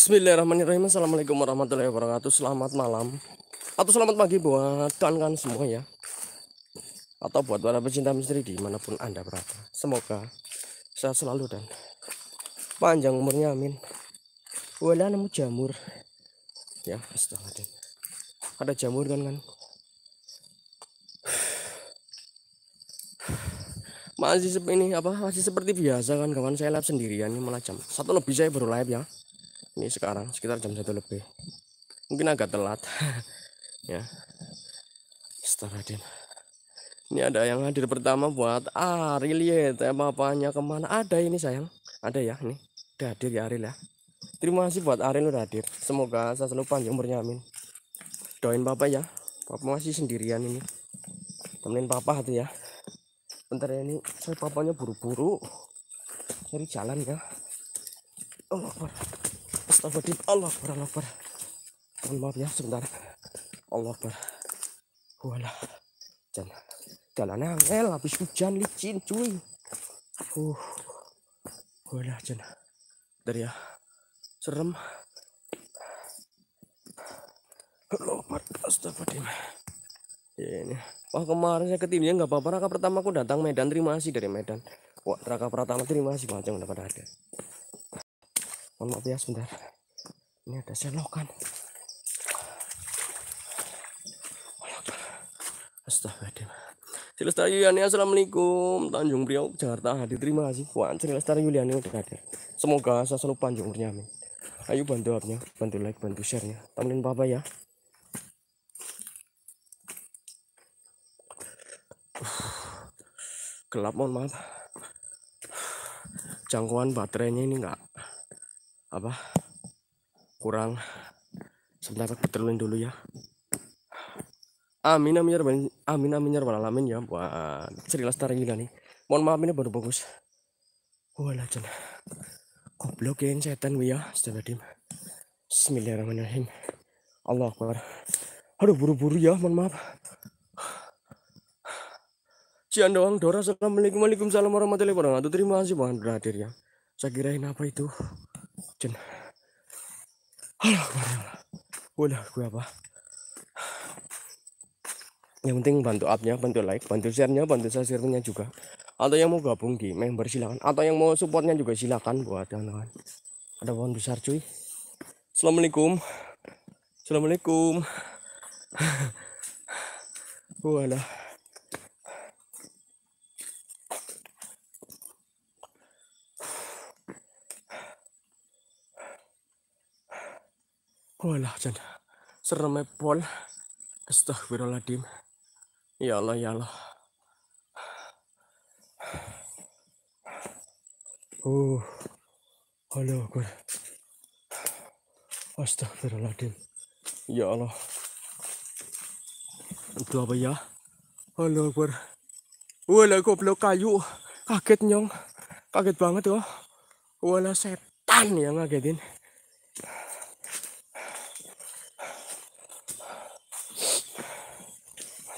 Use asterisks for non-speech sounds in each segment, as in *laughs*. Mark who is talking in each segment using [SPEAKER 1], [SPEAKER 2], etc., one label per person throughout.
[SPEAKER 1] Bismillahirrahmanirrahim Assalamualaikum warahmatullahi wabarakatuh Selamat malam Atau selamat pagi buat kawan-kawan semua ya Atau buat para pecinta misteri dimanapun anda berada Semoga sehat selalu dan panjang umurnya amin Wala nemu jamur Ya astagfirullahaladzim Ada jamur kan kan masih seperti ini apa masih seperti biasa kan kawan saya live sendirian malah jam satu lebih saya baru live ya ini sekarang sekitar jam satu lebih mungkin agak telat *laughs* ya Astagfirullahaladzim ini ada yang hadir pertama buat Aril ya tema apanya kemana ada ini sayang ada ya nih udah hadir ya Aril ya terima kasih buat Aril udah hadir semoga saya selalu panjang umurnya amin doain bapak ya papa masih sendirian ini temenin papa hati ya bentar ya ini saya papanya buru-buru cari jalan ya Oh, Astagfirullahaladzim Allah Akbar, Allah Akbar. Mohon maaf ya sebentar. Allah Akbar. Walah. Jan. Jalan angel habis hujan licin cuy. Uh. Walah Jan. Dari ya. Serem. Allah Akbar. Astagfirullahaladzim ya, ini. Wah kemarin saya ke timnya nggak apa-apa. Raka pertama aku datang Medan terima kasih dari Medan. Wah Raka pertama terima kasih macam udah pada ada mohon maaf ya sebentar ini ada selokan Astagfirullah. Yuliani Assalamualaikum Tanjung Priok Jakarta hadir terima kasih Puan Silestari Yuliani udah hadir semoga saya selalu panjang umurnya amin ayo bantu abnya bantu like bantu share nya temenin papa ya gelap mohon maaf jangkauan baterainya ini enggak apa kurang sebentar betulin dulu ya amin amin ya amin amin ya alamin ya buat cerita star gila nih mohon maaf ini baru bagus wala jen yang setan ya sudah tadi Bismillahirrahmanirrahim Allah Akbar aduh buru-buru ya mohon maaf Cian doang Dora Assalamualaikum warahmatullahi wabarakatuh Terima kasih Bang Dora hadir ya Saya kirain apa itu Hujan. Halo, kemana Udah gue apa? Yang penting bantu upnya, bantu like, bantu sharenya, bantu share nya juga. Atau yang mau gabung di member silakan. Atau yang mau supportnya juga silakan buat teman-teman. Ada pohon besar cuy. Assalamualaikum. Assalamualaikum. *laughs* Wala. Walah jan. Serem pol. Astagfirullahaladzim. Ya Allah, ya Allah. Uh, Halo, gue. Astagfirullahaladzim. Ya Allah. Itu apa ya? Halo, gue. Wala goblok kayu. Kaget nyong. Kaget banget loh. Wala setan yang ngagetin.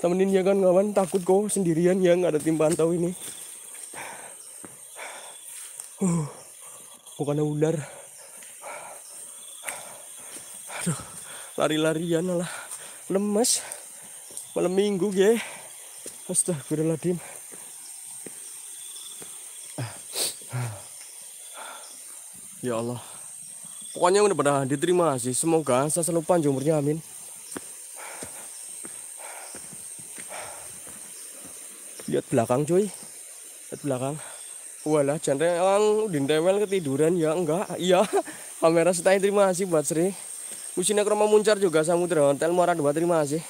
[SPEAKER 1] temenin ya kan kawan takut kok sendirian ya nggak ada tim pantau ini uh bukan udar aduh lari-larian lah lemes malam minggu gue astagfirullahaladzim ya Allah pokoknya udah pada diterima sih semoga saya selalu panjang umurnya amin lihat belakang cuy lihat belakang walah jangan orang dintewel ketiduran ya enggak iya *laughs* kamera setai terima kasih buat Sri musimnya rumah muncar juga samudera hotel muara dua terima kasih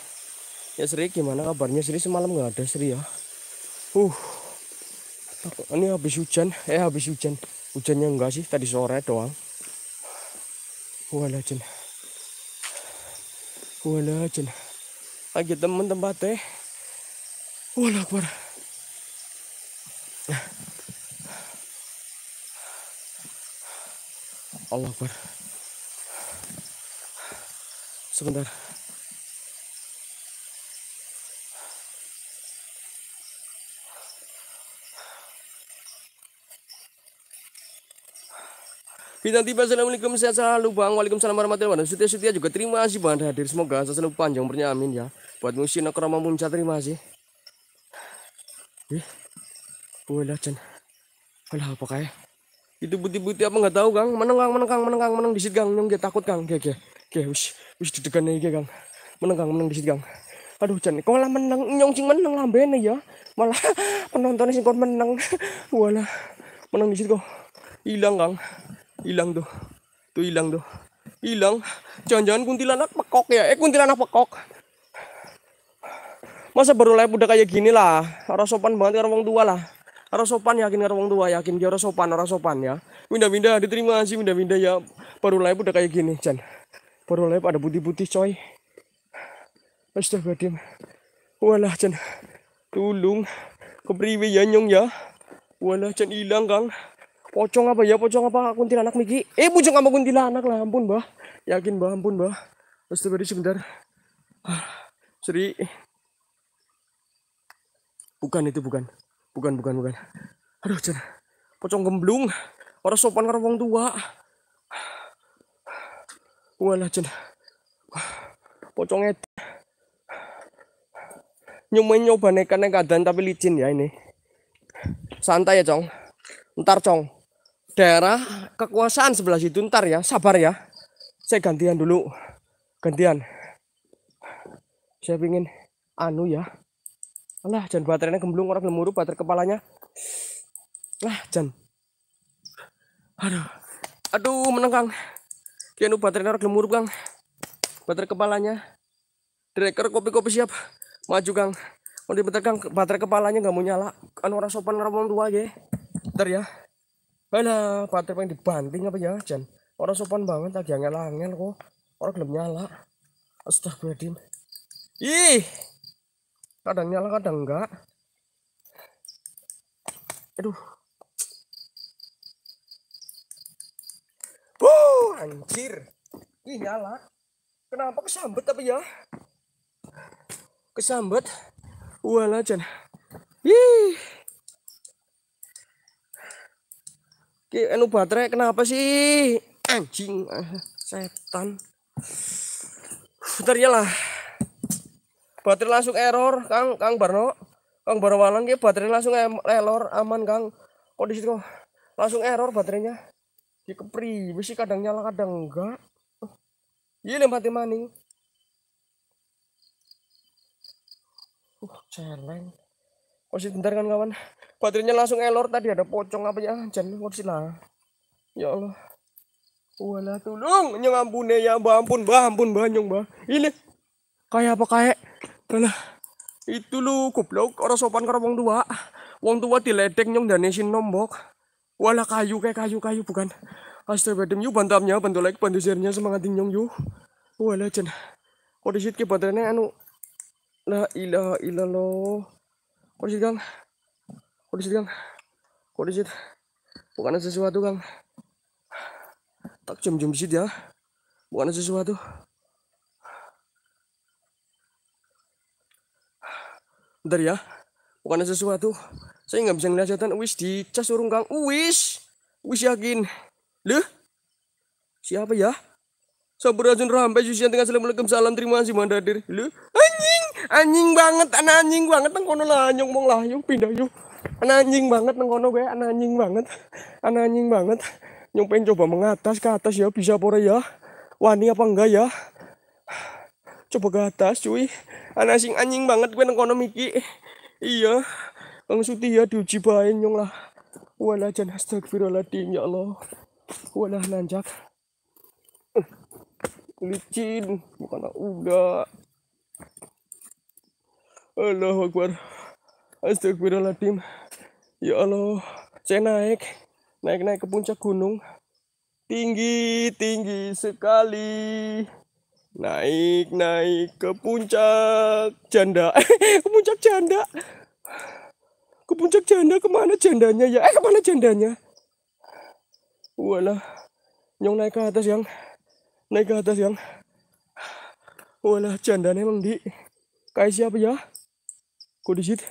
[SPEAKER 1] ya Sri gimana kabarnya Sri semalam enggak ada Sri ya uh ini habis hujan eh habis hujan hujannya enggak sih tadi sore doang walah jen walah jen lagi temen tempat teh walah kuarah Allah Akbar sebentar Bintang tiba, Assalamualaikum, sehat selalu Bang Waalaikumsalam warahmatullahi wabarakatuh Setia setia juga, terima kasih Bang hadir Semoga selalu panjang umurnya, amin ya Buat musim akrama munca, terima kasih Wih, boleh jen Alah, apa kaya itu putih-putih apa nggak tahu gang menenggang kang menenggang kang meneng kang menang disit kang nyong takut gang gak gak gak wis wis degan aja kang menang kang meneng disit kang aduh jan kok malah meneng nyong sing lah bener ya malah *laughs* penontonnya sing kon meneng *laughs* wala meneng disit kok hilang gang hilang tuh tuh hilang tuh hilang jangan-jangan kuntilanak pekok ya eh kuntilanak pekok masa baru live udah kayak gini lah rasa sopan banget orang tua lah orang sopan yakin karo wong tua, yakin dia orang sopan, orang sopan ya. Minda-minda diterima sih minda-minda ya. Baru live udah kayak gini, Jan. Baru live ada putih-putih coy. Astagfirullahaladzim. Walah Jan. Tulung. Kepriwe ya nyong ya. Walah Jan hilang, Kang. Pocong apa ya? Pocong apa? Kuntilanak Miki. Eh, pocong apa kuntilanak lah, ampun, bah, Yakin, bah, ampun, bah. Astagfirullahaladzim sebentar. Ah, Sri. Bukan itu, bukan bukan bukan bukan aduh jen pocong gemblung orang sopan karo wong tua wala jen pocong ed nyobain nyoba nekan keadaan tapi licin ya ini santai ya cong ntar cong daerah kekuasaan sebelah situ ntar ya sabar ya saya gantian dulu gantian saya pingin anu ya Alah, jangan baterainya gemblung orang lemuru bater kepalanya. Lah, Jan. Aduh. Aduh, menengkang. Kianu baterainya orang lemuru gang Kang. Bater kepalanya. Direker kopi-kopi siap. Maju, Kang. Mau dibentar, Kang. Baterai kepalanya nggak mau nyala. Kan orang sopan orang dua, aja. Bentar ya. Alah, baterai pengen dibanting apa ya, Jan. Orang sopan banget lagi angel-angel kok. Orang belum nyala. Astagfirullahaladzim. Ih, kadang nyala kadang enggak aduh Wuh, anjir ih nyala kenapa kesambet tapi ya kesambet wala jen ih Ki anu baterai kenapa sih? Anjing, ah, setan. Bentar ya lah baterai langsung error Kang Kang Barno Kang Walang ki ya, baterai langsung error aman Kang di situ langsung error baterainya Di kepri, besi kadang nyala kadang enggak iya lima mati maning uh celeng sih bentar kan kawan baterainya langsung error tadi ada pocong apa ya jangan sih lah ya Allah wala tulung, nyong ya ampun ya, mbak ya ampun, mbak ampun, mbak nyong mbak. Ini kayak apa kayak Alah, itu lu goblok, orang sopan karo wong tua. Wong tua diledek nyong dan danesin nombok. wala kayu kayak kayu kayu bukan. Astagfirullahaladzim, yuk bantamnya, bantu like, bantu share-nya, semangat nyong yu. wala jen. Kok disit ke baterainya anu. La ila lo. Kok disit kang? Kok disit kang? Kok disit? Bukan sesuatu kang. Tak jam-jam disit ya. Bukan sesuatu. bentar ya bukan sesuatu saya nggak bisa ngeliat setan wis di cas urung kang wis wis yakin leh siapa ya Sabrajun rampai Jusian dengan assalamualaikum salam terima kasih mandadir lu anjing anjing banget anak anjing banget nang kono lah nyong mong lah pindah yuk anak anjing banget nang kono gue anak anjing banget anak anjing banget nyong pengen coba mengatas ke atas ya bisa pora ya wani apa enggak ya coba ke atas cuy anak sing anjing banget gue nengkono miki iya Kang Suti ya diuji bain nyong lah wala jan astagfirullahaladzim ya Allah wala nanjak eh, licin bukan udah Allah Akbar astagfirullahaladzim ya Allah saya naik naik naik ke puncak gunung tinggi tinggi sekali naik naik ke puncak janda *laughs* eh, ke puncak janda ke puncak janda kemana jandanya ya eh kemana jandanya walah nyong naik ke atas yang naik ke atas yang walah jandanya emang di kayak siapa ya kok di situ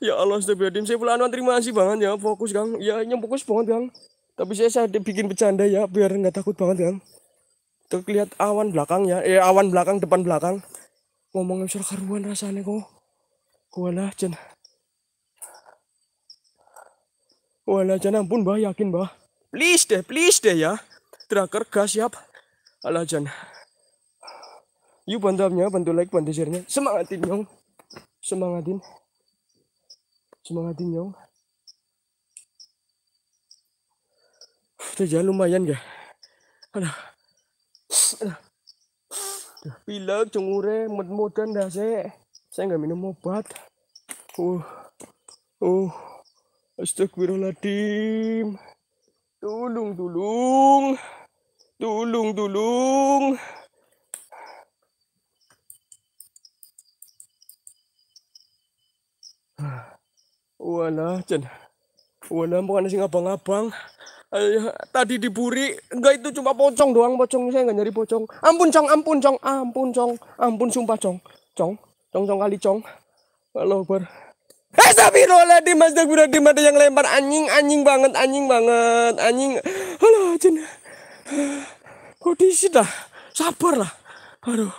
[SPEAKER 1] ya Allah astagfirullahaladzim saya pulang terima kasih banget ya fokus kang ya yang fokus banget kang tapi saya saya bikin bercanda ya biar nggak takut banget kan tuh lihat awan ya eh awan belakang depan belakang ngomongnya suara karuan rasanya kok walah jen walah jen ampun bah yakin bah please deh please deh ya tracker gas siap Alah jen yuk bantu abnya bantu like bantu share nya semangatin nyong semangatin semangatin nyong kerja lumayan ya aduh aduh pilek cengure mud-mudan dah saya saya nggak minum obat uh uh astagfirullahaladzim tulung tulung tulung tulung Walah, Cen. Walah, bukan sing abang-abang. Ayah, eh, tadi diburi, enggak itu cuma pocong doang, pocong saya enggak nyari pocong. Ampun cong, ampun cong, ampun cong, ampun sumpah cong, cong, cong cong kali cong. Halo ber. Eh tapi rola di mas udah di ada yang lempar anjing, anjing banget, anjing banget, anjing. Halo cina Kok dah, sabar lah. Aduh,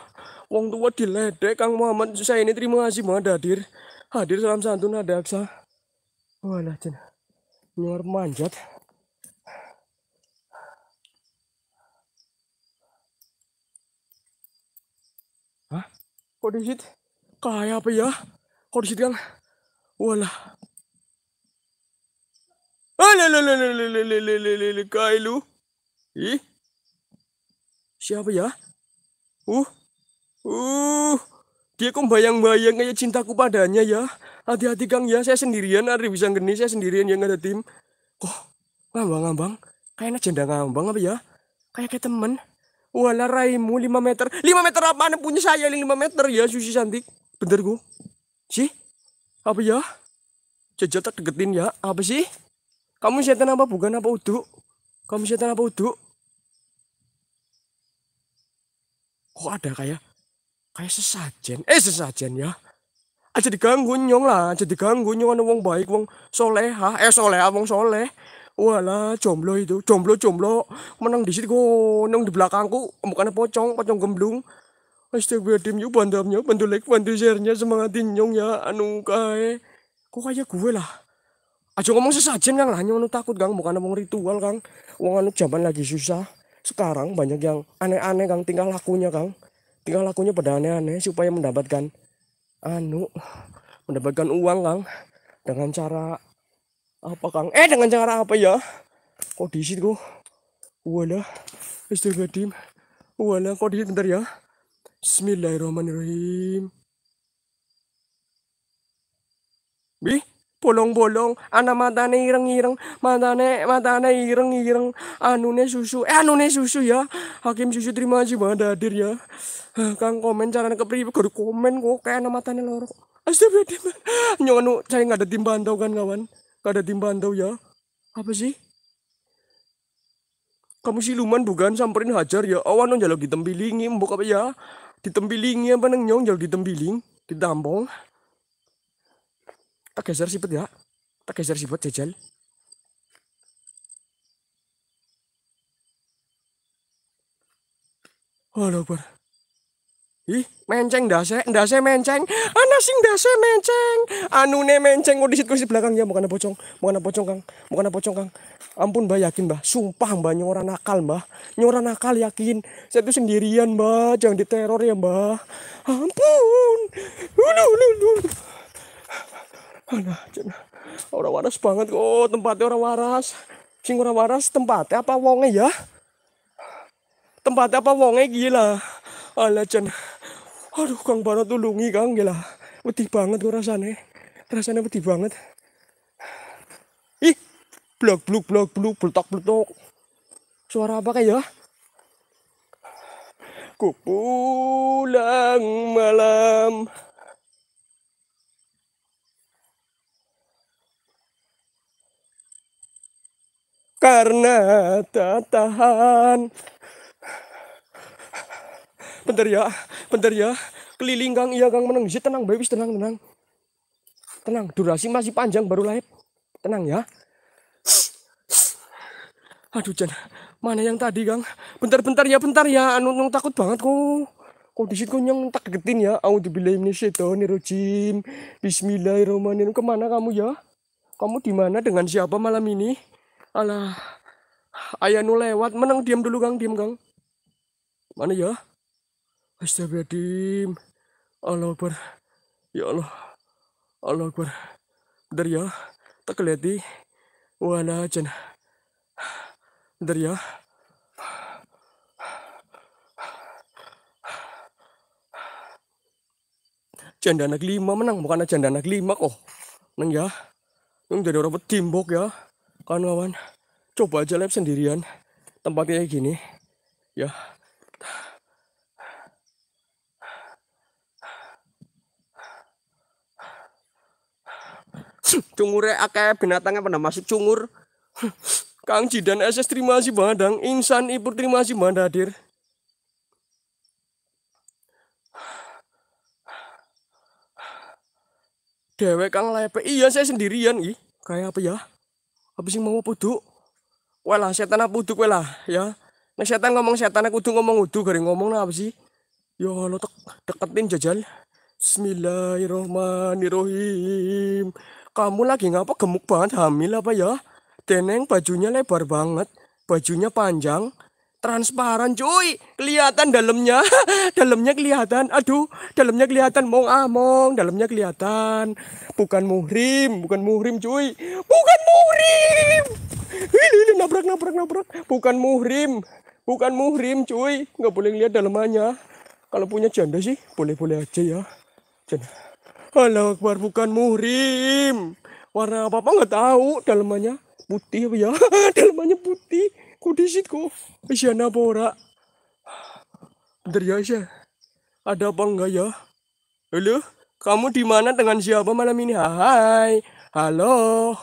[SPEAKER 1] wong tua diledek Kang Muhammad saya ini terima kasih banget hadir. Hadir salam santun ada aksa. lah, cina Nyuar manjat. kondisi kayak apa ya? kondisi kan? Walah. Alalalalalalalalalalalala Kailu. Ih. Siapa ya? Uh. Uh. Dia kok bayang-bayang kayak cintaku padanya ya. Hati-hati Kang ya, saya sendirian, Ari bisa geni, saya sendirian yang ada tim. Kok ngambang-ngambang? Kayaknya janda ngambang apa ya? Kayak kayak temen. Wala raimu 5 meter. 5 meter apa yang punya saya lima 5 meter ya Susi cantik bener gue Sih? Apa ya? Jajah tak deketin ya. Apa sih? Kamu setan apa bukan apa uduk? Kamu setan apa uduk? Kok ada kayak kayak sesajen. Eh sesajen ya. Aja diganggu nyong lah, aja diganggu nyong ana wong baik, wong Ha? eh soleh wong soleh. Walah, jomblo itu, jomblo-jomblo. Menang di situ nong di belakangku, mukanya pocong, pocong gemblung. Astagfirullahaladzim, yuk bantamnya, bantu like, bantu share-nya, semangatin nyong ya, anu kae. Kok kayak gue lah. Aja ngomong sesajen kang, lah, anu takut kang, bukan ngomong ritual kang. Uang anu zaman lagi susah. Sekarang banyak yang aneh-aneh kang, tinggal lakunya kang. Tinggal lakunya pada aneh-aneh supaya mendapatkan anu mendapatkan uang kang dengan cara apa kang eh dengan cara apa ya kok di situ wala tim, wala kok di bentar ya Bismillahirrahmanirrahim Bi, bolong-bolong, anak matane ireng-ireng, matane matane ireng-ireng, anune susu, eh anune susu ya. Hakim susu terima aja banget hadir ya. Eh, kang komen carane kepriye kudu komen kok kayak anak matane lorok tim, Nyono saya nggak ada tim bantau kan kawan. Ada tim tau ya. Apa sih? Kamu siluman bukan samperin hajar ya. Awan nong jaluk ditembilingi mbok apa ya? Ditembilingi apa neng nyong jalan ditembiling, ditampung. Tak geser sipet ya. Tak geser sipet jajal. Halo, Pak. Ih, menceng dase, dase menceng. Ana sing dase menceng. Anune menceng kok disit kursi belakang ya bukan pocong. Bukan pocong, Kang. Bukan pocong, Kang. Ampun mbah yakin mbah sumpah mbah nyora nakal mbah Nyora nakal yakin. Saya tuh sendirian mbah jangan diteror ya mbah Ampun. Ulu ulu ulu. Alah, orang waras banget kok oh, tempatnya orang waras. Sing orang waras tempatnya apa wonge ya? Tempatnya apa wonge gila. Alah, Cen aduh Kang Bara tulungi Kang gila Wedi banget kok rasanya rasanya wedi banget ih blok blok blok blok beltok beltok suara apa kayak ya ku pulang malam karena tak tahan bentar ya bentar ya keliling gang iya gang menang. Si iya, tenang baby tenang tenang tenang durasi masih panjang baru live tenang ya aduh Jan mana yang tadi gang bentar-bentar ya bentar ya anu nung takut banget kok kondisi kau yang tak getin ya rojim. Bismillahirrahmanirrahim kemana kamu ya kamu di mana dengan siapa malam ini alah ayah nu lewat menang diam dulu gang, diam gang. mana ya Astagfirullahaladzim. Allah Akbar. Ya Allah. Allah Akbar. ya Tak kelihati. Wala Bentar ya Janda anak lima menang. Bukan janda anak lima kok. menang ya. Yang jadi orang timbok ya. Kawan-kawan. Coba aja lab sendirian. Tempatnya kayak gini. Ya. Cungure akeh binatangnya pernah masuk cungur. Kang Jidan SS terima kasih Bandang, Insan ibu terima kasih banget hadir. Dewe Kang Lepe, iya saya sendirian ih. Kayak apa ya? Habis mau puduk. walah, setan putu puduk welah ya. Nah setan ngomong setan aku ngomong udu garing ngomong nah, apa sih? Ya Allah tek deketin jajal. Bismillahirrahmanirrahim kamu lagi ngapa gemuk banget hamil apa ya? Deneng bajunya lebar banget, bajunya panjang, transparan cuy, kelihatan dalamnya, *laughs* dalamnya kelihatan, aduh, dalamnya kelihatan, mong among, ah, dalamnya kelihatan, bukan muhrim, bukan muhrim cuy, bukan muhrim, ini nabrak nabrak nabrak, bukan muhrim, bukan muhrim cuy, nggak boleh lihat dalamannya, kalau punya janda sih boleh boleh aja ya, janda. Allah Akbar bukan muhrim. Warna apa apa nggak tahu. Dalamannya putih apa ya? *laughs* Dalamannya putih. Kudisit kok. Isyana Bora. Bentar ya Isya. Ada apa enggak ya? Halo? Kamu di mana dengan siapa malam ini? Hai. Halo.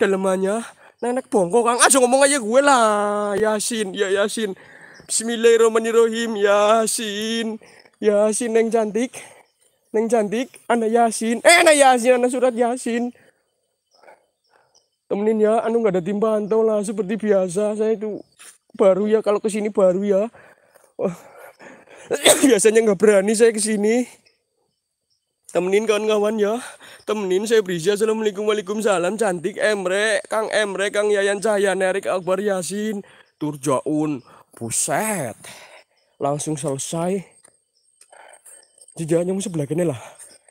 [SPEAKER 1] Dalamannya nenek bongkok kang aja ngomong aja gue lah Yasin ya Yasin Bismillahirrahmanirrahim Yasin Yasin yang cantik Neng cantik, anda yasin. Eh, anda yasin, anda surat yasin. Temenin ya, anu nggak ada timbangan tau lah. Seperti biasa, saya itu baru ya. Kalau ke sini baru ya. Oh. *coughs* Biasanya nggak berani saya ke sini. Temenin kawan-kawan ya. Temenin saya Brisa. Assalamualaikum waalaikumsalam. Cantik Emre, Kang Emre, Kang Yayan Cahaya, Nerik Akbar Yasin, Turjaun. Buset. Langsung selesai jika musuh sebelah kene lah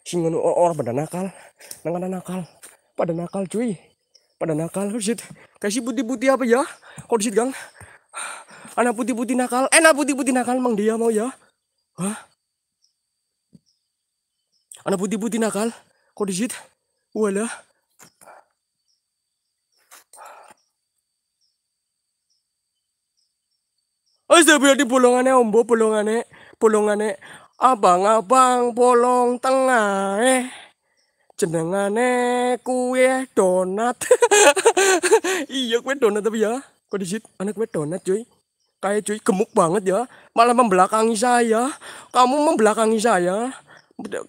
[SPEAKER 1] sing ngono orang pada nakal nang nakal pada nakal cuy pada nakal kursit kasih putih-putih apa ya disit gang anak putih-putih nakal enak eh, putih-putih nakal mang dia mau ya Hah? anak putih-putih nakal disit. wala Astaga, di bolongannya ombo bolongannya bolongannya abang-abang bolong tengah eh jenengane kue donat *laughs* iya kue donat tapi ya kok disit anak kue donat cuy kayak cuy gemuk banget ya malah membelakangi saya kamu membelakangi saya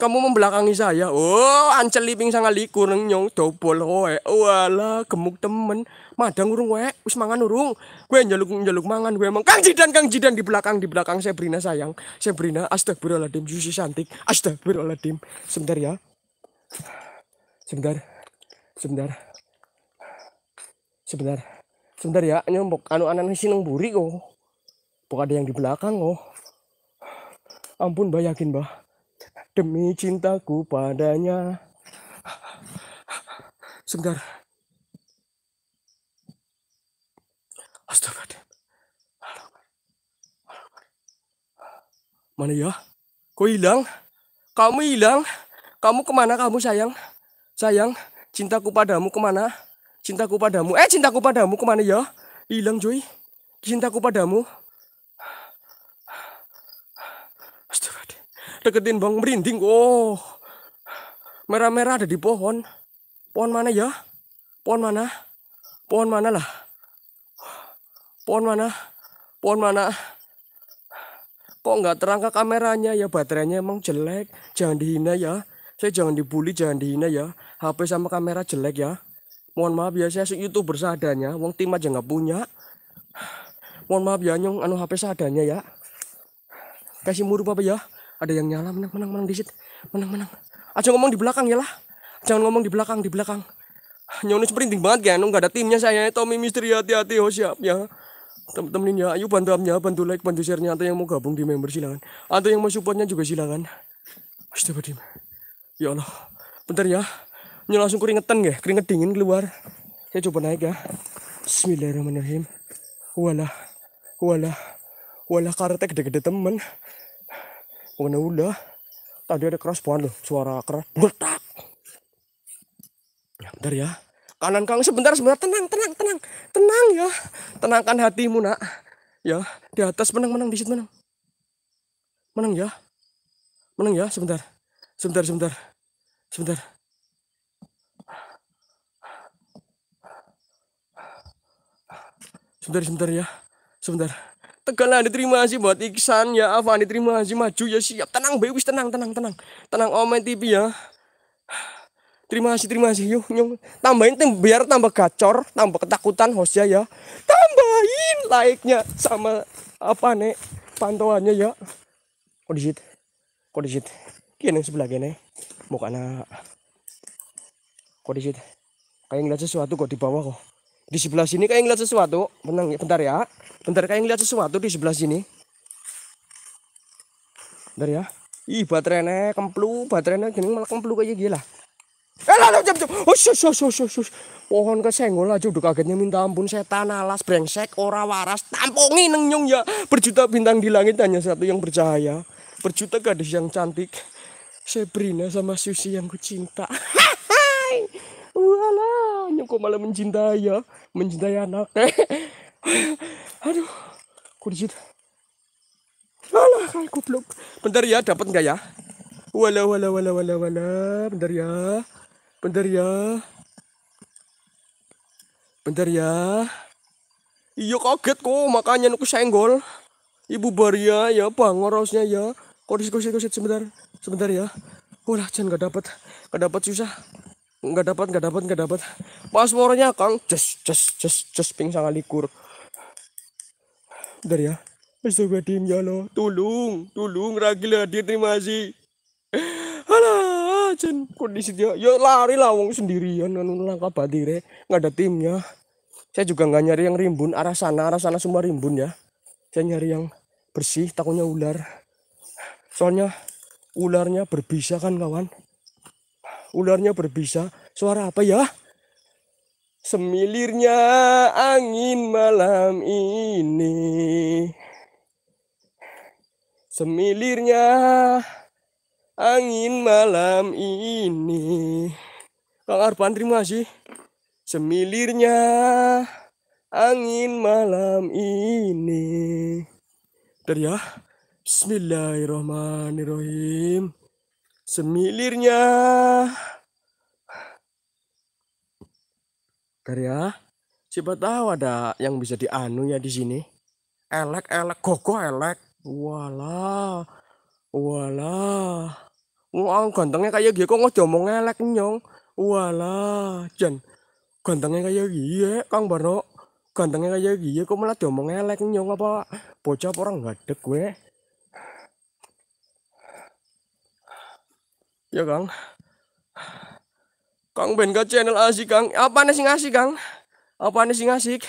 [SPEAKER 1] kamu membelakangi saya oh ancel liping sangat likur nyong dobol kowe wala gemuk temen madang urung wae wis mangan urung gue njaluk njaluk mangan gue emang Kang Jidan Kang Jidan di belakang di belakang saya Brina sayang saya Brina astagfirullahaladzim Susi cantik astagfirullahaladzim sebentar ya sebentar sebentar sebentar sebentar ya nyombok anu anak sineng buri kok oh. Bukan ada yang di belakang oh. Ampun mbak yakin mbak. Demi cintaku padanya. Sebentar. Astaga, Mana ya? Kau hilang? Kamu hilang? Kamu kemana kamu sayang? Sayang, cintaku padamu kemana? Cintaku padamu. Eh, cintaku padamu kemana ya? Hilang, Joy. Cintaku padamu. Astaga, Deketin bang merinding. Oh. Merah-merah ada di pohon. Pohon mana ya? Pohon mana? Pohon mana lah? Pohon mana? Pohon mana? Kok nggak terang ke kameranya ya? Baterainya emang jelek. Jangan dihina ya. Saya jangan dibully, jangan dihina ya. HP sama kamera jelek ya. Mohon maaf ya, saya youtuber seadanya. Wong tim aja nggak punya. Mohon maaf ya, nyong anu HP seadanya ya. Kasih muru apa ya? Ada yang nyala, menang, menang, menang, disit. Menang, menang. Aja ngomong di belakang ya lah. Jangan ngomong di belakang, di belakang. Nyonya perinting banget kan, nggak ada timnya saya Tommy Misteri hati-hati oh siap ya temen-temenin ya. ayo bantu amnya bantu like bantu share sharenya atau yang mau gabung di member silakan atau yang mau supportnya juga silakan dim ya Allah bentar ya ini langsung keringetan gak? keringet dingin keluar saya coba naik ya Bismillahirrahmanirrahim walah walah walah Karate gede-gede temen pengennya udah tadi ada keras banget loh suara keras bertak ya bentar ya kanan kang sebentar sebentar tenang tenang tenang tenang ya tenangkan hatimu nak ya di atas menang menang di situ menang menang ya menang ya sebentar sebentar sebentar sebentar sebentar sebentar ya sebentar tegalah diterima kasih buat Iksan ya Afan diterima kasih maju ya siap tenang Bewis tenang tenang tenang tenang omen TV ya terima kasih terima kasih yuk nyung tambahin tim biar tambah gacor tambah ketakutan hostnya ya tambahin like-nya sama apa nih pantauannya ya kondisi kondisi kini yang sebelah mau muka kok kondisi kayak ngeliat sesuatu kok di bawah kok di sebelah sini kayak ngeliat sesuatu bentar, ya, bentar ya bentar kayak ngeliat sesuatu di sebelah sini bentar ya ih baterainya kemplu baterainya gini malah kemplu kayak gila Eh, lalu jam jam. Oh, ush, ush, ush, ush, ush. Pohon kesenggol aja udah kagetnya minta ampun setan alas brengsek ora waras tampungi neng nyong ya berjuta bintang di langit hanya satu yang bercahaya berjuta gadis yang cantik Sabrina sama Susi yang kucinta hai Walah, nyoko malah mencintai ya, mencintai anak. *laughs* Aduh, kurjit. Alah, kayak goblok. Bentar ya, dapat nggak ya? wala wala wala wala wala Bentar ya. Bentar ya. Bentar ya. Iya kaget kok, makanya nuku senggol. Ibu Baria ya, Bang Orosnya ya. Kondisi kursi kursi sebentar. Sebentar ya. Wah, jangan gak dapat. Gak dapat susah. Gak dapat, gak dapat, gak dapat. Paspornya Kang, just just just just ping sangat likur. Bentar ya. Astagfirullahaladzim ya Allah. Tolong, tolong ragil hadir terima kasih. Hala. Jen kondisi dia ya lari lah wong sendirian anu langkah badire nggak ada timnya saya juga nggak nyari yang rimbun arah sana arah sana semua rimbun ya saya nyari yang bersih takutnya ular soalnya ularnya berbisa kan kawan ularnya berbisa suara apa ya semilirnya angin malam ini semilirnya angin malam ini. Kang Arpan terima kasih. Semilirnya angin malam ini. dari ya. Bismillahirrahmanirrahim. Semilirnya. dari ya. Siapa tahu ada yang bisa dianu ya di sini. Elek, elek, gogo elek. Wala, wala. Wah, gantengnya kayak gini, kok ngomong omong ngelek nyong. Walah, Jan. Gantengnya kayak gini, Kang Barno. Gantengnya kayak gini, kok malah diomong ngelek nyong apa? Bocah orang gadek gue. Ya, Kang. Kang Ben ke channel asik, Kang. Apa nih sing Kang? Apa nih sing asik?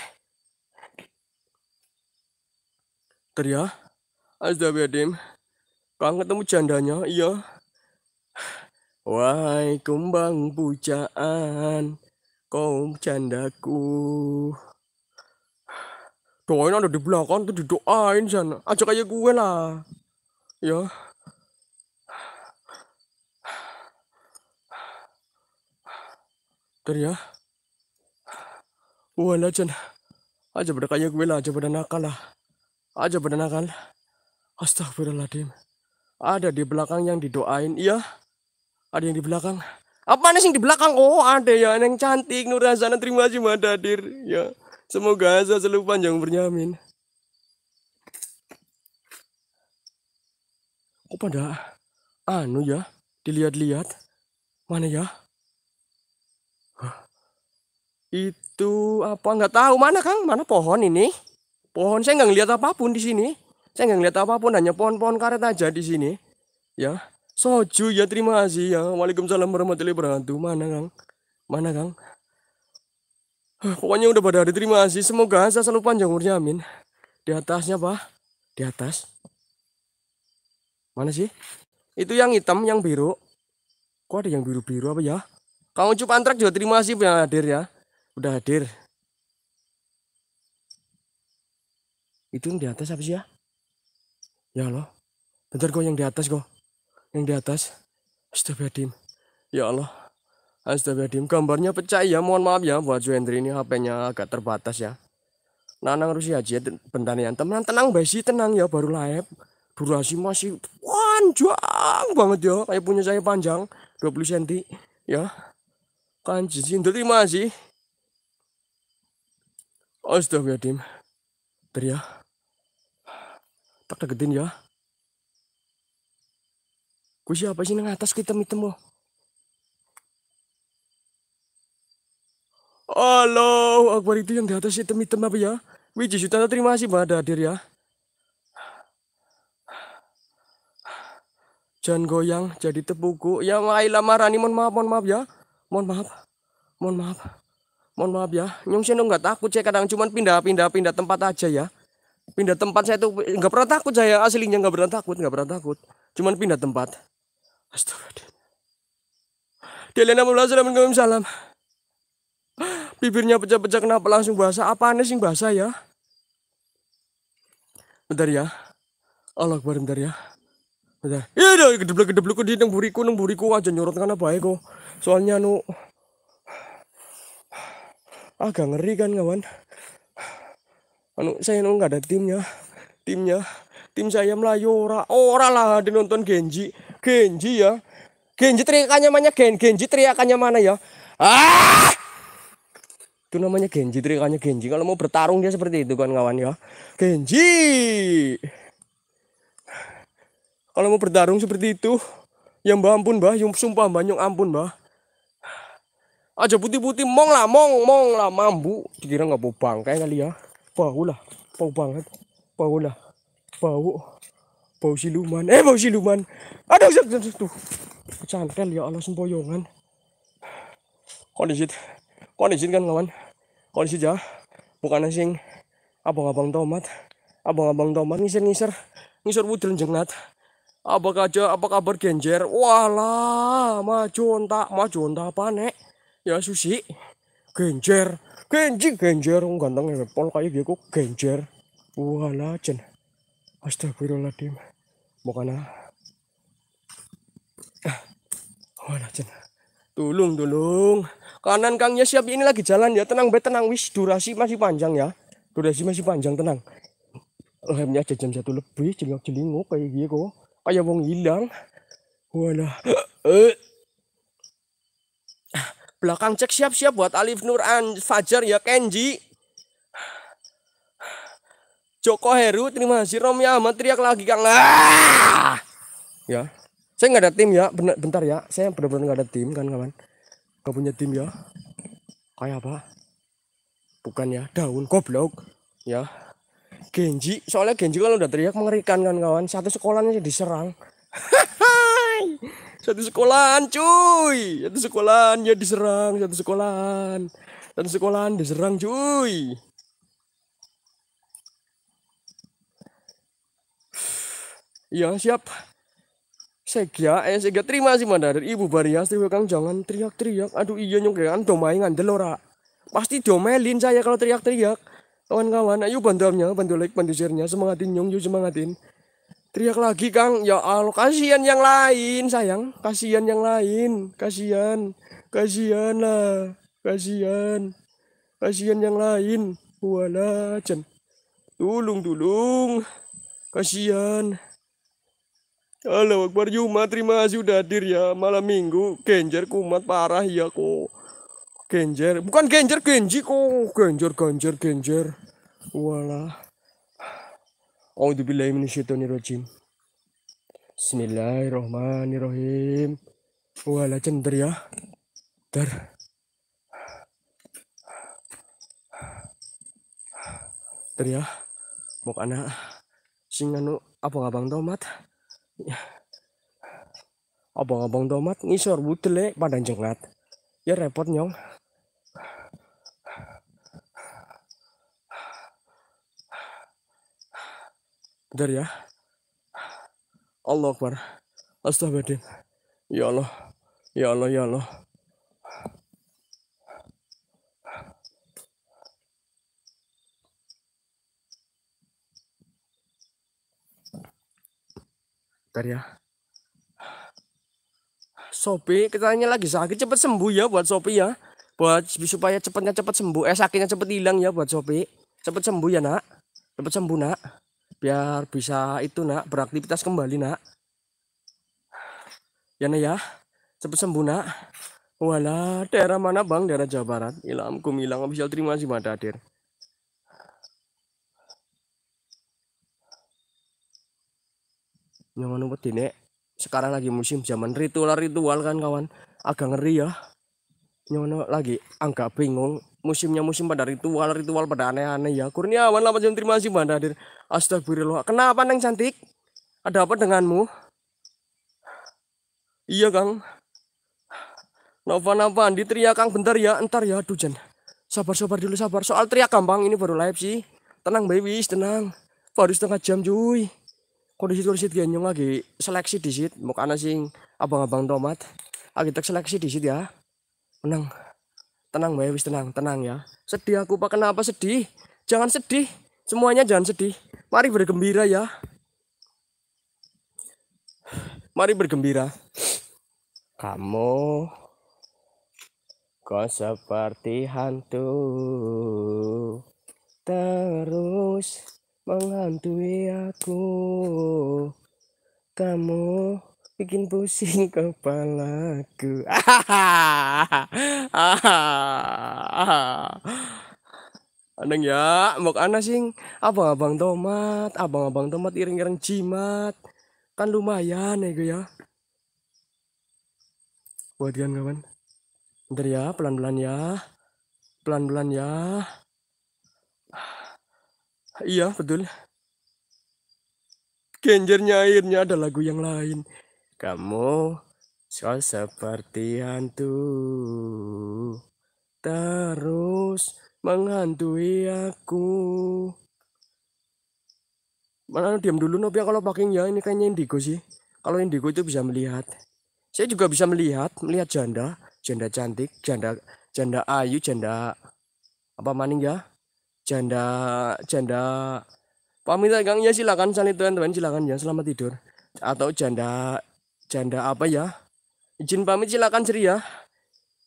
[SPEAKER 1] Ter ya. Kang ketemu jandanya, iya. Wahai kumbang pujaan, kau candaku. Doain ada di belakang tuh didoain sana. Aja kayak gue lah. Ya. Bentar ya. Wala dyan. Aja pada kayak gue lah, aja pada nakal lah. Aja pada nakal. Astagfirullahaladzim. Ada di belakang yang didoain, iya ada yang di belakang apa nih yang di belakang oh ada ya yang cantik Nur Hasana terima kasih Mbak Dadir ya semoga saya selalu panjang bernyamin kok pada anu ya dilihat-lihat mana ya Hah? itu apa nggak tahu mana Kang mana pohon ini pohon saya nggak ngeliat apapun di sini saya nggak ngeliat apapun hanya pohon-pohon karet aja di sini ya Soju ya terima kasih ya. Waalaikumsalam warahmatullahi wabarakatuh. Mana Kang? Mana Kang? Pokoknya udah pada hari terima kasih. Semoga saya selalu panjang umurnya amin. Di atasnya apa Di atas. Mana sih? Itu yang hitam, yang biru. Kok ada yang biru-biru apa ya? Kang Ucup Antrak juga terima kasih yang hadir ya. Udah hadir. Itu yang di atas apa sih ya? Ya loh. Bentar kok yang di atas kok yang di atas astagfirullahaladzim ya Allah astagfirullahaladzim gambarnya pecah ya mohon maaf ya buat Juhendri ini HP-nya agak terbatas ya nanang Rusia aja bentar ya teman tenang basi tenang ya baru live durasi masih panjang banget ya kayak punya saya panjang 20 cm ya kan jijin terima sih astagfirullahaladzim Teriak. Ya. Tak deketin ya. Ku siapa sih yang atas kita hitam Halo, oh? Halo, Akbar itu yang di atas hitam-hitam apa ya? Wiji Sutana terima kasih pada hadir ya. Jangan goyang jadi tepuku. Ya Maila Marani mohon maaf mohon maaf ya. Mohon maaf. Mohon maaf. Mohon maaf ya. nyong Seno nggak takut saya kadang cuma pindah-pindah pindah tempat aja ya. Pindah tempat saya tuh nggak pernah takut saya aslinya nggak pernah takut nggak pernah takut. Cuman pindah tempat. Astagfirullahaladzim. Dia salam. Bibirnya pecah-pecah kenapa langsung bahasa? Apa aneh sih bahasa ya? Bentar ya. Allah Akbar bentar ya. Bentar. Ya udah iya, iya, gedeblek-gedeblek di nang buriku nang buriku aja nyorot apa ya kok. Soalnya anu agak ngeri kan kawan. Anu saya nu nggak ada timnya. Timnya tim saya melayu ora ora lah dinonton Genji Genji ya. Genji teriakannya mana Gen? Genji teriakannya mana ya? Ah! Itu namanya Genji teriakannya Genji. Kalau mau bertarung dia seperti itu kawan kawan ya. Genji. Kalau mau bertarung seperti itu, ya mbah ampun mbah, ya sumpah mbah yung ampun mbah. Aja putih-putih mong lah, mong, mong lah mambu. Dikira nggak bau bangkai kali ya. Bau lah, bau banget. Bau lah, bau bau siluman eh bau siluman aduh aduh aduh kecantel ya Allah sempoyongan kondisi kondisi kan kawan kondisi jah ya? bukan asing abang-abang tomat abang-abang tomat ngisir-ngisir ngisir wudren jengat apa kaca apa kabar genjer walah maju entah maju entah apa nek ya susi genjer genji genjer ganteng ya pol kayak gue gitu, kok genjer walah jen astagfirullahaladzim bukan mana ah. ah. oh, jen tulung tulung kanan kang ya siap ini lagi jalan ya tenang bet tenang wis durasi masih panjang ya durasi masih panjang tenang lemnya aja jam satu lebih jelingok jelingok kayak gini kok kayak wong hilang wala eh ah, belakang cek siap siap buat Alif Nur An Fajar ya Kenji Joko Heru terima kasih Romi Ahmad teriak lagi Kang ah! ya saya nggak ada tim ya bener, bentar ya saya benar-benar nggak ada tim kan kawan nggak punya tim ya kayak apa bukan ya daun goblok ya Genji soalnya Genji kalau udah teriak mengerikan kan kawan satu sekolahnya jadi diserang satu sekolahan cuy satu sekolahan ya diserang satu sekolahan satu sekolahan diserang cuy Iya siap. Segia, eh segia terima sih mana dari ibu Barias terima kang jangan teriak-teriak. Aduh iya nyong kan domai ngandel ora. Pasti domelin saya kalau teriak-teriak. Kawan-kawan, ayo bantuannya, bantu like, bantu share-nya, semangatin nyong, yuk semangatin. Teriak lagi Kang, ya Allah kasihan yang lain sayang, kasihan yang lain, kasihan, kasihan lah, kasihan, kasihan yang lain, wala jen, tulung tulung, kasihan halo Akbar Yuma terima kasih sudah hadir ya malam minggu Genjer kumat parah ya kok Genjer bukan Genjer Genji kok Genjer Genjer Genjer Walah Audzubillahiminasyaitonirrojim Bismillahirrahmanirrahim. Wala cender ya Ter. Ter ya Mau anak singanu apa ngabang tomat Abang-abang domat ngisor butel ya eh, pada jengat. Ya repot nyong. Bentar ya. Allah Akbar. Astagfirullah Ya Allah. Ya Allah, ya Allah. Bentar ya. Sopi, katanya lagi sakit cepat sembuh ya buat Sopi ya. Buat supaya cepatnya cepat sembuh. Eh sakitnya cepat hilang ya buat Sopi. Cepat sembuh ya, Nak. Cepat sembuh, Nak. Biar bisa itu, Nak, beraktivitas kembali, Nak. Ya, Nak ya. Cepat sembuh, Nak. Walah, daerah mana Bang? Daerah Jawa Barat. Ilamku hilang official terima kasih Mbak Dadir. yang anu pedine sekarang lagi musim zaman ritual-ritual kan kawan agak ngeri ya nyono anu lagi angka bingung musimnya musim pada ritual ritual pada aneh-aneh ya kurniawan lama jam terima kasih banda hadir astagfirullah kenapa neng cantik ada apa denganmu iya kang Nova Nova Andi teriak kang bentar ya entar ya aduh sabar sabar dulu sabar soal teriak kambang ini baru live sih tenang baby tenang baru setengah jam cuy kondisi kondisi genyong lagi seleksi di sit mau kana sing abang-abang tomat lagi tak seleksi di sit ya tenang, tenang mbak ya, wis tenang tenang ya sedih aku pak kenapa sedih jangan sedih semuanya jangan sedih mari bergembira ya mari bergembira kamu Kau seperti hantu terus menghantui aku kamu bikin pusing *laughs* kepalaku *laughs* Aneng ya mau ana sing abang-abang tomat abang-abang tomat iring-iring jimat kan lumayan ya ya buat kan kawan bentar ya pelan-pelan ya pelan-pelan ya Iya, betul. Genjernya airnya ada lagu yang lain. Kamu soal seperti hantu terus menghantui aku. Mana diam dulu Nopia kalau pakai ya ini kayaknya indigo sih. Kalau indigo itu bisa melihat. Saya juga bisa melihat, melihat janda, janda cantik, janda janda ayu, janda apa maning ya? janda janda pamitan ya silakan salin teman-teman silakan ya selamat tidur atau janda janda apa ya izin pamit silakan Sri ya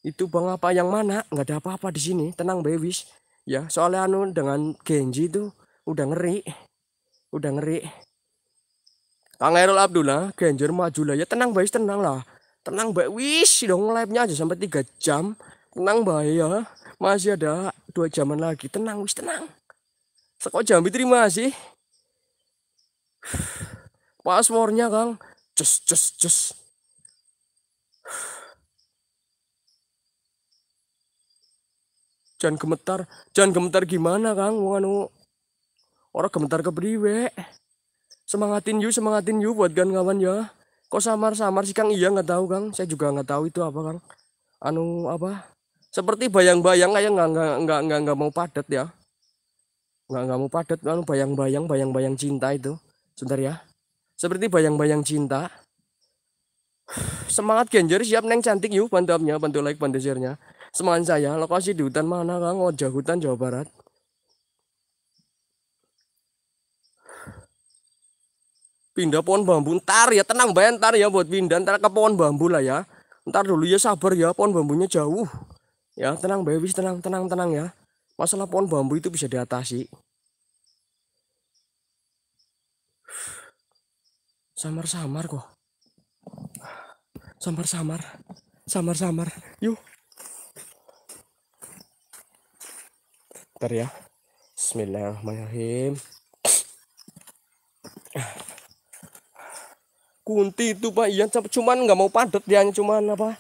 [SPEAKER 1] itu bang apa yang mana nggak ada apa-apa di sini tenang bewis ya soalnya anu dengan Genji itu udah ngeri udah ngeri Kang Erol Abdullah Genjer maju lah ya tenang baik tenang lah tenang baik dong live nya aja sampai 3 jam tenang baik ya masih ada dua jaman lagi tenang wis tenang sekok jambi terima sih passwordnya kang cus cus cus jangan gemetar jangan gemetar gimana kang wong anu orang gemetar ke kepriwe semangatin you semangatin you buat gan kawan ya kok samar-samar sih kang iya nggak tahu kang saya juga nggak tahu itu apa kang anu apa seperti bayang-bayang kayak nggak nggak nggak nggak nggak mau padat ya nggak nggak mau padat lalu kan? bayang-bayang bayang-bayang cinta itu sebentar ya seperti bayang-bayang cinta *sighs* semangat Genjer siap neng cantik yuk bantu bantu like bantu share-nya semangat saya lokasi di hutan mana kang ojek oh, hutan Jawa Barat pindah pohon bambu ntar ya tenang bayan ntar ya buat pindah ntar ke pohon bambu lah ya ntar dulu ya sabar ya pohon bambunya jauh Ya, tenang baby, tenang, tenang, tenang ya. Masalah pohon bambu itu bisa diatasi. Samar-samar kok. Samar-samar. Samar-samar. Yuk. Bentar ya. Bismillahirrahmanirrahim. Kunti itu Pak Ian cuman nggak mau padat dia cuman apa?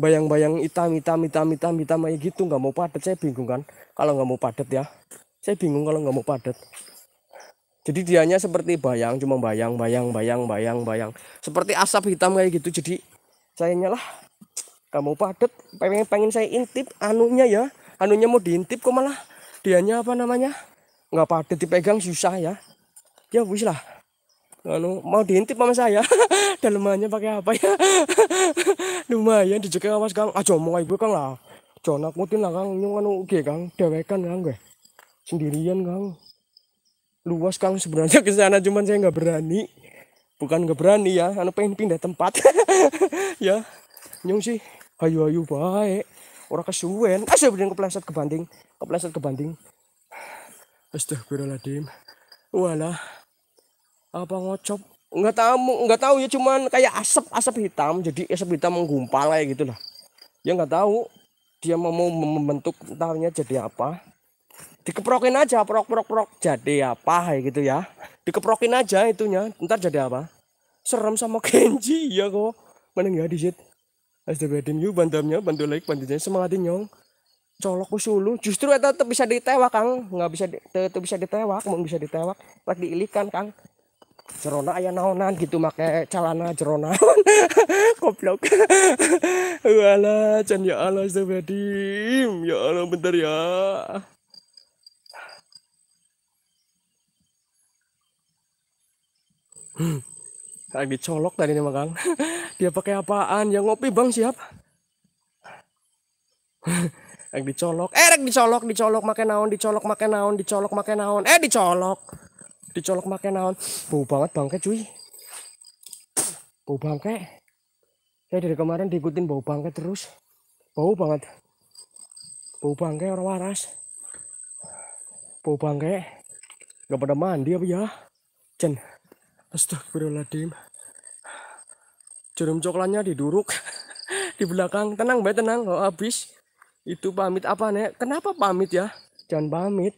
[SPEAKER 1] bayang-bayang hitam hitam hitam hitam hitam kayak gitu nggak mau padat saya bingung kan kalau nggak mau padat ya saya bingung kalau nggak mau padat jadi dianya seperti bayang cuma bayang bayang bayang bayang bayang seperti asap hitam kayak gitu jadi saya nyalah nggak mau padat pengen pengen saya intip anunya ya anunya mau diintip kok malah dianya apa namanya nggak padat dipegang susah ya ya wis lah anu mau diintip sama saya *laughs* dalamannya pakai apa ya *laughs* lumayan dijaga awas kang aja mau ibu kang lah jonak mutin lah kang nyung anu oke kang dewekan kang gue sendirian kang luas kang sebenarnya ke sana cuman saya nggak berani bukan nggak berani ya anu pengen pindah tempat *laughs* ya nyung sih ayu ayu baik orang kesuwen asyik ah, berani kepleset kebanding, kepleset kebanding, astagfirullahaladzim walah apa ngocok, nggak tahu nggak tahu ya cuman kayak asap asap hitam jadi asap hitam menggumpal kayak gitu lah ya nggak tahu dia mau membentuk entahnya jadi apa dikeprokin aja prok prok prok jadi apa kayak gitu ya dikeprokin aja itunya ntar jadi apa serem sama *laughs* Kenji ya kok mana nggak disit Astagfirullahaladzim yuk bantamnya bantu like bantu bantunya semangatin nyong colok usulu justru itu bisa ditewak kang nggak bisa itu bisa ditewak mau bisa ditewak lagi diilikan kang jerona ayah naonan gitu make calana jerona *laughs* goblok *laughs* wala can ya Allah sebedim ya Allah bentar ya Kayak *sighs* dicolok colok tadi nih makan *laughs* dia pakai apaan ya ngopi bang siap lagi dicolok eh dicolok dicolok makan naon dicolok makan naon dicolok makan naon eh dicolok dicolok pakai naon bau banget bangke cuy bau bangke saya dari kemarin diikutin bau bangke terus bau banget bau bangke orang waras bau bangke nggak pada mandi apa ya Cen astagfirullahaladzim jerum coklatnya diduruk *laughs* di belakang tenang baik tenang nggak habis itu pamit apa nek kenapa pamit ya jangan pamit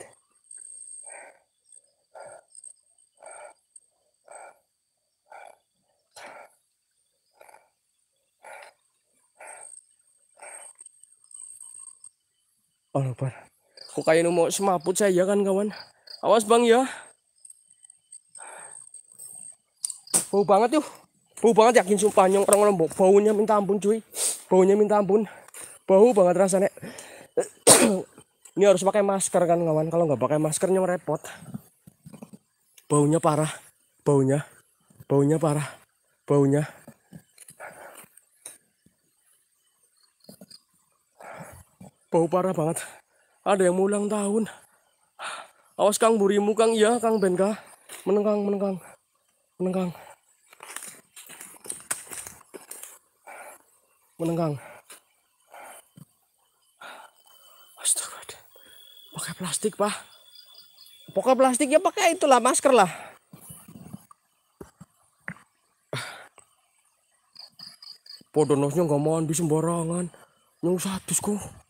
[SPEAKER 1] Oh lupa. Kok kayaknya mau semaput saya ya kan kawan? Awas bang ya. Bau banget yuk. Bau banget yakin sumpah nyong orang orang baunya minta ampun cuy. Baunya minta ampun. Bau banget rasanya. *clears throat* Ini harus pakai masker kan kawan. Kalau nggak pakai maskernya repot. Baunya parah. Baunya. Baunya parah. Baunya. bau parah banget ada yang mau ulang tahun awas kang burimu kang iya kang benka menengkang menengkang menengkang menengkang Astaga, pakai plastik pak pakai plastik ya pakai itulah masker lah podonosnya nggak mau di sembarangan nyung satu kok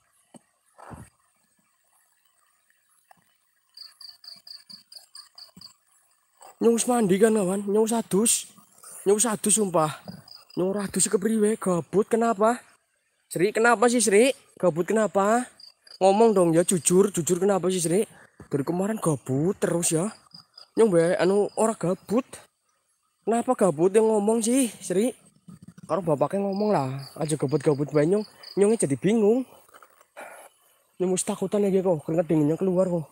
[SPEAKER 1] nyus mandi kan kawan nyung adus nyung adus sumpah nyus adus kepriwe gabut kenapa Sri kenapa sih Sri gabut kenapa ngomong dong ya jujur jujur kenapa sih Sri dari kemarin gabut terus ya nyung be anu orang gabut kenapa gabut yang ngomong sih Sri kalau bapaknya ngomong lah aja gabut-gabut banyak nyungnya jadi bingung nyung takutan lagi kok keringat dinginnya keluar kok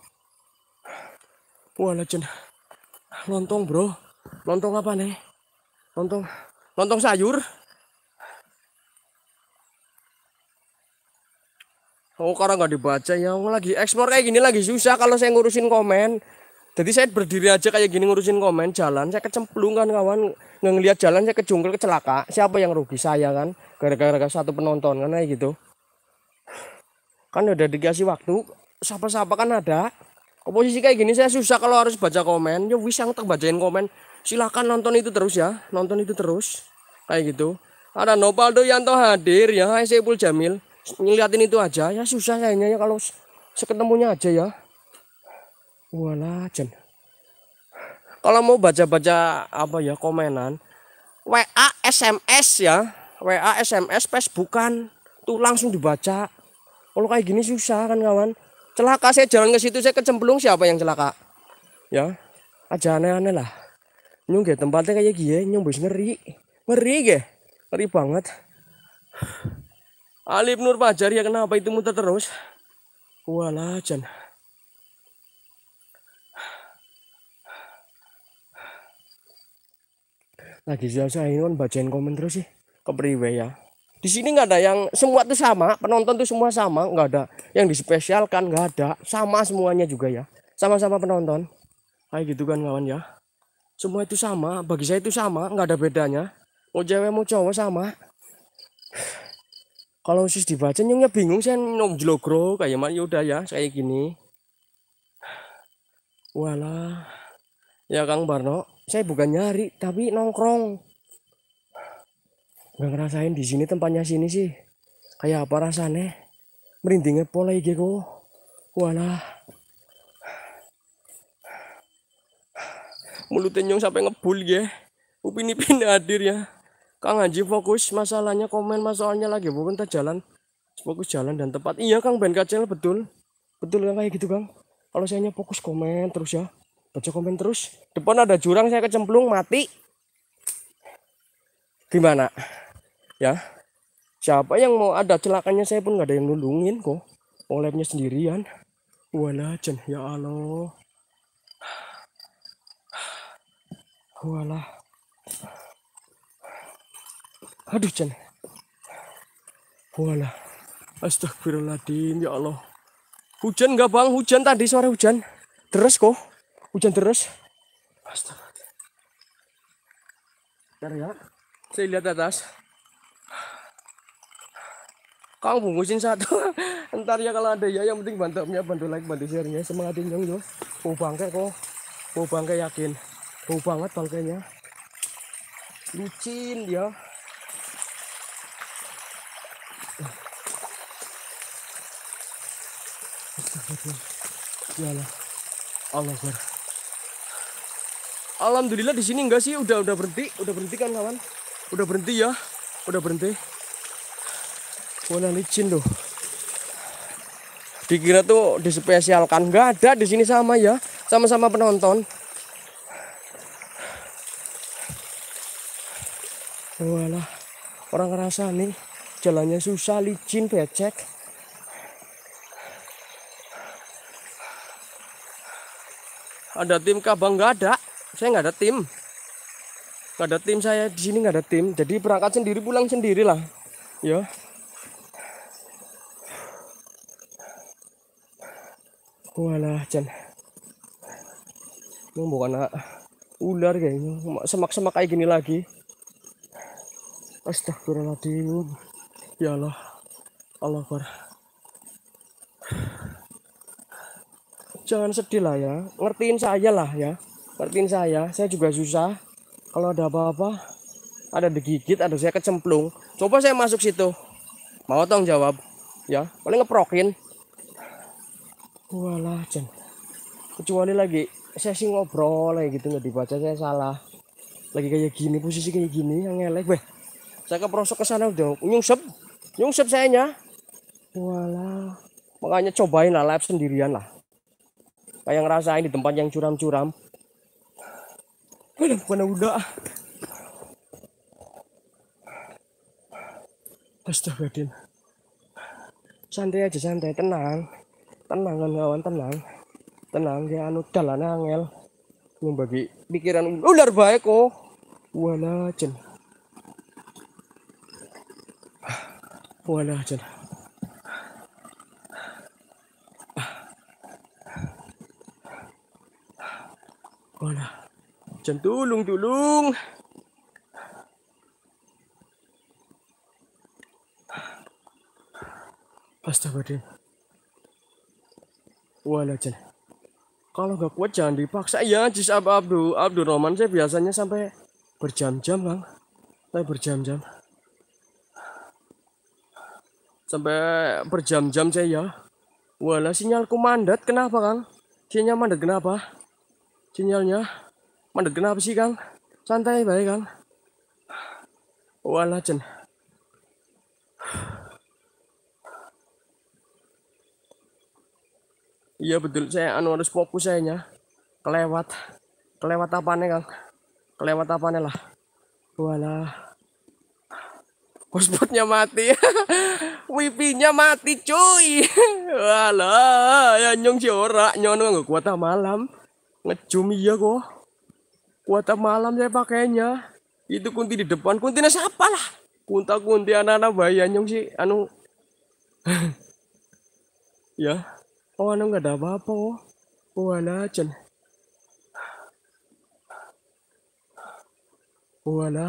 [SPEAKER 1] wah jen lontong bro lontong apa nih lontong lontong sayur Oh karena nggak dibaca ya Oh lagi ekspor kayak gini lagi susah kalau saya ngurusin komen jadi saya berdiri aja kayak gini ngurusin komen jalan saya kecemplung kan kawan ngelihat jalan saya kejungkel kecelaka siapa yang rugi saya kan gara-gara satu penonton kan kayak gitu kan udah dikasih waktu siapa-siapa kan ada Komposisi kayak gini saya susah kalau harus baca komen. Yo wis yang tak komen. Silahkan nonton itu terus ya. Nonton itu terus. Kayak gitu. Ada Nopaldo Yanto hadir ya. Hai Sepul Jamil. Ngeliatin itu aja. Ya susah kayaknya ya kalau seketemunya aja ya. Walah jen. Kalau mau baca-baca apa ya komenan. WA SMS ya. WA SMS Facebookan. Tuh langsung dibaca. Kalau kayak gini susah kan kawan celaka saya jalan ke situ saya kecemplung siapa yang celaka ya aja aneh-aneh lah nyung ya tempatnya kayak gini nyung bis ngeri ngeri ge ngeri banget Alif Nur Fajar ya kenapa itu muter terus walah jan lagi saya ini kan bacain komen terus sih kepriwe ya di sini nggak ada yang semua tuh sama penonton tuh semua sama nggak ada yang dispesialkan nggak ada sama semuanya juga ya sama-sama penonton kayak gitu kan kawan ya semua itu sama bagi saya itu sama nggak ada bedanya mau cewek mau cowok sama kalau sis dibaca nyungnya bingung saya nom jlogro kayak mana yaudah ya saya ya, gini walah ya Kang Barno saya bukan nyari tapi nongkrong nggak ngerasain di sini tempatnya sini sih kayak apa rasanya merindingnya pola IG ku walah mulutnya nyong sampai ngebul ya upin ipin hadir ya Kang Haji fokus masalahnya komen masalahnya lagi bukan tak jalan fokus jalan dan tepat iya Kang Ben Kacel betul betul kan kayak gitu Kang kalau saya hanya fokus komen terus ya baca komen terus depan ada jurang saya kecemplung mati gimana ya siapa yang mau ada celakanya saya pun nggak ada yang nulungin kok olehnya sendirian walajen ya Allah walah aduh Jen walah astagfirullahaladzim ya Allah hujan nggak bang hujan tadi suara hujan Terus kok hujan terus. astagfirullahaladzim Bentar ya saya lihat atas kamu bungkusin satu *laughs* ntar ya kalau ada ya yang penting bantunya bantu like bantu share nya semangatin dong yo mau bangke kok mau bangke yakin mau banget bangkainya lucin dia Allah Allah ber. Alhamdulillah di sini enggak sih udah udah berhenti, udah berhenti kan kawan? Udah berhenti ya. Udah berhenti. Bola licin loh. Dikira tuh dispesialkan, nggak ada di sini sama ya, sama-sama penonton. Walah, orang ngerasa nih jalannya susah, licin, becek. Ada tim kabang nggak ada, saya nggak ada tim nggak ada tim saya di sini nggak ada tim jadi berangkat sendiri pulang sendiri lah ya wala dyan yung mukha na ular kayaknya semak-semak kayak gini lagi astagfirullahaladzim ya Allah Allah bar jangan sedih lah ya ngertiin saya lah ya ngertiin saya saya juga susah kalau ada apa-apa ada digigit ada saya kecemplung coba saya masuk situ mau tong jawab ya paling ngeprokin walah jen kecuali lagi saya sih ngobrol kayak gitu nggak dibaca saya salah lagi kayak gini posisi kayak gini yang ngelek weh saya ke prosok ke sana udah nyungsep nyungsep sayanya walah makanya cobain lah live sendirian lah kayak ngerasain di tempat yang curam-curam Aduh, bukan udah Astagfirullahaladzim santai aja santai tenang tenang kawan tenang tenang ya anu jalan angel membagi pikiran ular baik kok oh. wala jen wala jen wala jen tulung tulung pasti jen. Kalau nggak kuat jangan dipaksa ya, Jis Abdul Abdul Roman saya biasanya sampai berjam-jam bang, sampai berjam-jam. Sampai berjam-jam saya ya. Wala sinyalku mandat kenapa kang? Sinyal mandat kenapa? Sinyalnya mandat kenapa sih kang? Santai baik kang. Wala jen. Iya betul, saya anu harus fokus sayanya. Kelewat. Kelewat apane, Kang? Kelewat apane lah. wala, Hotspotnya mati. *laughs* Wifi-nya mati, cuy. *laughs* wala, ya nyong si ora, nyono nggak kuat malam. Ngejum iya kok. Kuat malam saya pakainya. Itu kunti di depan, kuntinya siapa lah? Kunta kunti anak-anak bayi nyong si anu. *laughs* ya. Oh, Ana nggak ada apa-apa oh. wala Ana Wala.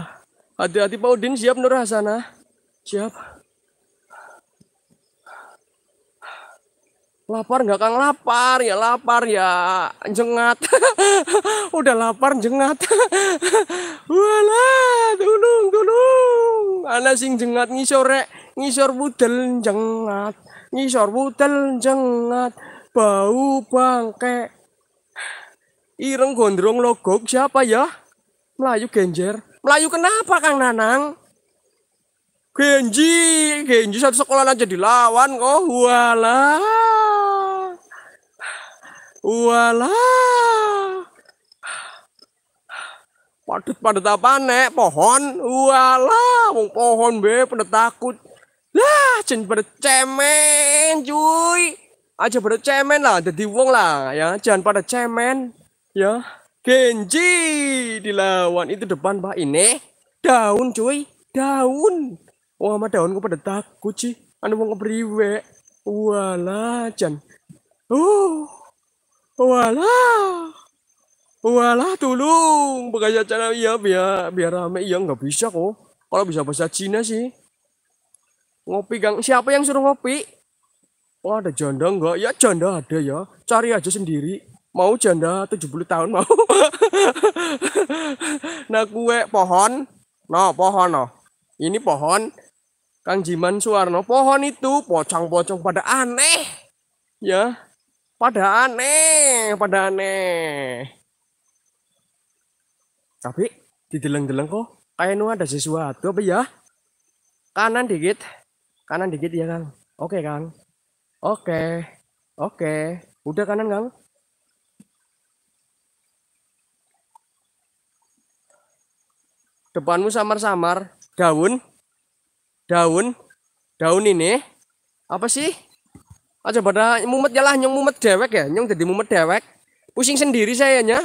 [SPEAKER 1] Hati-hati Pak Udin, siap Nur Hasanah. Siap. Lapar nggak Kang? Lapar ya, lapar ya. Jengat. *laughs* Udah lapar jengat. *laughs* wala, tulung, tulung. Ana sing jengat ngisor rek, ngisor budel jengat ngisor wutel jengat bau bangke ireng gondrong logok siapa ya Melayu genjer Melayu kenapa Kang Nanang Genji Genji satu sekolah aja dilawan kok wala wala padut padut apa nek pohon wala pohon be pada takut lah, pada cemen cuy. Aja pada cemen lah, jadi wong lah ya. Jangan pada cemen ya. Genji dilawan itu depan Pak ini. Daun cuy, daun. Wah, sama daunku pada takut sih. Anu wong kepriwe. wala jan. Uh. wala wala tolong. Bekas channel iya biar biar rame iya nggak bisa kok. Kalau bisa bahasa Cina sih. Ngopi gang. Siapa yang suruh ngopi? Oh ada janda enggak? Ya janda ada ya. Cari aja sendiri. Mau janda 70 tahun mau. *laughs* nah kue pohon. No pohon no. Ini pohon. Kang Jiman Suwarno. Pohon itu pocong-pocong pada aneh. Ya. Pada aneh. Pada aneh. Tapi deleng deleng kok. Kayaknya ada sesuatu apa ya? Kanan dikit. Kanan dikit ya, Kang. Oke, Kang. Oke. Oke. Udah kanan, Kang. Depanmu samar-samar. Daun. Daun. Daun ini. Apa sih? Aja pada mumet ya lah, nyong mumet dewek ya. nyung jadi mumet dewek. Pusing sendiri sayanya.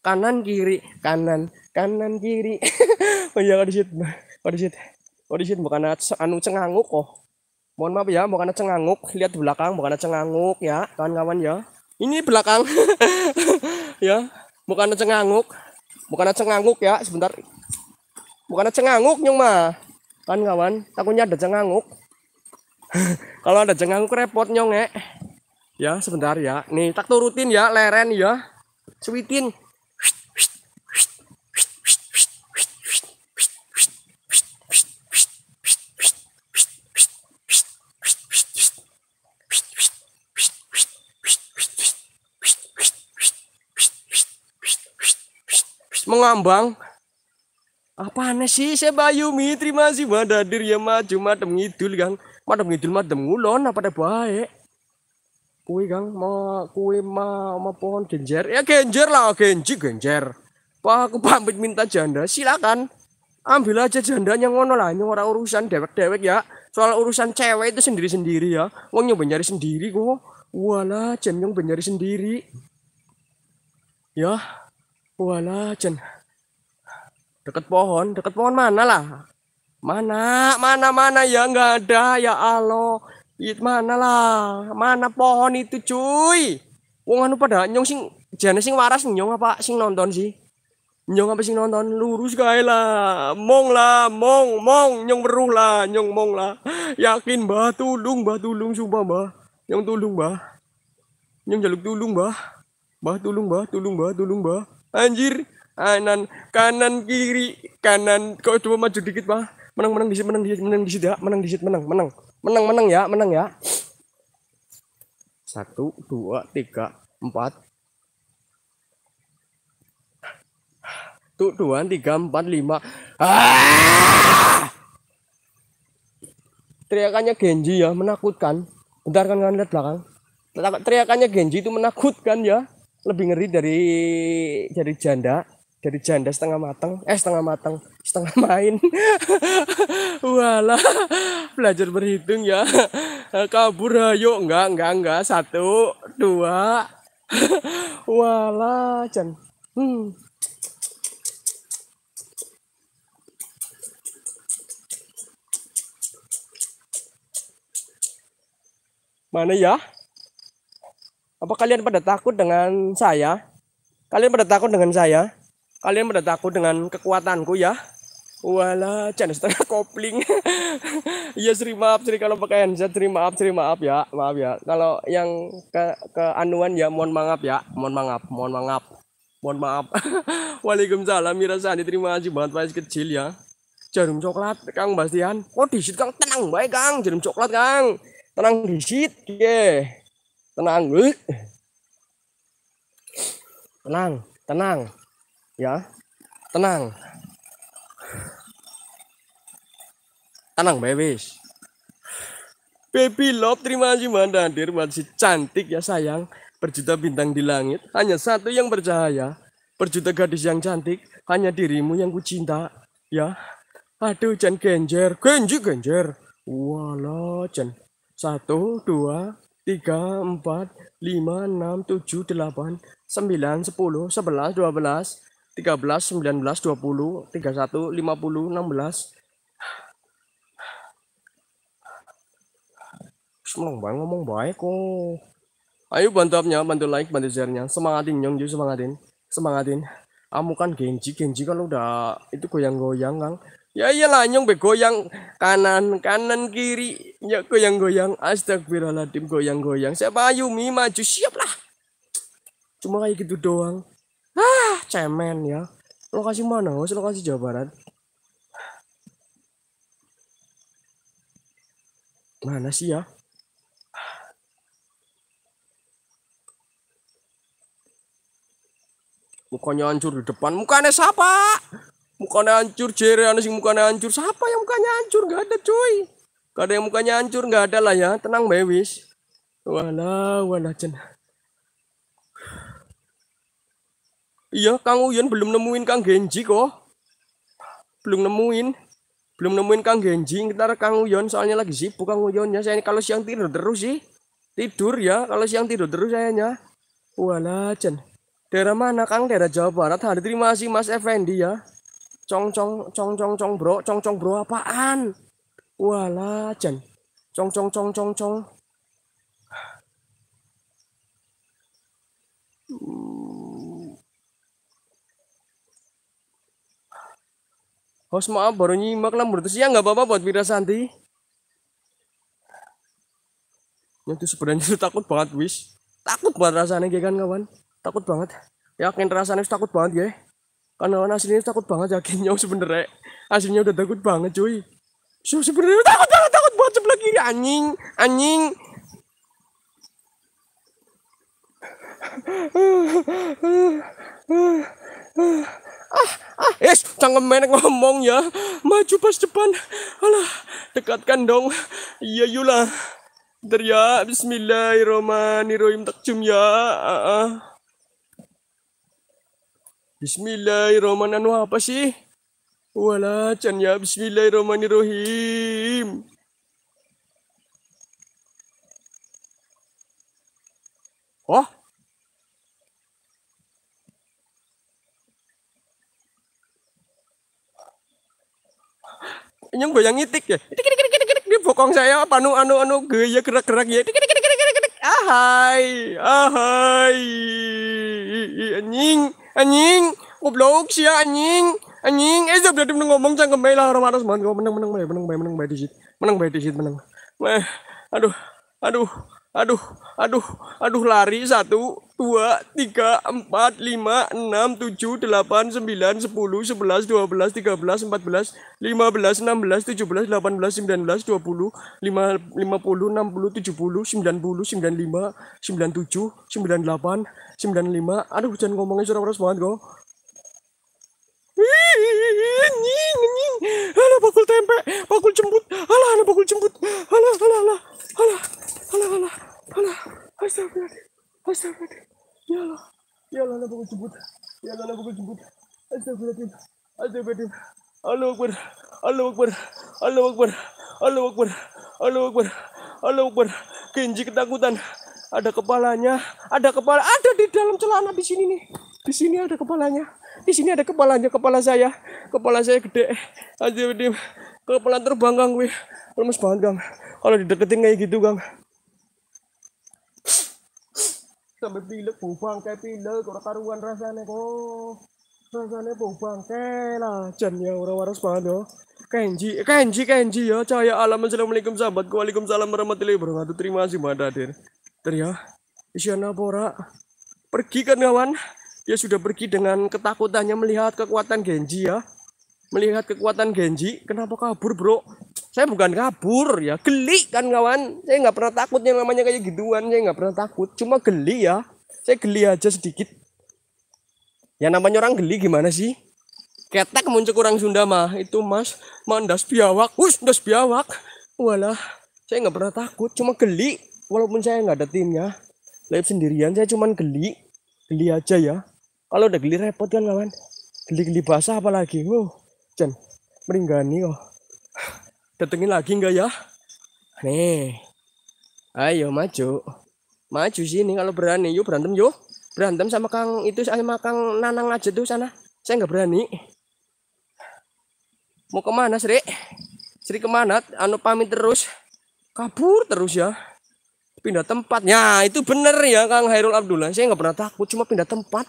[SPEAKER 1] Kanan kiri, kanan, kanan kiri. *laughs* oh iya, kalau di Oh, sini bukan anu cenganguk kok. Oh. Mohon maaf ya, bukan cenganguk. Lihat belakang, bukan cenganguk ya, kawan-kawan ya. Ini belakang. *laughs* ya, bukan cenganguk. Bukan cenganguk ya, sebentar. Bukan cenganguk nyung mah. Kawan-kawan, takutnya ada cenganguk. *laughs* Kalau ada cenganguk repot nyong ya. Eh. Ya, sebentar ya. Nih, tak turutin ya, leren ya. Cuitin. mengambang. Apa ah, aneh sih saya Bayu Mitri masih kasih hadir ya maju madem ngidul Kang. Madem ngidul madem ngulon apa ada baik. Kue Kang ma kue ma ma pohon genjer. Ya genjer lah genji genjer. Pak aku pamit minta janda silakan. Ambil aja jandanya ngono lah ini orang urusan dewek-dewek ya. Soal urusan cewek itu sendiri-sendiri ya. Wong nyoba nyari sendiri kok. Walah, Cem yang benyari sendiri. Ya, wala Jen. Deket pohon, deket pohon mana lah? Mana, mana, mana ya nggak ada ya Allah. It ya, mana lah, mana pohon itu cuy. Wong anu pada nyong sing jana sing waras nyong apa sing nonton sih? Nyong apa sing nonton lurus kae lah. Mong lah, mong, mong nyong beruh lah, nyong mong lah. Yakin bah tulung, bah tulung sumpah bah. Nyong tulung bah. Nyong jaluk tulung bah. Bah tulung bah, tulung bah, tulung bah. Anjir, kanan kanan kiri kanan kau coba maju dikit mah menang menang disit menang disit menang disit ya menang disit menang menang menang menang ya menang ya satu dua tiga empat tuh dua tiga empat lima ah! teriakannya Genji ya menakutkan bentar kan kalian lihat belakang teriakannya Genji itu menakutkan ya lebih ngeri dari dari janda dari janda setengah matang eh setengah matang setengah main *laughs* wala belajar berhitung ya kabur ayo enggak enggak enggak satu dua *laughs* wala Jan hmm. mana ya apa kalian pada takut dengan saya? Kalian pada takut dengan saya? Kalian pada takut dengan kekuatanku ya? Wala, channel setengah *laughs* kopling. Iya, seri maaf, Sri kalau pakai handset, terima maaf, terima maaf ya, maaf ya. Kalau yang ke keanuan ya, mohon maaf ya, mohon maaf, mohon maaf, mohon maaf. *laughs* Waalaikumsalam, Mira Sandi, terima kasih banget, Pak kecil ya. Jarum coklat, Kang Bastian. Oh, disit Kang, tenang baik Kang, jarum coklat Kang. Tenang disit, ye. Iya. Yeah tenang tenang tenang ya tenang tenang bebis baby love terima kasih hadir masih cantik ya sayang berjuta bintang di langit hanya satu yang bercahaya berjuta gadis yang cantik hanya dirimu yang kucinta ya aduh jangan genjer genji genjer wala jan satu dua tiga, empat, lima, enam, tujuh, delapan, sembilan, sepuluh, sebelas, dua belas, tiga belas, sembilan belas, dua puluh, tiga satu, lima puluh, enam belas. banget ngomong baik kok. Ayo bantu upnya, bantu like, bantu share-nya. Semangatin nyong semangatin. Semangatin. Kamu kan Genji, Genji kalau udah itu goyang-goyang, Kang. Ya lah, nyung be goyang kanan, kanan kiri, ya goyang-goyang. Astagfirullahaladzim goyang-goyang. Siapa Ayumi maju siap lah. Cuma kayak gitu doang. Ah, cemen ya. Lokasi mana? mas lokasi Jawa Barat. Mana sih ya? Mukanya hancur di depan. Mukanya siapa? mukanya hancur jere anu sing mukanya hancur siapa yang mukanya hancur Gak ada cuy Gak ada yang mukanya hancur nggak ada lah ya tenang mewis wala wala jen iya kang Uyen belum nemuin kang Genji kok belum nemuin belum nemuin kang Genji ntar kang Uyen soalnya lagi sibuk kang Uyen ya saya kalau siang tidur terus sih tidur ya kalau siang tidur terus sayanya wala jen daerah mana kang daerah Jawa Barat hari terima kasih Mas Effendi ya Cong cong cong cong cong bro, cong cong bro apaan? Walah, Jan. Cong cong cong cong cong. Host maaf baru nyimak lah menurut siang nggak apa-apa buat Wira Santi. Itu sebenarnya itu takut banget wis. Takut banget rasanya ya kan kawan. Takut banget. Yakin rasanya takut banget ya karena aslinya takut banget yakinnya nyaw oh, sebenernya aslinya udah takut banget cuy so, sebenernya takut banget takut banget sebelah kiri anjing anjing ah ah es canggung main ngomong ya maju pas depan alah dekatkan dong iya yulah teriak ya, bismillahirrahmanirrahim takjum ya. ah, ah. Bismillahirrahmanirrahim. Apa sih? Wala ya Bismillahirrahmanirrahim. Oh? Yang goyang itik ya. Itik itik itik itik di bokong saya apa anu anu anu gaya gerak-gerak ya. Itik itik itik itik itik. Ahai, ahai. Anjing anjing goblok sia anjing anjing eh jawab jadi ngomong cangkem bae lah orang atas banget menang menang bae menang bae menang bae disit menang bae disit menang bae aduh aduh Aduh, aduh, aduh lari satu, dua, tiga, empat, lima, enam, tujuh, delapan, sembilan, sepuluh, sebelas, dua belas, tiga belas, empat belas, lima belas, enam belas, tujuh belas, delapan belas, sembilan belas, dua puluh, lima, lima puluh, enam puluh, tujuh puluh, sembilan puluh, sembilan lima, sembilan tujuh, sembilan delapan, sembilan lima. Aduh, jangan ngomongnya suara keras banget kok. Alah, bakul tempe, bakul jembut, alah, alah, bakul jembut, alah, alah, alah, alah. Allah Allah Allah astagfirullahaladzim astagfirullahaladzim ya Allah ya Allah Allah bangun jemput ya Allah Allah bangun jemput astagfirullahaladzim astagfirullahaladzim Allah Akbar Allah Akbar Allah Akbar Allah Akbar Allah Akbar Allah Akbar Kenji ketakutan ada kepalanya, ada kepala, ada di dalam celana di sini nih. Di sini ada kepalanya. Di sini ada kepalanya, kepala saya. Kepala saya gede. Aduh, kepala terbang, gang, Lemes banget, gang, Kalau dideketin kayak gitu, gang sampai pilek bau bangkai pilek orang karuan rasanya kok rasanya bau bangkai lah jan ya orang waras banget ya Kenji, Kenji, Kenji ya, cahaya alam, assalamualaikum sahabat waalaikumsalam warahmatullahi wabarakatuh, terima kasih mbak dadir teriak ya. Isyana Bora, pergi kan kawan, dia sudah pergi dengan ketakutannya melihat kekuatan Genji ya melihat kekuatan Genji, kenapa kabur bro? Saya bukan kabur ya, geli kan kawan. Saya nggak pernah takut yang namanya kayak gituan, saya nggak pernah takut. Cuma geli ya, saya geli aja sedikit. Ya namanya orang geli gimana sih? Ketek muncul orang Sunda mah, itu mas, mandas biawak, us, Mandas biawak. Walah, saya nggak pernah takut, cuma geli. Walaupun saya nggak ada timnya, live sendirian, saya cuma geli, geli aja ya. Kalau udah geli repot kan kawan, geli-geli basah apalagi. Wow. Jen, meringgani Oh. Datengin lagi enggak ya? Nih. Ayo maju. Maju sini kalau berani. Yuk berantem yuk. Berantem sama Kang itu sama Kang Nanang aja tuh sana. Saya enggak berani. Mau kemana Sri? Sri kemana? Anu pamit terus. Kabur terus ya. Pindah tempat. Ya itu bener ya Kang Hairul Abdullah. Saya enggak pernah takut. Cuma pindah tempat.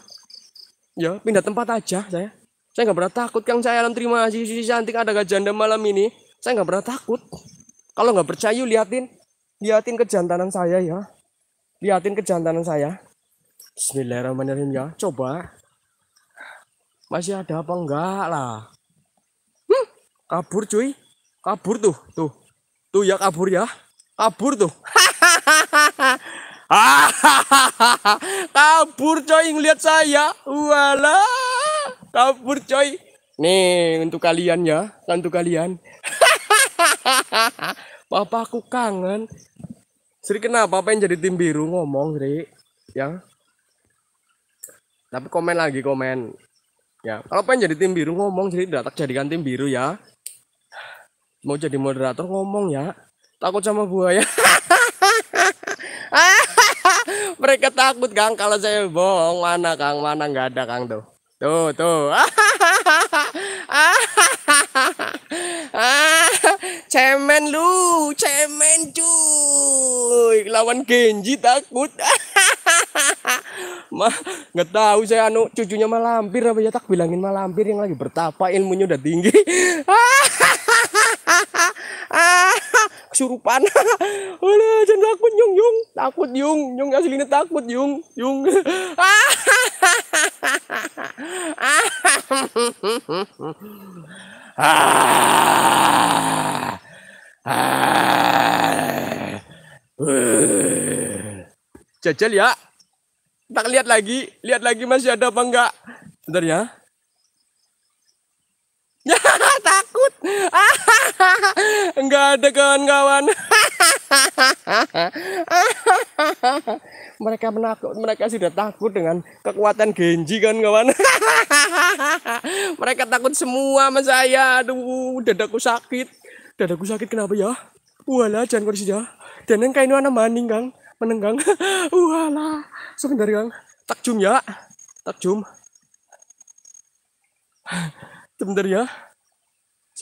[SPEAKER 1] Ya pindah tempat aja saya. Saya nggak pernah takut Kang saya alam terima kasih sisi cantik ada janda malam ini. Saya nggak pernah takut. Kalau nggak percaya liatin, liatin kejantanan saya ya. Liatin kejantanan saya. Bismillahirrahmanirrahim ya. Coba. Masih ada apa enggak lah? Hmm, kabur cuy. Kabur tuh, tuh. Tuh ya kabur ya. Kabur tuh. *laughs* kabur coy ngeliat saya. Walah kabur coy nih untuk kalian ya untuk kalian papa *laughs* aku kangen Sri kenapa pengen jadi tim biru ngomong Sri ya tapi komen lagi komen ya kalau pengen jadi tim biru ngomong Sri tak jadikan tim biru ya mau jadi moderator ngomong ya takut sama buaya *laughs* mereka takut kang kalau saya bohong mana kang mana nggak ada kang tuh Tuh, tuh. *laughs* cemen lu, cemen cuy. Lawan Genji takut. *laughs* mah nggak tahu saya anu cucunya malampir apa ya tak bilangin malampir yang lagi bertapa ilmunya udah tinggi. *laughs* *laughs* kesurupan waduh *laughs* jangan takut yung yung takut yung yung aslinya takut yung yung *laughs* jajal ya tak lihat lagi lihat lagi masih ada apa enggak bentar ya laut. *laughs* Enggak ada kawan-kawan. *laughs* mereka menakut, mereka sudah takut dengan kekuatan Genji kan kawan. *laughs* mereka takut semua sama saya. Aduh, dadaku sakit. Dadaku sakit kenapa ya? Walah, jangan kondisi ya. Dan yang kainu anak maning kang, menenggang. Walah, sebentar dari kang. Takjum ya, takjum. Sebentar ya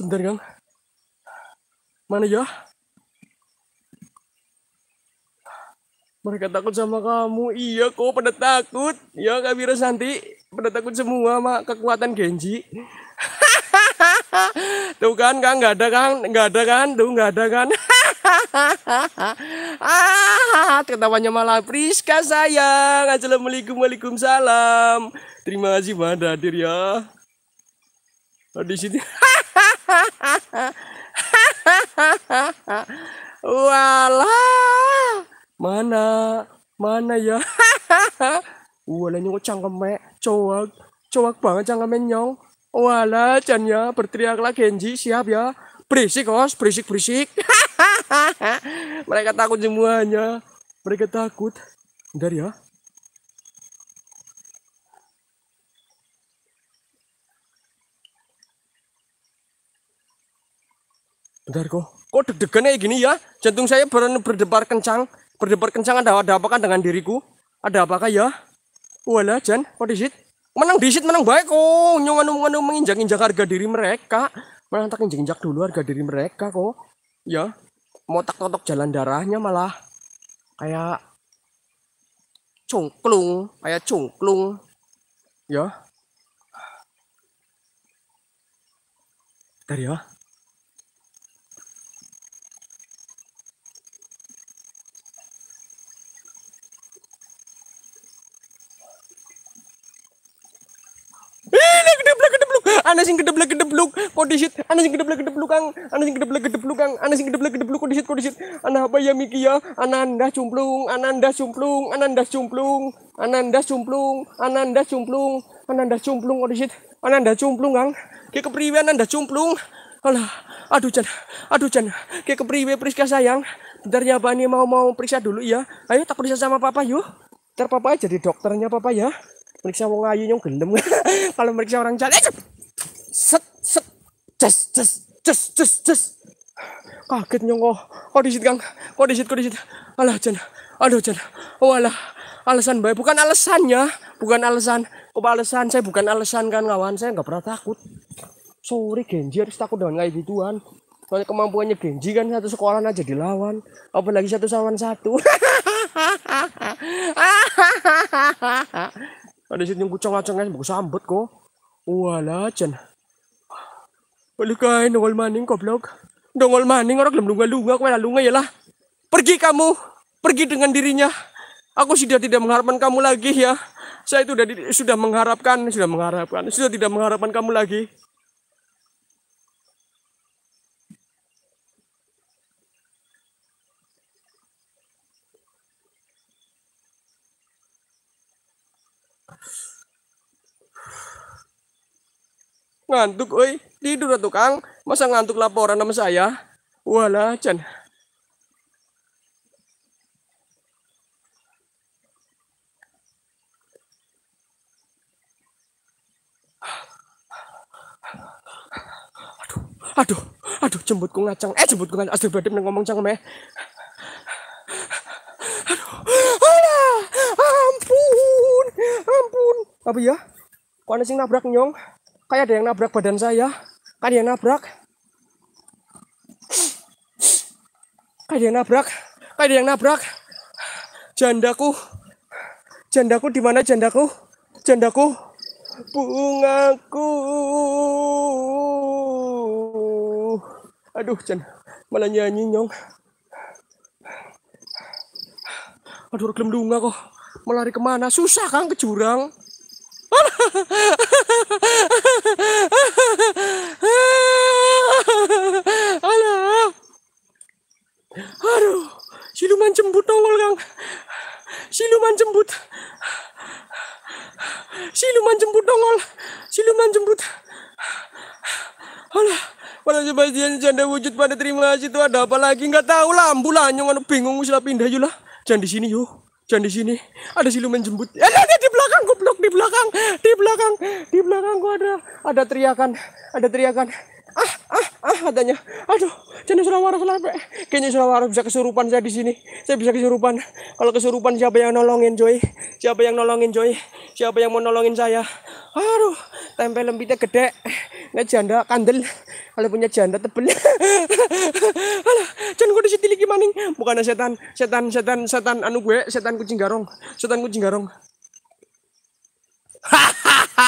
[SPEAKER 1] sebentar kan mana ya mereka takut sama kamu iya kok pada takut ya kak Biro Santi pada takut semua mak kekuatan Genji *laughs* tuh kan kan nggak ada kan nggak ada kan tuh nggak ada kan *laughs* ah ketawanya malah Priska sayang assalamualaikum waalaikumsalam terima kasih pada hadir ya Oh, di sini. *laughs* wala Mana? Mana ya? *laughs* wala nyong cangkeme, cowok, cowok banget cangkeme nyong. wala Chan ya, berteriaklah Genji, siap ya. Berisik, Os, berisik-berisik. *laughs* Mereka takut semuanya. Mereka takut. Bentar ya. Bentar kok. Kok deg-degannya gini ya? Jantung saya ber berdebar kencang. Berdebar kencang ada, ada apa kan dengan diriku? Ada apakah ya? Wala Jan, kok disit? Menang disit, menang baik kok. Nyungan anu menginjak-injak harga diri mereka. Menang tak injak-injak dulu harga diri mereka kok. Ya, mau tak totok jalan darahnya malah. Kayak cungklung, kayak cungklung. Ya. Bentar ya. Ana sing gedeblek gedebluk kodisit. Ana sing gedeblek kang, Ana sing gedeblek kang, Ana sing gedeblek gedebluk kodisit kodisit. Ana apa ya mikia? Ya? anda cumplung, anda cumplung, anda cumplung, anda cumplung, anda cumplung, anda cumplung kodisit. anda cumplung kang. Ki kepriwe anda cumplung. Alah, aduh Jan, aduh Jan, kayak kepriwe Priska sayang. Bentar ya Bani mau mau periksa dulu ya. Ayo tak periksa sama papa yuk. Ntar papa jadi dokternya papa ya. Periksa wong ayu nyong gendem, *laughs* Kalau periksa orang jalan. Eh, set set ces ces ces ces ces kaget nyongo kok disit kang kok disit kok disit alah jan aduh jan walah oh, alasan baik bukan alasannya bukan alasan kok alasan saya bukan alasan kan kawan saya nggak pernah takut sorry Genji harus takut dengan kayak gituan soalnya kemampuannya Genji kan satu sekolahan aja dilawan apalagi satu lawan satu ada *laughs* situ yang kucong kan buku sambut kok walah oh, jan Palikay, nongol maning kok blog, Nungal maning, orang belum lunga-lunga, kau lunga ya lah. Pergi kamu, pergi dengan dirinya. Aku sudah tidak mengharapkan kamu lagi ya. Saya itu sudah, sudah mengharapkan, sudah mengharapkan, sudah tidak mengharapkan kamu lagi. Ngantuk, oi. Tidur tukang. Masa ngantuk laporan sama saya? Walah, Chan. aduh, aduh aduh jembutku ngacang, eh jembutku ngacang, aduh neng ngomong cang meh Aduh, alah, ampun, ampun. Apa ya? Kok ada sing nabrak nyong? kayak ada yang nabrak badan saya kayak yang nabrak kayak ada yang nabrak kayak ada yang nabrak jandaku jandaku di mana jandaku jandaku bungaku aduh jangan malah nyanyi nyong aduh kelem dunga kok melari kemana susah kan ke jurang Alah. Aduh, siluman jembut nongol, Kang. Siluman jembut. Siluman jembut nongol. Siluman jembut. Alah, pada sebagian janda wujud pada terima kasih itu ada apa lagi? Enggak tahu lah, ambulan nyong bingung usah pindah yulah, Jangan di sini yuk. Jangan di sini. Ada siluman jembut. Eh, ada di belakang goblok belakang, di belakang, di belakang gua ada ada teriakan, ada teriakan. Ah, ah, ah adanya Aduh, jangan sudah waras sampai. Kayaknya sudah waras bisa kesurupan saya di sini. Saya bisa kesurupan. Kalau kesurupan siapa yang nolongin Joy? Siapa yang nolongin Joy? Siapa yang mau nolongin saya? Aduh, tempel lembitnya gede. Nggak janda kandel. Kalau punya janda tebel. *laughs* Alah, jangan gue lagi maning. Bukan setan, setan, setan, setan anu gue, setan kucing garong. Setan kucing garong. *laughs*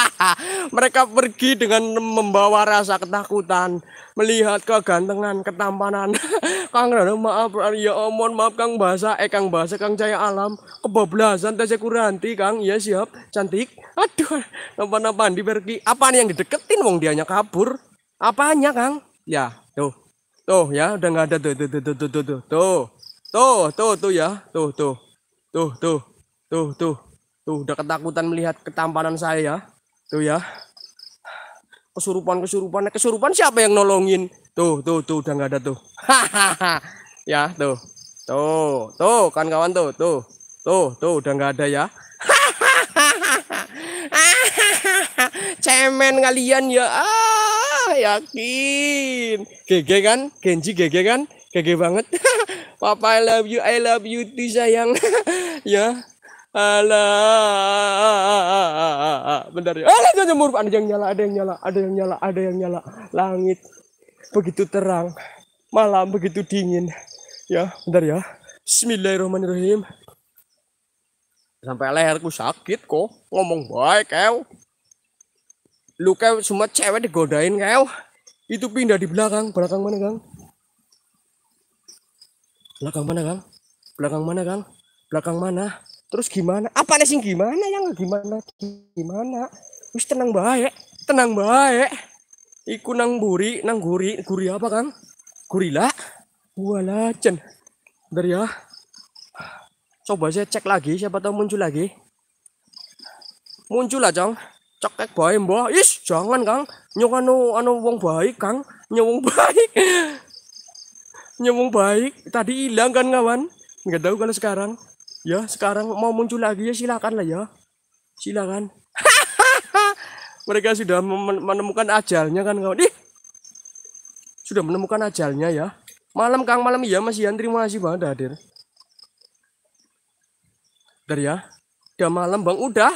[SPEAKER 1] Mereka pergi dengan membawa rasa ketakutan, melihat kegantengan, ketampanan. *laughs* Kang Rano maaf, ya omon maaf Kang Bahasa, eh Kang Bahasa, Kang jaya Alam, kebablasan teh kuranti Kang, ya siap, cantik. Aduh, nampan-nampan di pergi. apa yang dideketin wong dianya kabur? Apanya Kang? Ya, tuh. Tuh ya, udah nggak ada tuh tuh tuh tuh tuh tuh tuh. Tuh, tuh tuh ya, tuh tuh. Tuh tuh. Tuh tuh. Tuh udah ketakutan melihat ketampanan saya. Ya. Tuh ya. Kesurupan kesurupan kesurupan siapa yang nolongin? Tuh tuh tuh udah nggak ada tuh. Hahaha. ya tuh. Tuh tuh kan kawan tuh tuh tuh tuh udah nggak ada ya. hahaha Cemen kalian ya. Ah, yakin. GG kan? Genji GG kan? GG banget. *laughs* Papa I love you, I love you too sayang. *laughs* ya ala bentar ya. Alah, jangan huruf ada yang nyala, ada yang nyala, ada yang nyala, ada yang nyala. Langit begitu terang, malam begitu dingin. Ya, bentar ya. Bismillahirrahmanirrahim. Sampai leherku sakit kok. Ngomong baik, kau. Lu kau semua cewek digodain kau. Itu pindah di belakang. Belakang mana, Kang? Belakang mana, Kang? Belakang mana, Kang? Belakang mana? terus gimana apa nih sing gimana yang gimana gimana wis tenang baik tenang baik iku nang buri nang guri guri apa kang gurila wala cen dari ya coba saya cek lagi siapa tahu muncul lagi muncul lah cong cokek baik mbah is jangan kang nyong anu anu wong baik kang nyong *laughs* baik nyong baik tadi hilang kan kawan nggak tahu kalau sekarang Ya, sekarang mau muncul lagi ya silakan lah ya. Silakan. *laughs* Mereka sudah menemukan ajalnya kan kawan. di Sudah menemukan ajalnya ya. Malam Kang, malam ya Mas Ian. Terima kasih banget hadir. dari ya. Udah malam Bang, udah.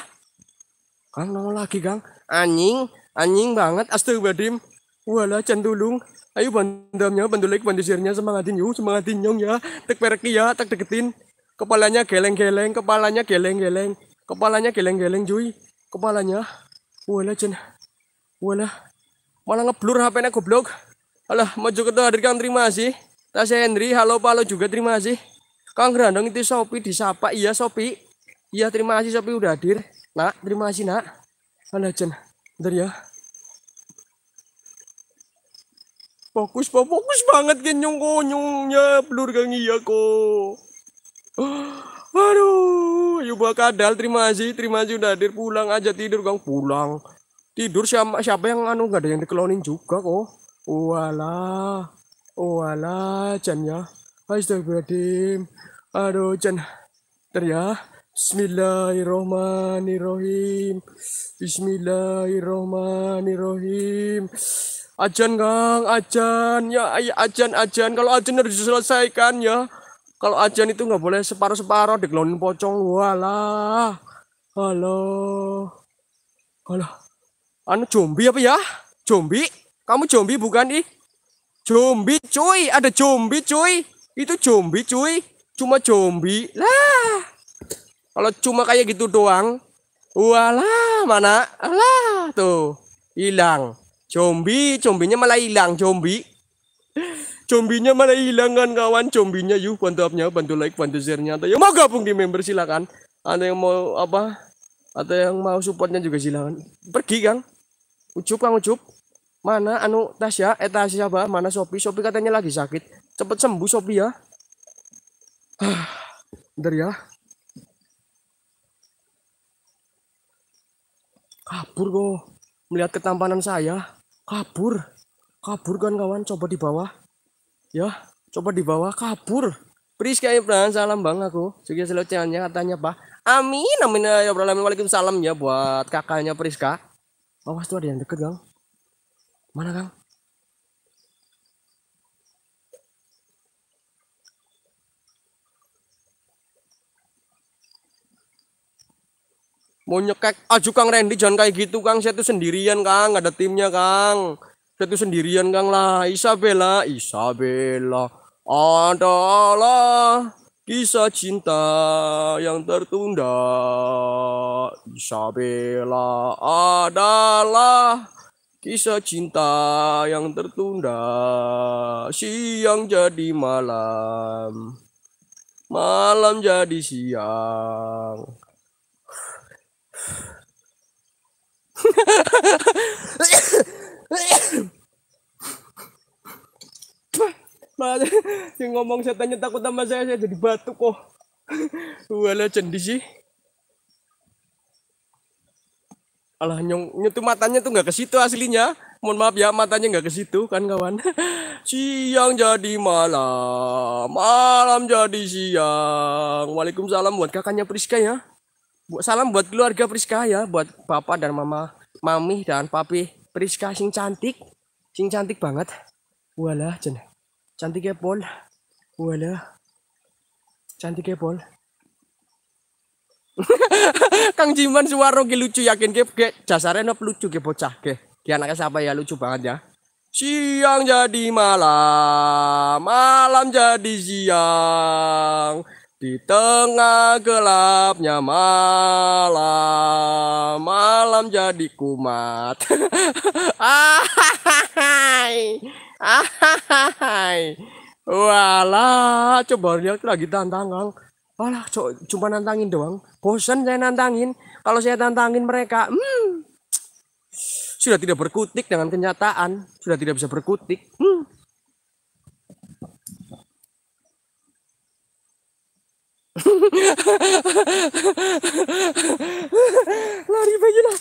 [SPEAKER 1] Kang nongol lagi Kang. Anjing, anjing banget astagfirullahaladzim. Walah cendulung. Ayo bandamnya, bandulik, bandusirnya semangatin yuk, semangatin nyong ya. Tek pereki ya, tek deketin. Kepalanya geleng-geleng, kepalanya geleng-geleng, kepalanya geleng-geleng, cuy, Kepalanya. Wala, Jen. Wala. Malah ngeblur HP-nya goblok. Alah, maju ke hadir Kang terima kasih. tas Henry halo Palo juga terima sih Kang Grandong itu Sopi disapa. Iya, Sopi. Iya, terima sih Sopi udah hadir. Nak, terima sih Nak. Alah, Jen. Bentar ya. Fokus, fokus banget kenyong konyongnya blur Kang iya kok. *gasps* Aduh, Yuba Kadal terima kasih, terima kasih udah hadir pulang aja tidur gang pulang. Tidur siapa siapa yang anu nggak ada yang dikelonin juga kok. wala, oh, wala oh, Chan ya. Astagfirullahaladzim. Aduh, Chan. Ntar ya. Bismillahirrohmanirrohim. Bismillahirrohmanirrohim. Ajan gang, ajan ya, ajan ajan. Kalau ajan harus diselesaikan ya kalau ajan itu nggak boleh separuh-separuh digelonin pocong walah halo halo anu zombie apa ya zombie kamu zombie bukan ih zombie cuy ada zombie cuy itu zombie cuy cuma zombie lah kalau cuma kayak gitu doang wala mana alah tuh hilang zombie zombinya malah hilang zombie Combinya mana hilangan kawan combinya yuk bantu upnya bantu like bantu share nya atau yang mau gabung di member silakan ada yang mau apa atau yang mau supportnya juga silakan pergi kang ucup kang ucup mana anu Tasya eh Tasya apa mana Sopi Sopi katanya lagi sakit cepet sembuh Sopi ya ah, bentar ya kabur kok melihat ketampanan saya kabur kabur kan kawan coba di bawah ya coba dibawa kabur Priska Ibran salam bang aku juga selalu channelnya katanya pak amin amin ya alamin ya, waalaikumsalam ya buat kakaknya Priska awas tuh ada yang deket dong mana kang mau nyekek aju Kang Randy jangan kayak gitu Kang saya tuh sendirian Kang gak ada timnya Kang dia sendirian Kang lah. Isabella, Isabella. Adalah kisah cinta yang tertunda. Isabella adalah Kisah cinta yang tertunda Siang jadi malam Malam jadi siang *laughs* Mas, *laughs* yang ngomong setannya takut sama saya, saya jadi batuk kok. Wala cendi sih. Alah nyong, nyetu matanya tuh nggak ke situ aslinya. Mohon maaf ya, matanya nggak ke situ kan kawan. *laughs* Siang jadi malam, malam jadi siang. Waalaikumsalam buat kakaknya Priska ya. Buat salam buat keluarga Priska ya, buat bapak dan mama, mami dan papi. Priska sing cantik, sing cantik banget. Walah jen. Paul. Pol. Walah. ya Pol. *laughs* Kang Jiman suara ki lucu yakin ge ke jasare no lucu ge bocah ge. Ki anaknya siapa ya lucu banget ya. Siang jadi malam, malam jadi siang. Di tengah gelapnya malam, malam jadi kumat. *laughs* ahai, ahai. Walah, coba lihat lagi tantangan. Walah, co cuma nantangin doang. Bosan saya nantangin. Kalau saya tantangin mereka, hmm, sudah tidak berkutik dengan kenyataan. Sudah tidak bisa berkutik. Hmm. lari bagi lah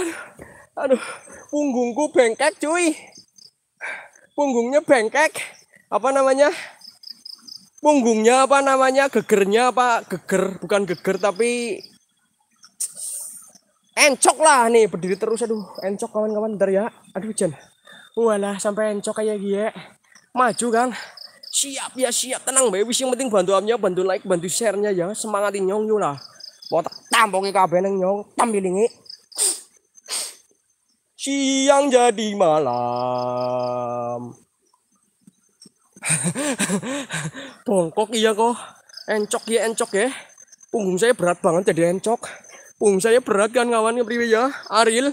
[SPEAKER 1] aduh aduh punggungku bengkek cuy punggungnya bengkek apa namanya punggungnya apa namanya gegernya apa geger bukan geger tapi encok lah nih berdiri terus aduh encok kawan-kawan ntar ya aduh Jen walah sampai encok kayak gini maju kang siap ya siap tenang baby wis yang penting bantu amnya bantu like bantu share-nya ya semangatin nyong nyong lah mau tak tampongi kabeh nyong nyong ini siang jadi malam *laughs* bongkok iya kok encok ya encok ya punggung saya berat banget jadi encok punggung saya berat kan kawan priwe ya Aril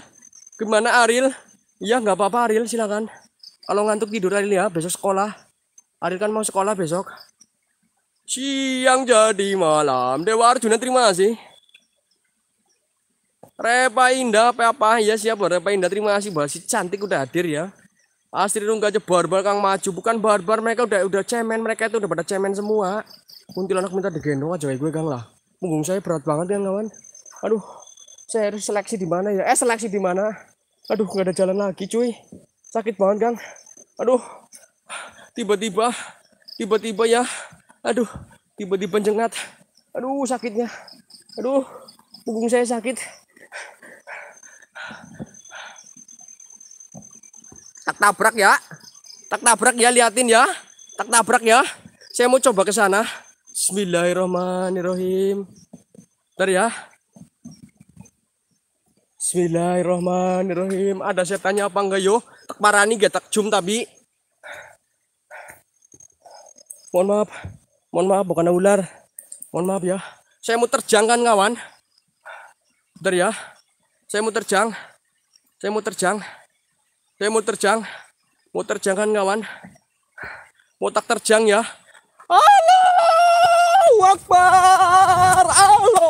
[SPEAKER 1] gimana Aril ya nggak apa-apa Aril silakan kalau ngantuk tidur Aril ya besok sekolah Aril kan mau sekolah besok. Siang jadi malam. Dewa Arjuna terima kasih. Repa Indah, apa apa ya siap buat Repa Indah terima kasih bahas si cantik udah hadir ya. Asri Rungga aja barbar kang maju bukan barbar mereka udah udah cemen mereka itu udah pada cemen semua. Kuntilanak minta digendong aja gue gang lah. Punggung saya berat banget ya kawan. Aduh, saya harus seleksi di mana ya? Eh seleksi di mana? Aduh nggak ada jalan lagi cuy. Sakit banget kang. Aduh, tiba-tiba tiba-tiba ya aduh tiba-tiba jengat aduh sakitnya aduh punggung saya sakit tak tabrak ya tak tabrak ya liatin ya tak tabrak ya saya mau coba ke sana Bismillahirrahmanirrahim Bentar ya Bismillahirrahmanirrahim ada setannya apa enggak yo tak nih, gak tak jum tapi mohon maaf mohon maaf bukan ular mohon maaf ya saya mau terjang kan kawan bentar ya saya mau terjang saya mau terjang saya mau terjang mau terjang kan kawan mau tak terjang ya Allah Akbar halo,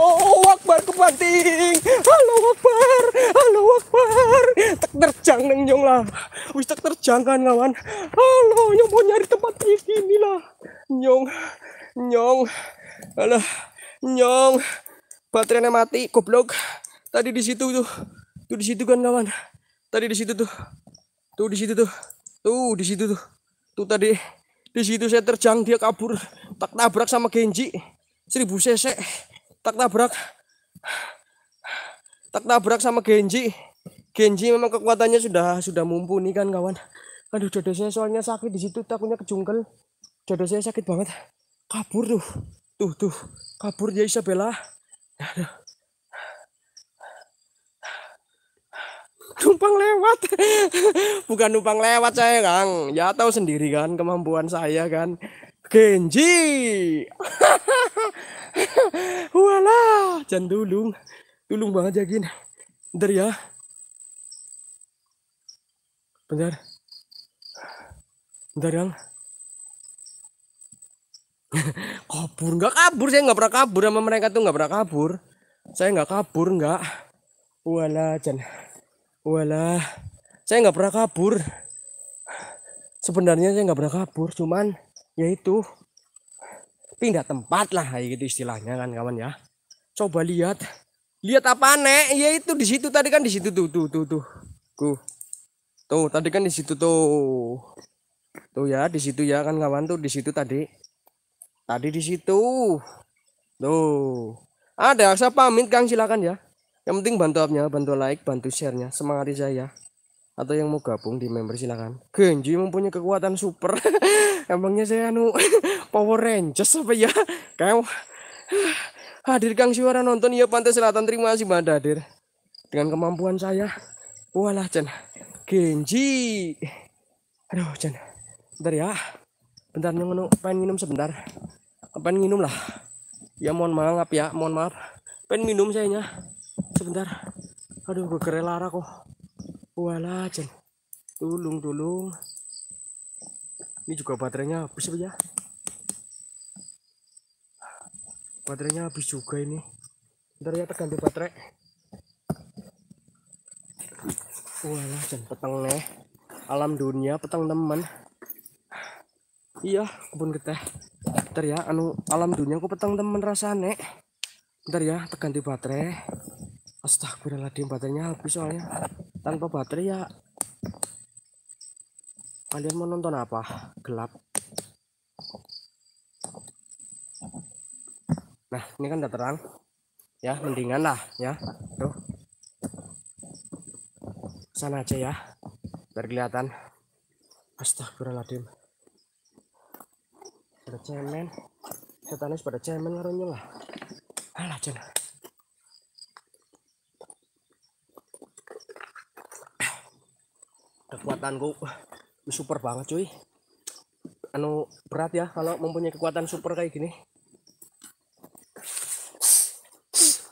[SPEAKER 1] Akbar kebanting halo Akbar halo Akbar tak terjang neng nyong lah wis tak terjang kan kawan Halo nyong mau nyari tempat gini lah nyong nyong alah nyong baterainya mati goblok tadi di situ tuh tuh di situ kan kawan tadi di situ tuh tuh di situ tuh tuh di situ tuh tuh tadi di situ saya terjang, dia kabur. Tak tabrak sama Genji. seribu cc. Tak tabrak. Tak tabrak sama Genji. Genji memang kekuatannya sudah sudah mumpuni kan kawan. Aduh dada saya soalnya sakit di situ takutnya kejungkel. Dada saya sakit banget. Kabur tuh. Tuh tuh. Kabur dia ya, Isabella. Aduh. numpang lewat *laughs* bukan numpang lewat saya kang ya tahu sendiri kan kemampuan saya kan Genji *laughs* wala jangan tulung tulung banget ya gini bentar ya bentar bentar yang *laughs* kabur nggak kabur saya nggak pernah kabur sama mereka tuh nggak pernah kabur saya nggak kabur nggak wala jangan walah saya nggak pernah kabur sebenarnya saya nggak pernah kabur cuman yaitu pindah tempat lah kayak gitu istilahnya kan kawan ya coba lihat lihat apa nek ya itu di situ tadi kan di situ tuh tuh tuh tuh tuh tuh tadi kan di situ tuh tuh ya di situ ya kan kawan tuh di situ tadi tadi di situ tuh ada siapa pamit Kang silakan ya yang penting bantu upnya bantu like bantu sharenya semangati saya atau yang mau gabung di member silakan Genji mempunyai kekuatan super *laughs* emangnya saya anu *laughs* Power Rangers apa ya Kau hadir Kang Suara nonton ya Pantai Selatan terima kasih Mbak hadir dengan kemampuan saya walah Jan Genji aduh Jan bentar ya bentar nyengu anu, pengen minum sebentar pengen minum lah ya mohon maaf ya mohon maaf pengen minum sayanya sebentar aduh gue kere lara kok wala ceng. tulung tulung ini juga baterainya habis ya baterainya habis juga ini ntar ya ganti baterai wala ceng. petang nih alam dunia petang teman iya kebun geteh ntar ya anu alam dunia kok petang teman rasane ntar ya di baterai Astagfirullahaladzim baterainya habis soalnya tanpa baterai ya kalian mau nonton apa gelap nah ini kan udah terang ya mendingan lah ya tuh sana aja ya biar kelihatan astagfirullahaladzim pada cemen setanis pada cemen ngarunya lah alah jenak Kekuatan kekuatanku super banget cuy anu berat ya kalau mempunyai kekuatan super kayak gini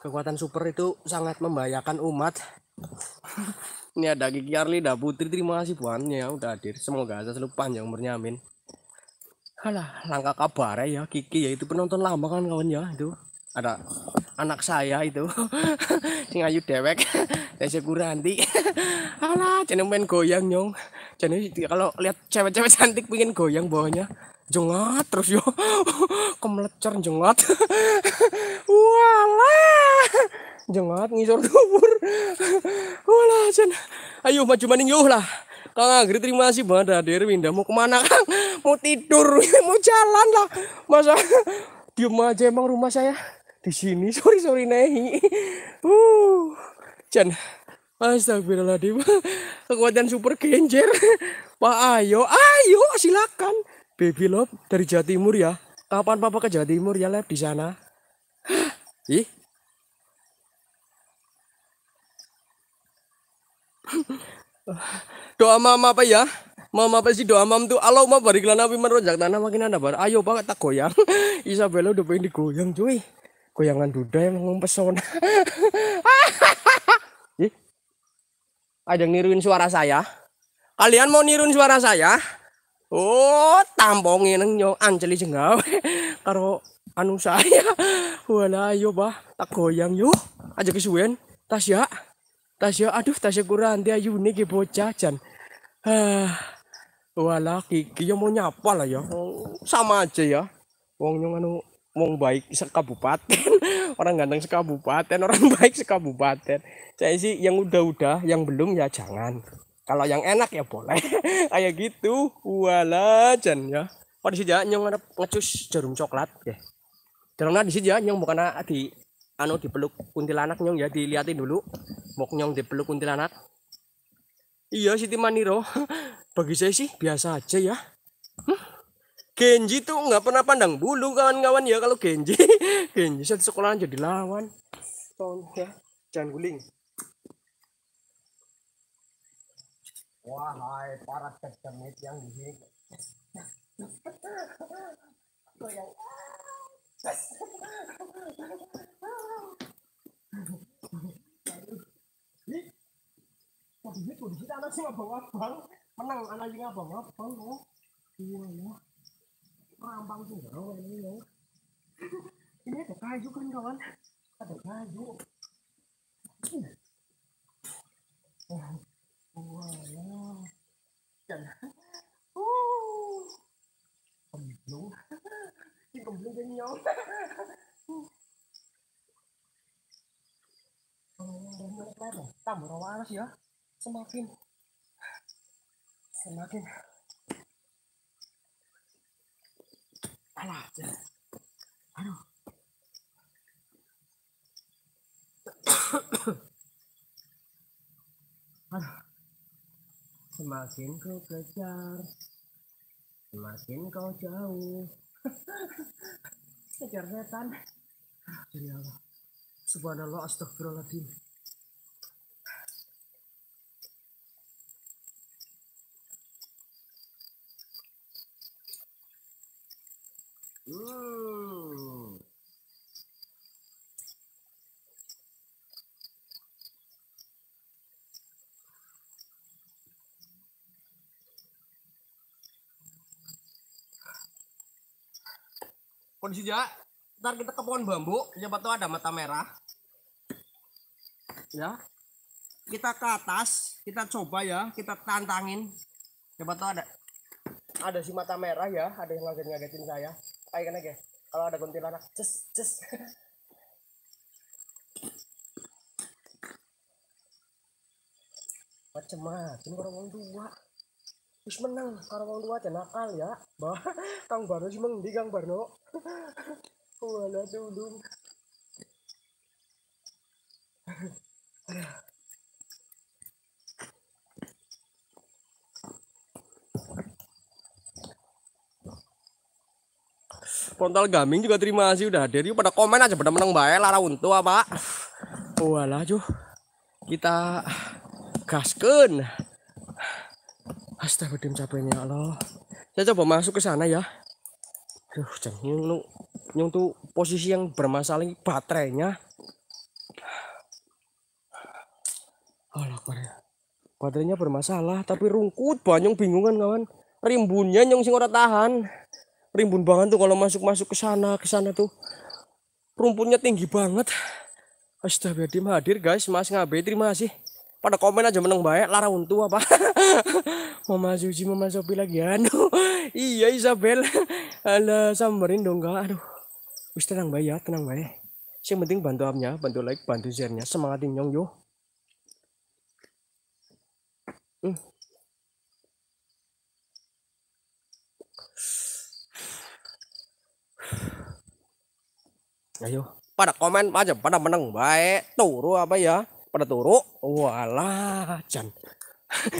[SPEAKER 1] kekuatan super itu sangat membahayakan umat ini ada Kiki Arli, dah Putri terima kasih buannya ya udah hadir semoga saya selalu panjang umurnya amin alah langkah kabar ya Kiki ya itu penonton lama kan kawan ya itu ada anak saya itu *laughs* sing ayu dewek Tese *laughs* Kuranti *laughs* alah jeneng main goyang nyong jadi kalau lihat cewek-cewek cantik pingin goyang bawahnya jengat terus yo kemelecer jengat walah jengat ngisor dubur walah jen ayo maju maning yo lah Kang Agri terima kasih banget hadir Winda mau kemana Kang mau tidur mau jalan lah masa diem aja emang rumah saya di sini *laughs* sorry sorry nehi uh Chan Astagfirullahaladzim *laughs* Kekuatan super genjer *laughs* Pak Ayo Ayo silakan Baby Love dari Jawa Timur ya Kapan papa ke Jawa Timur ya Lab di sana *gasps* Ih *sighs* Doa mama apa ya Mama apa sih doa mam tuh Allah mau kelana pimen rojak tanah makin anda bar Ayo banget tak goyang Isabella udah pengen digoyang cuy goyangan duda yang mempesona *laughs* ada yang niruin suara saya kalian mau niruin suara saya oh tampongin yang anjali jengau. *laughs* karo anu saya *laughs* wala yo bah tak goyang yo aja kesuwen tas ya. aduh ya kurang dia unik bocah jan ah. wala kiki yo mau nyapa lah ya sama aja ya wong yang anu Mau baik sekabupaten *laughs* orang ganteng sekabupaten orang *laughs* baik sekabupaten saya sih yang udah-udah yang belum ya jangan kalau yang enak ya boleh *laughs* kayak gitu wala walajan ya oh di sini ya, nyong ngarep ngecus jarum coklat ya Karena di sini ya, nyong bukan ah, di anu dipeluk kuntilanak nyong ya dilihatin dulu mau nyong dipeluk kuntilanak iya Siti Maniro bagi saya sih biasa aja ya hmm? Genji tuh nggak pernah pandang bulu kawan-kawan ya kalau Genji Genji satu sekolah jadi lawan tolong ya jangan guling wahai para kecemit yang di sini yang Kondisi kondisi anak sih abang-abang menang anak abang-abang Oh, Iya ya ini ya *laughs* ini ada kayu kan ada kayu iya. wah dan uh ini dan tambah ya semakin semakin Alah, aduh. aduh. Semakin kau kejar, semakin kau jauh. *laughs* kejar setan. Dari Allah. Subhanallah, astagfirullahaladzim. Hmm. Kondisinya, ntar kita ke pohon bambu, siapa tahu ada mata merah. Ya, kita ke atas, kita coba ya, kita tantangin. Siapa tahu ada ada si mata merah ya, ada yang ngagetin ngagetin saya ayo lagi, ya kalau ada kuntilanak cus cus macem-macem orang orang dua terus menang karo orang dua aja nakal ya bah kang Barno sih mengdi kang Barno wala dudung Frontal Gaming juga terima kasih udah hadir. Yuk pada komen aja pada menang bae lara untuk apa? Walah oh, Kita gaskeun. Astagfirullahaladzim capeknya Allah. Saya coba masuk ke sana ya. Duh, jangan lu nyung tuh posisi yang bermasalah baterainya. Allah korea Baterainya bermasalah tapi rungkut banyak bingungan kawan. Rimbunnya nyong sing ora tahan rimbun banget tuh kalau masuk-masuk ke sana ke sana tuh rumputnya tinggi banget Astagfirullahaladzim hadir guys Mas Ngabe terima kasih pada komen aja menang baik lara untu apa *laughs* Mama Suci Mama Sopi lagi aduh *laughs* iya Isabel *laughs* ala samberin dong gak aduh Wis tenang baik ya tenang baik yang penting bantu amnya bantu like bantu share nya semangatin nyong yo hmm. ayo pada komen aja pada menang baik turu apa ya pada turu walah jan *laughs*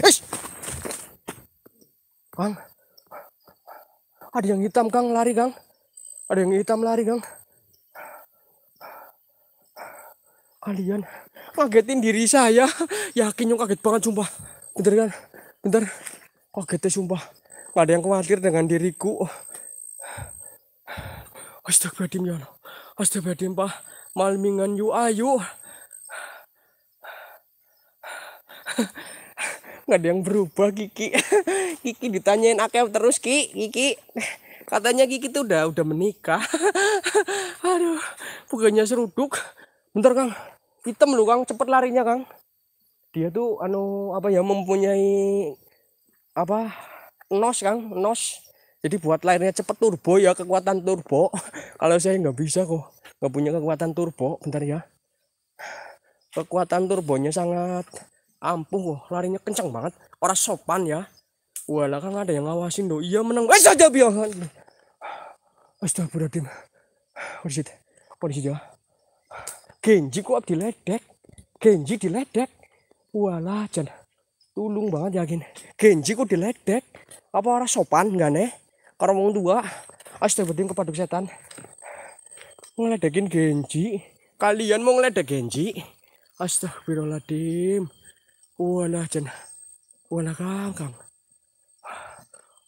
[SPEAKER 1] kang ada yang hitam kang lari kang ada yang hitam lari kang kalian kagetin diri saya *laughs* yakin yang kaget banget sumpah bentar kan bentar kagetnya sumpah gak ada yang khawatir dengan diriku astagfirullahaladzim ya Allah Astaga dempa malmingan yu ayu. Nggak ada yang berubah Kiki. Kiki ditanyain akem terus Ki, Kiki. Katanya Kiki tuh udah udah menikah. Aduh, bukannya seruduk. Bentar Kang, hitam lu Kang, cepet larinya Kang. Dia tuh anu apa ya mempunyai apa nos Kang, nos jadi buat lahirnya cepet turbo ya kekuatan turbo. *laughs* Kalau saya nggak bisa kok, nggak punya kekuatan turbo. Bentar ya. Kekuatan turbonya sangat ampuh kok. Larinya kencang banget. Orang sopan ya. Walah kan ada yang ngawasin do. Iya menang. Eh saja biar. Astagfirullahaladzim. polisi polisi ya. Genji kok diledek. Genji diledek. Walah jangan tulung banget yakin Genji kok diledek apa orang sopan nggak nih karo dua, tua astagfirullahaladzim kepada setan ngeledekin genji kalian mau ngeledek genji astagfirullahaladzim wala jen wala kangkang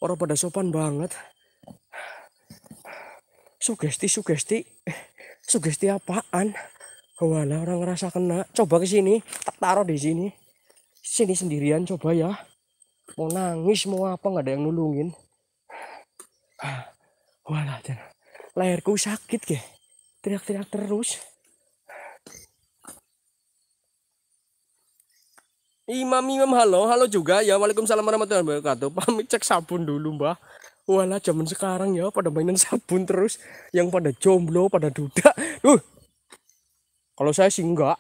[SPEAKER 1] orang pada sopan banget sugesti sugesti sugesti apaan wala orang ngerasa kena coba ke sini tak taruh di sini sini sendirian coba ya mau nangis mau apa nggak ada yang nulungin Walah, layarku sakit ke, Teriak-teriak terus. Imam Imam halo halo juga ya Waalaikumsalam warahmatullahi wabarakatuh pamit cek sabun dulu mbah walah zaman sekarang ya pada mainan sabun terus yang pada jomblo pada duda uh kalau saya sih enggak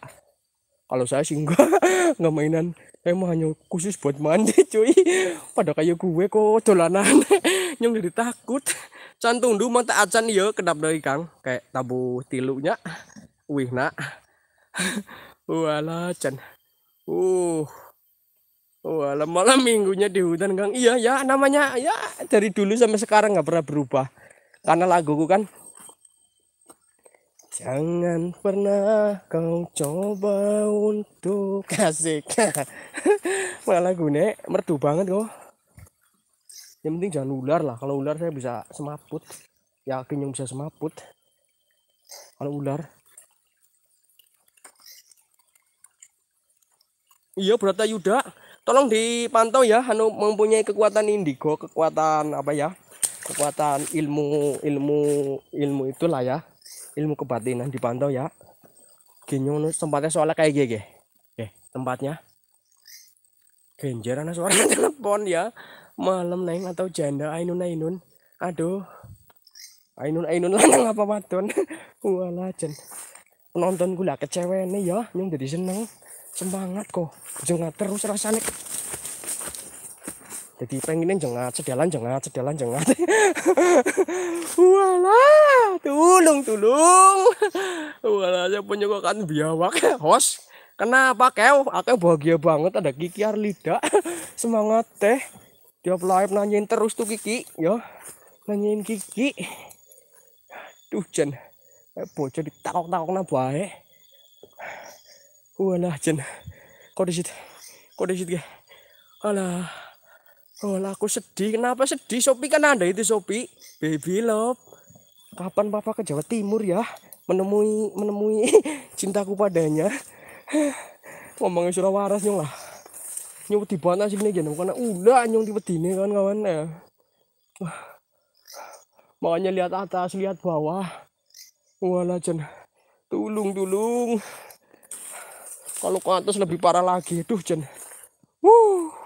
[SPEAKER 1] kalau saya sih enggak *laughs* nggak mainan emang hanya khusus buat mandi *laughs* cuy pada kayak gue kok dolanan *laughs* nyong jadi takut cantung dulu mata acan ya kedap dari kang kayak tabu tilunya wih nak *laughs* wala can uh wala malam minggunya di hutan kang iya ya namanya ya dari dulu sampai sekarang nggak pernah berubah karena laguku kan Jangan pernah kau coba untuk kasih *laughs* *laughs* Malah gue merdu banget kok Yang penting jangan ular lah Kalau ular saya bisa semaput Yakin yang bisa semaput Kalau ular Iya berarti Yuda tolong dipantau ya anu mempunyai kekuatan indigo kekuatan apa ya kekuatan ilmu ilmu ilmu itulah ya ilmu kebatinan dipantau ya genyong tempatnya soalnya kayak gini oke eh. tempatnya genjeran suara *laughs* telepon ya malam neng atau janda ainun ainun aduh ainun ainun *laughs* lanang apa wadon *laughs* wala jen penonton gula kecewain nih ya nyung jadi seneng semangat kok jangan terus rasanya jadi pengennya jengat sedalan jengat sedalan jengat *laughs* wala tulung tulung wala saya punya kan biawak host kenapa keo aku bahagia banget ada Kiki Arlida *laughs* semangat teh tiap live nanyain terus tuh Kiki ya nanyain Kiki tuh Jen eh, bocah ditakok-takok na bae wala Jen kok disit kok disit gak alah Oh, aku sedih. Kenapa sedih? Sopi kan ada itu Sopi. Baby love. Kapan Papa ke Jawa Timur ya? Menemui menemui *laughs* cintaku padanya. *sighs* ngomongnya surah waras nyong lah. Nyong di sih ini jan karena udah nyong di bedine kan kawan ya. Makanya lihat atas, lihat bawah. Walah jen. Tulung, tulung. Kalau ke atas lebih parah lagi. Duh jen. Wuh.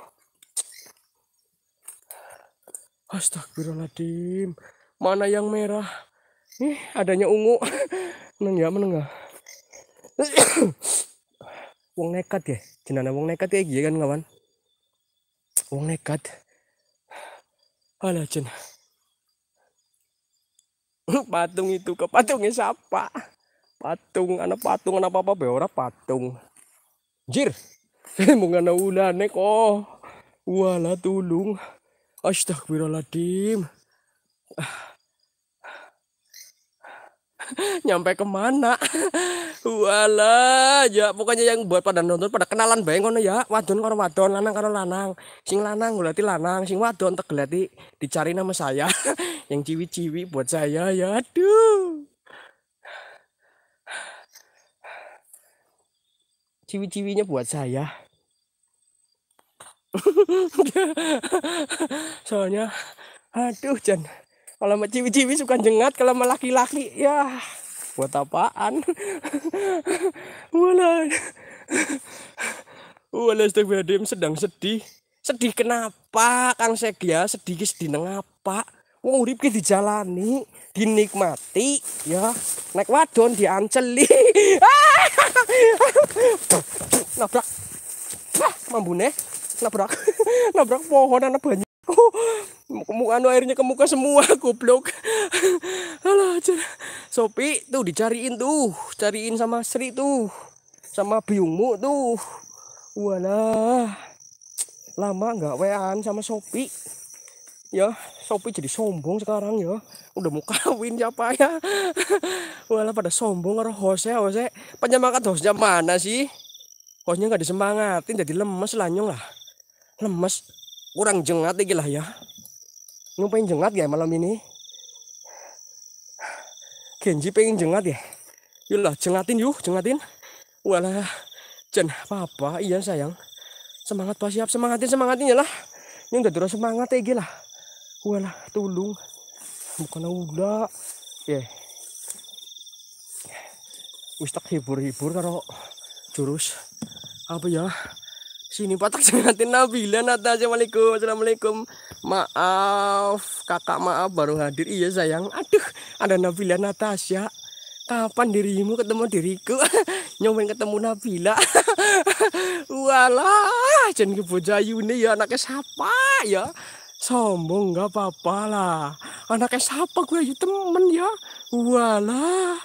[SPEAKER 1] Astagfirullahaladzim. Mana yang merah? Nih, adanya ungu. *laughs* Meneng ya, meneng ya. *coughs* wong nekat ya. Jenana wong nekat ya, iya kan kawan? Wong nekat. Alah, jen. *coughs* patung itu ke patungnya siapa? Patung, anak patung, anak apa-apa, beora patung. Jir, mau *laughs* ada ulane kok. Wala tulung. Astagfirullahaladzim. Nyampe kemana? Wala, ya pokoknya yang buat pada nonton pada kenalan bayang ngono ya. Wadon karo wadon, lanang karo lanang. Sing lanang berarti lanang, sing wadon tegelati dicari nama saya. *laughs* yang ciwi-ciwi buat saya ya. Aduh. Ciwi-ciwinya buat saya. *laughs* soalnya aduh Jan kalau sama ciwi-ciwi suka jengat kalau sama laki-laki ya buat apaan wala *laughs* wala *laughs* astagfirullahaladzim sedang sedih sedih kenapa Kang Segia sedih sedih kenapa? wong urip ki dijalani dinikmati ya naik wadon dianceli ah! nabrak wah mambune nabrak *laughs* nabrak pohon anak banyak oh, anu airnya ke muka semua *laughs* goblok *laughs* alah Sopi tuh dicariin tuh cariin sama Sri tuh sama biungmu tuh walah lama nggak wean sama Sopi ya Sopi jadi sombong sekarang ya udah mau kawin siapa ya walah pada sombong karo Hose Hose penyemangat Hose mana sih Hostnya nggak disemangatin jadi lemes lanyong lah lemes kurang jengat ya gila ya ngapain jengat ya malam ini Genji pengen jengat ya yulah jengatin yuk jengatin walah jen apa apa iya sayang semangat pas siap semangatin semangatin ya lah ini udah terus semangat ya gila walah tulung bukan udah ya yeah. Wis tak hibur-hibur karo jurus apa ya sini patah jangatin Nabila Nata Assalamualaikum Assalamualaikum maaf kakak maaf baru hadir iya sayang aduh ada Nabila Natasha kapan dirimu ketemu diriku *laughs* nyobain ketemu Nabila *laughs* walah jangan kebojayu nih ya anaknya siapa ya sombong nggak apa-apa lah anaknya siapa gue aja temen ya walah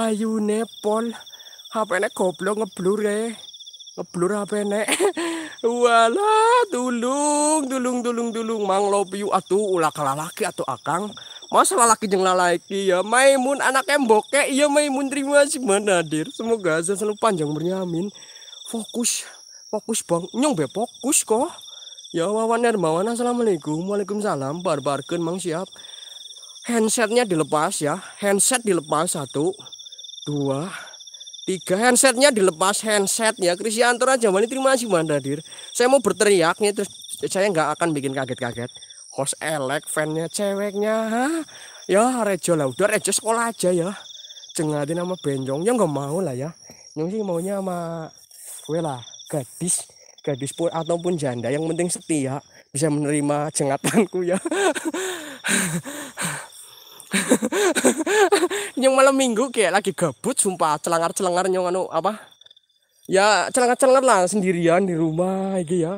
[SPEAKER 1] ayu nepol HP ini goblok ngeblur ya ngeblur apa nek *laughs* wala tulung tulung tulung tulung mang lopiu atuh ulah kalalaki atau akang masa lalaki jeng lalaki ya maimun anak emboke iya maimun terima kasih dir? semoga aja selalu panjang bernyamin fokus fokus bang nyong be fokus kok ya wawan nermawan assalamualaikum waalaikumsalam barbarkan mang siap handsetnya dilepas ya handset dilepas satu dua Tiga handsetnya dilepas handsetnya Christian zaman ini terima kasih hadir Saya mau berteriak nih terus saya nggak akan bikin kaget-kaget Host elek fannya ceweknya Hah? Ya Rejo lah udah Rejo sekolah aja ya Cengatin nama benjong ya nggak mau lah ya Yang sih maunya sama gue lah gadis gadis pun ataupun janda yang penting setia bisa menerima jengatanku ya *laughs* *laughs* yang malam minggu kayak lagi gabut sumpah celengar celengar yang anu apa ya celangar-celangar lah sendirian di rumah gitu ya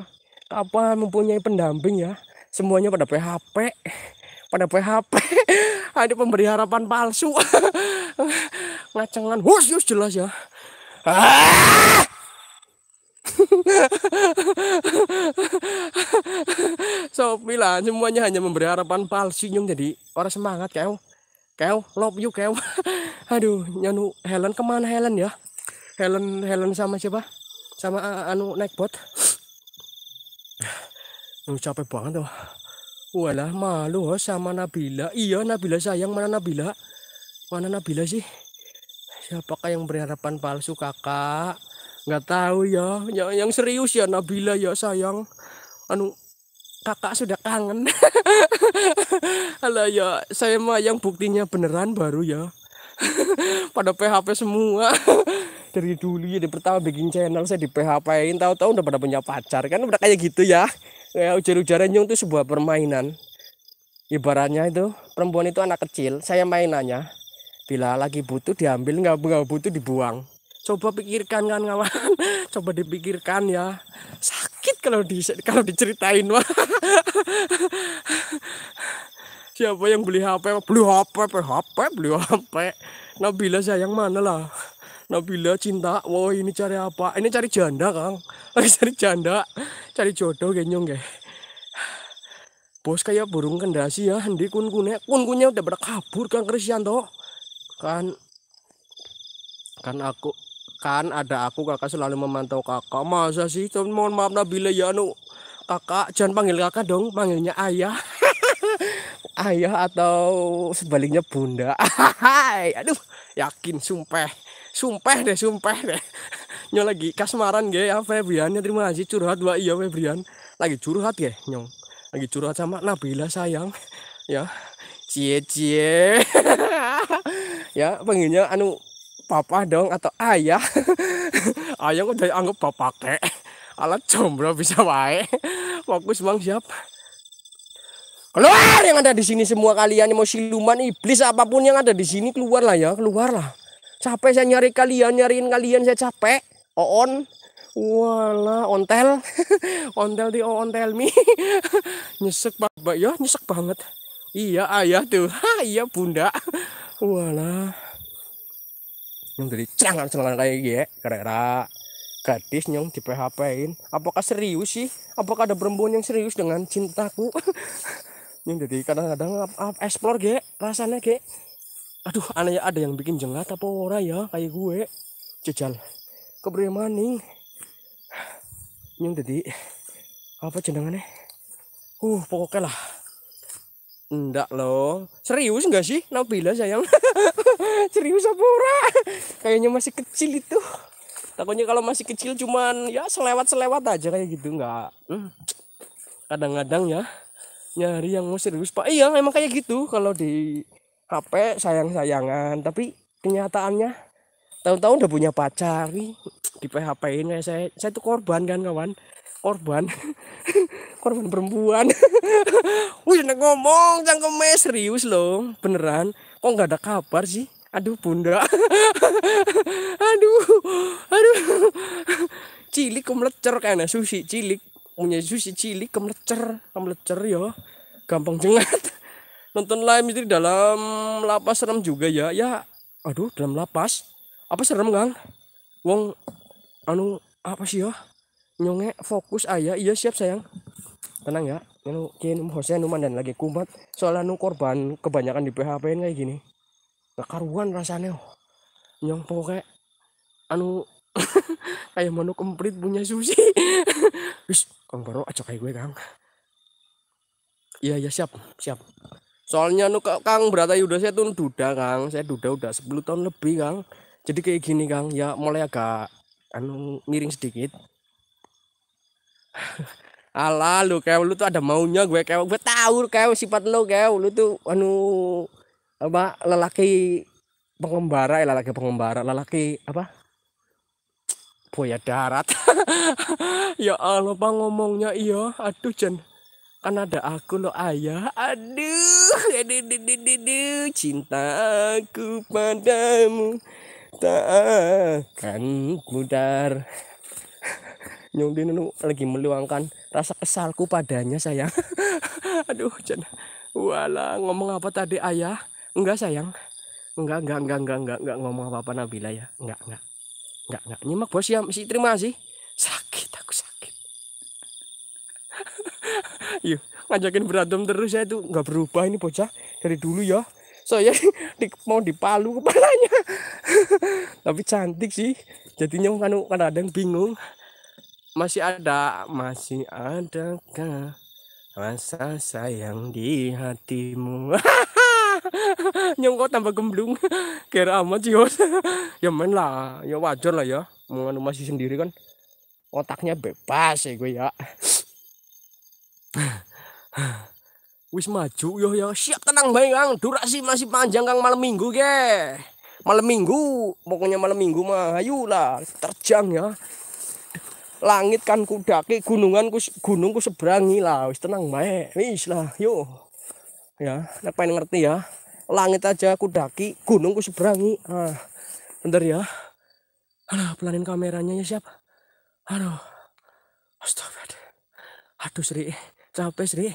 [SPEAKER 1] apa mempunyai pendamping ya semuanya pada PHP pada PHP *laughs* ada pemberi harapan palsu *laughs* ngacengan hus hus jelas ya so bilang semuanya hanya memberi harapan palsu nyung jadi orang semangat kayak oh, Kew, lop you Kew. Aduh, nyanu Helen kemana Helen ya? Helen Helen sama siapa? Sama uh, anu naik bot. Nuh, capek banget tuh. Walah malu sama Nabila. Iya Nabila sayang mana Nabila? Mana Nabila sih? Siapakah yang berharapan palsu kakak? Nggak tahu ya. Yang, yang serius ya Nabila ya sayang. Anu kakak sudah kangen Halo *laughs* ya saya mah yang buktinya beneran baru ya *laughs* pada PHP semua *laughs* dari dulu ya di pertama bikin channel saya di PHP in tahu-tahu udah pada punya pacar kan udah kayak gitu ya ya ujar-ujaran nyung itu sebuah permainan ibaratnya itu perempuan itu anak kecil saya mainannya bila lagi butuh diambil nggak nggak butuh dibuang coba pikirkan kan kawan *laughs* coba dipikirkan ya sakit kalau di kalau diceritain wah *laughs* siapa yang beli HP beli HP beli HP beli HP Nabila sayang mana lah Nabila cinta wow ini cari apa ini cari janda kang lagi *laughs* cari janda cari jodoh genyong ge bos kayak burung kendasi ya hendi kun kunnya kun kunnya udah pada kabur kang Krisyanto kan kan aku kan ada aku kakak selalu memantau kakak masa sih cuman mohon maaf nabila ya nu kakak jangan panggil kakak dong panggilnya ayah *laughs* ayah atau sebaliknya bunda *laughs* aduh yakin sumpah sumpah deh sumpah deh *laughs* nyong lagi kasmaran gak ya Febrian ya terima kasih curhat wa iya Febrian lagi curhat ya nyong lagi curhat sama Nabila sayang ya cie cie ya panggilnya anu papa dong atau ayah *laughs* ayah kok jadi anggap papa kek alat jomblo bisa wae fokus bang siap keluar yang ada di sini semua kalian mau siluman iblis apapun yang ada di sini keluarlah ya keluarlah capek saya nyari kalian nyariin kalian saya capek oon wala ontel *laughs* ontel di ontel mi *laughs* nyesek pak ya nyesek banget iya ayah tuh ha, iya bunda wala nyong dari celangan senang kayak gue kira-kira gadis nyong di PHP in apakah serius sih apakah ada perempuan yang serius dengan cintaku *laughs* nyong jadi kadang-kadang explore gue rasanya gak, aduh aneh ya, ada yang bikin jengat apa ora ya kayak gue jajal kebre maning nyong jadi apa jenengannya uh pokoknya lah Enggak loh. Serius enggak sih? Nabila sayang. *laughs* Serius apa ora? Kayaknya masih kecil itu. Takutnya kalau masih kecil cuman ya selewat-selewat aja kayak gitu enggak. Hmm. Kadang-kadang ya nyari yang mau serius Pak. Iya emang kayak gitu kalau di HP sayang-sayangan tapi kenyataannya tahun-tahun udah punya pacar nih di PHP-in saya saya tuh korban kan kawan korban *laughs* korban perempuan *laughs* wih ngomong cangkeme serius loh beneran kok nggak ada kabar sih aduh bunda *laughs* aduh aduh cilik kemlecer kayaknya sushi cilik punya sushi cilik kemlecer kemlecer ya gampang jengat nonton live itu dalam lapas serem juga ya ya aduh dalam lapas apa serem kang wong anu apa sih ya nyonge fokus ayah iya, iya siap sayang tenang ya anu, nu kini Hosea numan dan lagi kumat soalnya nu korban kebanyakan di PHP kayak gini kekaruan karuan rasanya oh. nyong poke anu *laughs* kayak manu komplit punya susi *laughs* wis kang baru aja kayak gue kang iya iya siap siap soalnya nu kang berata udah saya tuh duda kang saya duda udah 10 tahun lebih kang jadi kayak gini kang ya mulai agak anu miring sedikit Alah lu kayak lu tuh ada maunya gue kayak gue tahu kayak sifat lu kayak lu tuh anu apa lelaki pengembara ya lelaki pengembara lelaki apa boya darat *laughs* ya Allah bang ngomongnya iya aduh Jen kan ada aku lo ayah aduh aduh *laughs* aduh aduh, cinta aku padamu tak akan pudar Nyuntin nu lagi meluangkan rasa kesalku padanya sayang. *laughs* Aduh, jen, Wala ngomong apa tadi ayah? Enggak sayang. Enggak, enggak, enggak, enggak, enggak, enggak ngomong apa-apa Nabila ya. Enggak, enggak. Enggak, enggak. Nyimak bos ya, masih terima sih. Sakit aku sakit. *laughs* Yuk, iya, ngajakin berantem terus ya itu nggak berubah ini bocah dari dulu ya saya *laughs* di, mau dipalu kepalanya tapi cantik sih jadinya kan kadang-kadang kan bingung masih ada masih adakah rasa sayang di hatimu *laughs* nyong tambah gemblung kira *laughs* amat sih *laughs* ya main lah ya wajar lah ya mau anu masih sendiri kan otaknya bebas ya gue ya *sighs* wis maju yo yo ya. siap tenang bayang kang durasi masih panjang kang malam minggu ke malam minggu pokoknya malam minggu mah ayo lah terjang ya langit kan kudaki gunungan ku gunung ku seberangi lah wis tenang baik wis lah yo ya nek pengen ngerti ya langit aja kudaki gunung ku seberangi ah bentar ya aduh pelanin kameranya ya siapa aduh astagfirullah aduh Sri capek Sri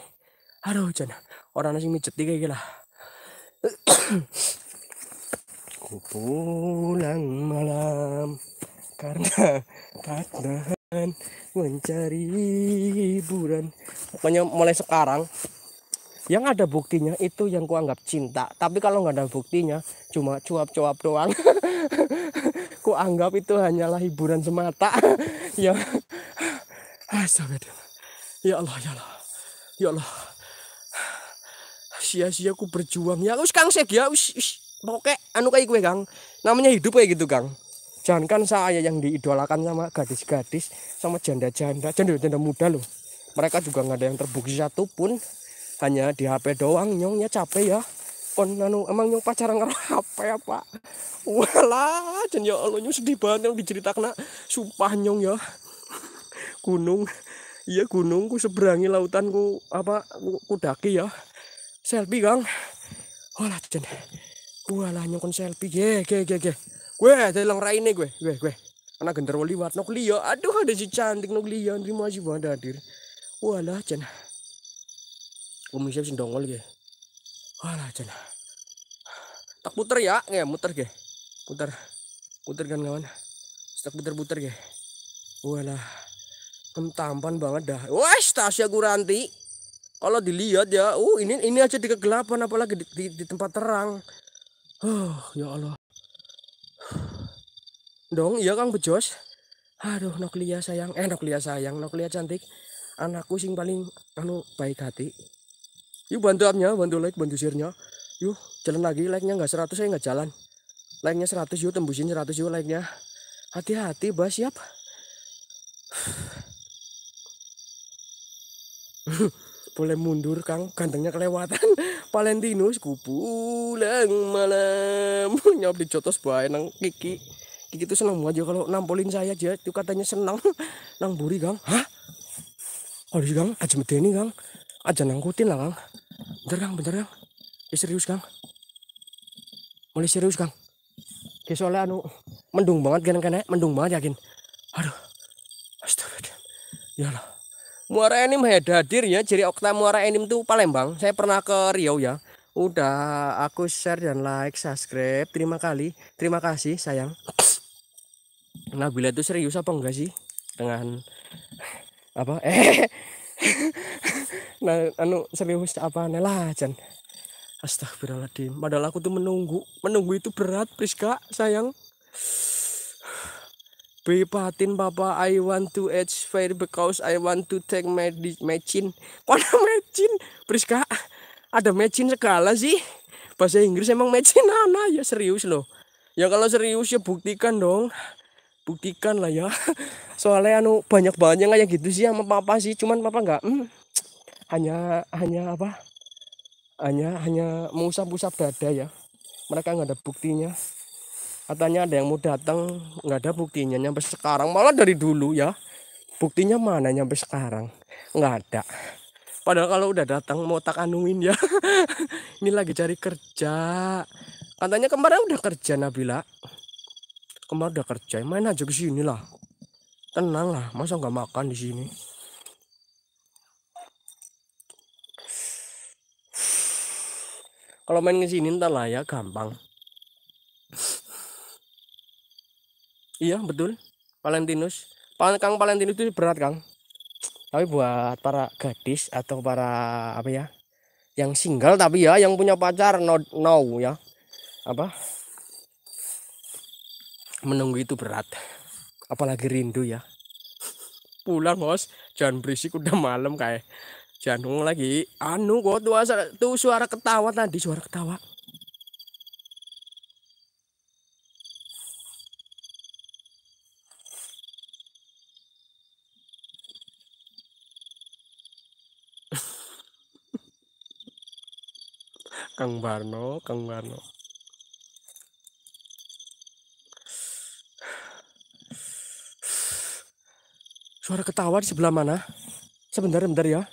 [SPEAKER 1] aduh jangan orang nasi mijet tiga gila ku pulang malam karena karena mencari hiburan pokoknya mulai sekarang yang ada buktinya itu yang kuanggap cinta tapi kalau nggak ada buktinya cuma cuap-cuap doang *laughs* kuanggap itu hanyalah hiburan semata *laughs* ya astagfirullah ya Allah ya Allah ya Allah sia-sia ku berjuang ya us kang seg ya us, us. pokoknya anu kayak gue kang namanya hidup kayak gitu kang Jangankan saya yang diidolakan sama gadis-gadis, sama janda-janda, janda-janda muda loh. Mereka juga nggak ada yang terbukti satu pun. Hanya di HP doang, nyongnya capek ya. Kon nanu emang nyong pacaran ngaruh HP ya pak? Walah, jen ya Allah nyong sedih banget yang diceritakan. Sumpah nyong ya. Gunung, iya gunungku seberangi lautan ku apa ku, daki ya. Selfie kang. walah jen. Walah nyong kon selfie, ye, ge ge ge gue telang raine gue gue gue anak genderwo liwat nok liya aduh ada si cantik nok liya terima kasih banget hadir walah cen Om siap dongol gue, Walah cen Tak puter ya, gue muter gue, Puter. Puter kan kawan. Tak puter-puter gue, Walah. Kentampan banget dah. Wes Tasya Guranti. Kalau dilihat ya, uh ini ini aja di kegelapan apalagi di, di, di tempat terang. Oh, ya Allah. Dong, iya Kang Bejos. Aduh, Noklia sayang. Eh, Noklia sayang, Noklia cantik. Anakku sing paling anu baik hati. Yuk bantu upnya, bantu like, bantu share-nya. Yuk, jalan lagi like-nya nggak 100 saya nggak jalan. Like-nya 100 yuk, tembusin 100 yuk like-nya. Hati-hati, bah siap. *sighs* *laughs* boleh mundur Kang gantengnya kelewatan *laughs* Valentino kupulang malam *laughs* nyop di dicotos bae nang Kiki Kiki tuh seneng aja kalau nampolin saya aja itu katanya seneng *laughs* nang buri Kang hah Aduh Kang aja medeni Kang aja nangkutin lah Kang Bener Kang bener Kang ya, serius Kang mulai serius Kang ya soalnya anu mendung banget kan kan ya? mendung banget yakin aduh astagfirullah ya lah Muara Enim Hadir ya, jadi Okta Muara Enim tuh Palembang. Saya pernah ke Riau ya. Udah aku share dan like, subscribe. Terima kali. Terima kasih sayang. Nah, bila itu serius apa enggak sih dengan apa? Eh. *laughs* nah, anu serius apa nela Jan. Astagfirullahaladzim. Padahal aku tuh menunggu, menunggu itu berat, Priska, sayang. Pripatin papa I want to eat fair because I want to take my medicine. Kona *laughs* medicine, Priska, ada medicine segala sih. Bahasa Inggris emang medicine mana ya serius loh. Ya kalau serius ya buktikan dong. Buktikan lah ya. *laughs* Soalnya anu banyak banget yang kayak gitu sih sama papa sih. Cuman papa enggak hmm, hanya hanya apa? Hanya hanya mengusap-usap dada ya. Mereka enggak ada buktinya katanya ada yang mau datang nggak ada buktinya nyampe sekarang malah dari dulu ya buktinya mana nyampe sekarang nggak ada padahal kalau udah datang mau tak anuin ya *laughs* ini lagi cari kerja katanya kemarin udah kerja Nabila kemarin udah kerja main aja ke sini lah tenang lah masa nggak makan di sini kalau main ke sini ntar lah ya gampang iya betul Valentinus Pal Kang Valentinus itu berat Kang tapi buat para gadis atau para apa ya yang single tapi ya yang punya pacar no, no ya apa menunggu itu berat apalagi rindu ya pulang bos jangan berisik udah malam kayak Jangan lagi anu kok tuh, tuh suara ketawa tadi suara ketawa Kang Barno, Kang Barno. Suara ketawa di sebelah mana? Sebentar, sebentar ya.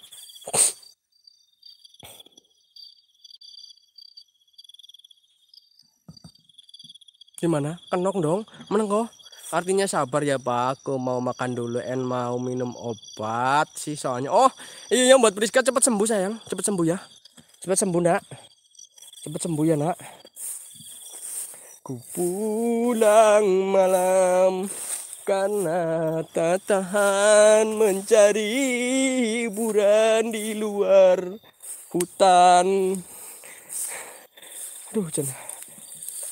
[SPEAKER 1] Gimana? Kenok dong. Menengko. Artinya sabar ya Pak. Aku mau makan dulu and mau minum obat sih soalnya. Oh, iya, iya buat Priska cepat sembuh sayang. Cepat sembuh ya. Cepat sembuh nak cepet sembuh ya nak ku pulang malam karena tak tahan mencari hiburan di luar hutan aduh Jan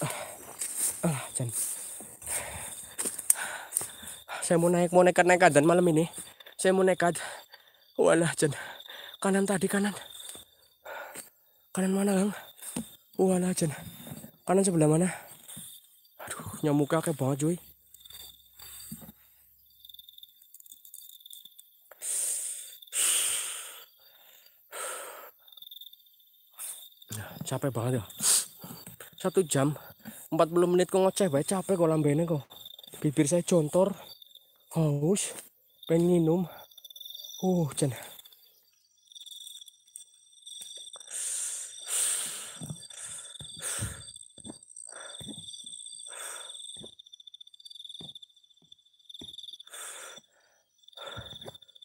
[SPEAKER 1] ah, ah saya mau naik mau nekat nekat dan malam ini saya mau nekat walah Jan kanan tadi kanan kanan mana Kang? Wala nah. Kanan sebelah mana? Aduh, nyamuk kakek banget cuy. Nah, capek banget ya satu jam empat puluh menit kok ngoceh baik capek kok lambene kok bibir saya jontor haus pengen minum uh jen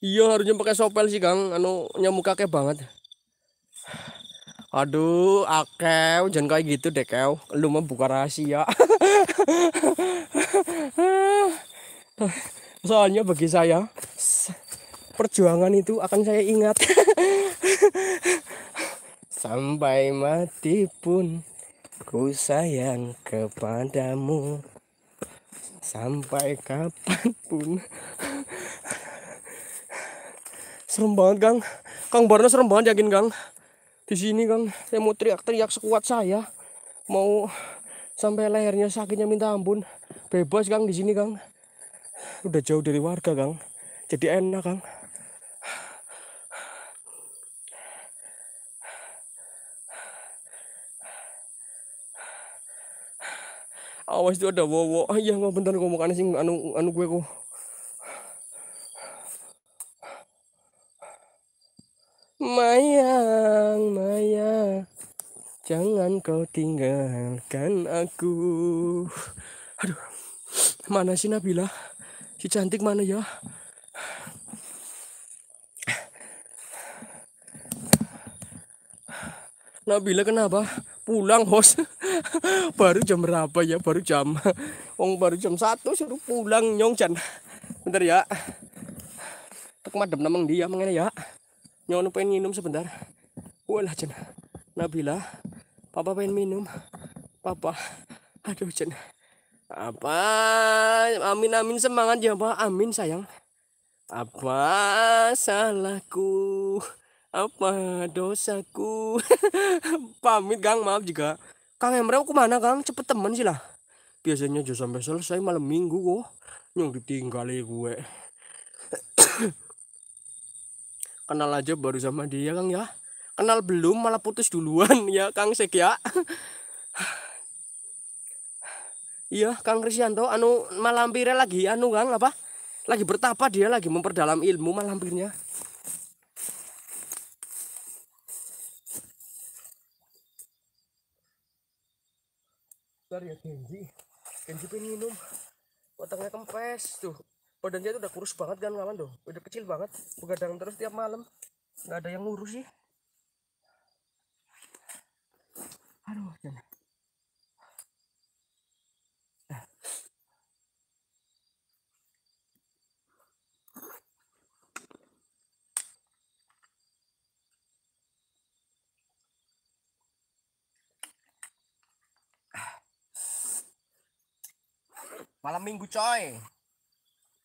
[SPEAKER 1] Iya harusnya pakai sopel sih Kang, anu nyamuk kakek banget. Aduh, akeh, jangan kayak gitu deh kau. Lu mau buka rahasia. *laughs* Soalnya bagi saya perjuangan itu akan saya ingat. *laughs* Sampai mati pun ku sayang kepadamu. Sampai kapanpun serem banget Gang. Kang Barna serem banget yakin Gang. di sini Gang. saya mau teriak-teriak sekuat saya mau sampai lehernya sakitnya minta ampun bebas Gang. di sini Gang. udah jauh dari warga Gang. jadi enak Gang. awas itu ada wowo Ayah, nggak bentar ngomong aneh sih anu anu gue kok Mayang, Mayang, jangan kau tinggalkan aku. Aduh, mana sih Nabila? Si cantik mana ya? Nabila kenapa? Pulang hos. baru jam berapa ya? Baru jam. Wong baru jam satu suruh pulang nyongchan. Bentar ya. Tek madem namang dia mengene ya nyono pengen minum sebentar walah jen Nabila papa pengen minum papa aduh jen apa amin amin semangat ya pak amin sayang apa salahku apa dosaku *laughs* pamit kang maaf juga kang Emre aku mana kang cepet temen sih lah biasanya jauh sampai selesai malam minggu kok nyong ditinggali gue kenal aja baru sama dia Kang ya kenal belum malah putus duluan *laughs* ya Kang Sek ya iya Kang Krisyanto anu malampirnya lagi anu Kang apa lagi bertapa dia lagi memperdalam ilmu malampirnya Bentar ya Kenji Kenji pengen minum Potongnya kempes tuh Pedangnya itu udah kurus banget kan kawan tuh udah kecil banget begadang terus tiap malam nggak ada yang ngurus sih aduh Jana. Eh. Malam minggu coy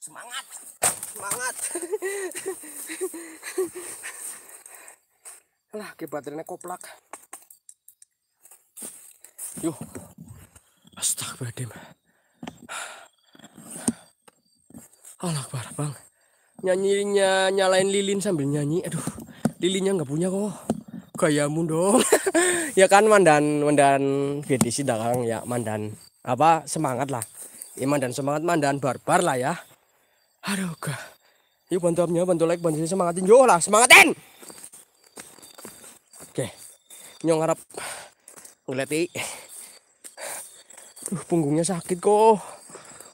[SPEAKER 1] semangat semangat *laughs* lah ke baterainya koplak yuk astagfirullahaladzim Alakbar bang nyanyinya nyalain lilin sambil nyanyi aduh lilinnya nggak punya kok gayamu dong *laughs* ya kan mandan mandan BTC dagang ya mandan apa semangat lah iman ya, dan semangat mandan barbar lah ya Aduh, gah. Yuk bantu abnya, bantu like, bantu semangatin. Yo lah, semangatin. Oke. Nyong harap ngeliat Uh, punggungnya sakit kok.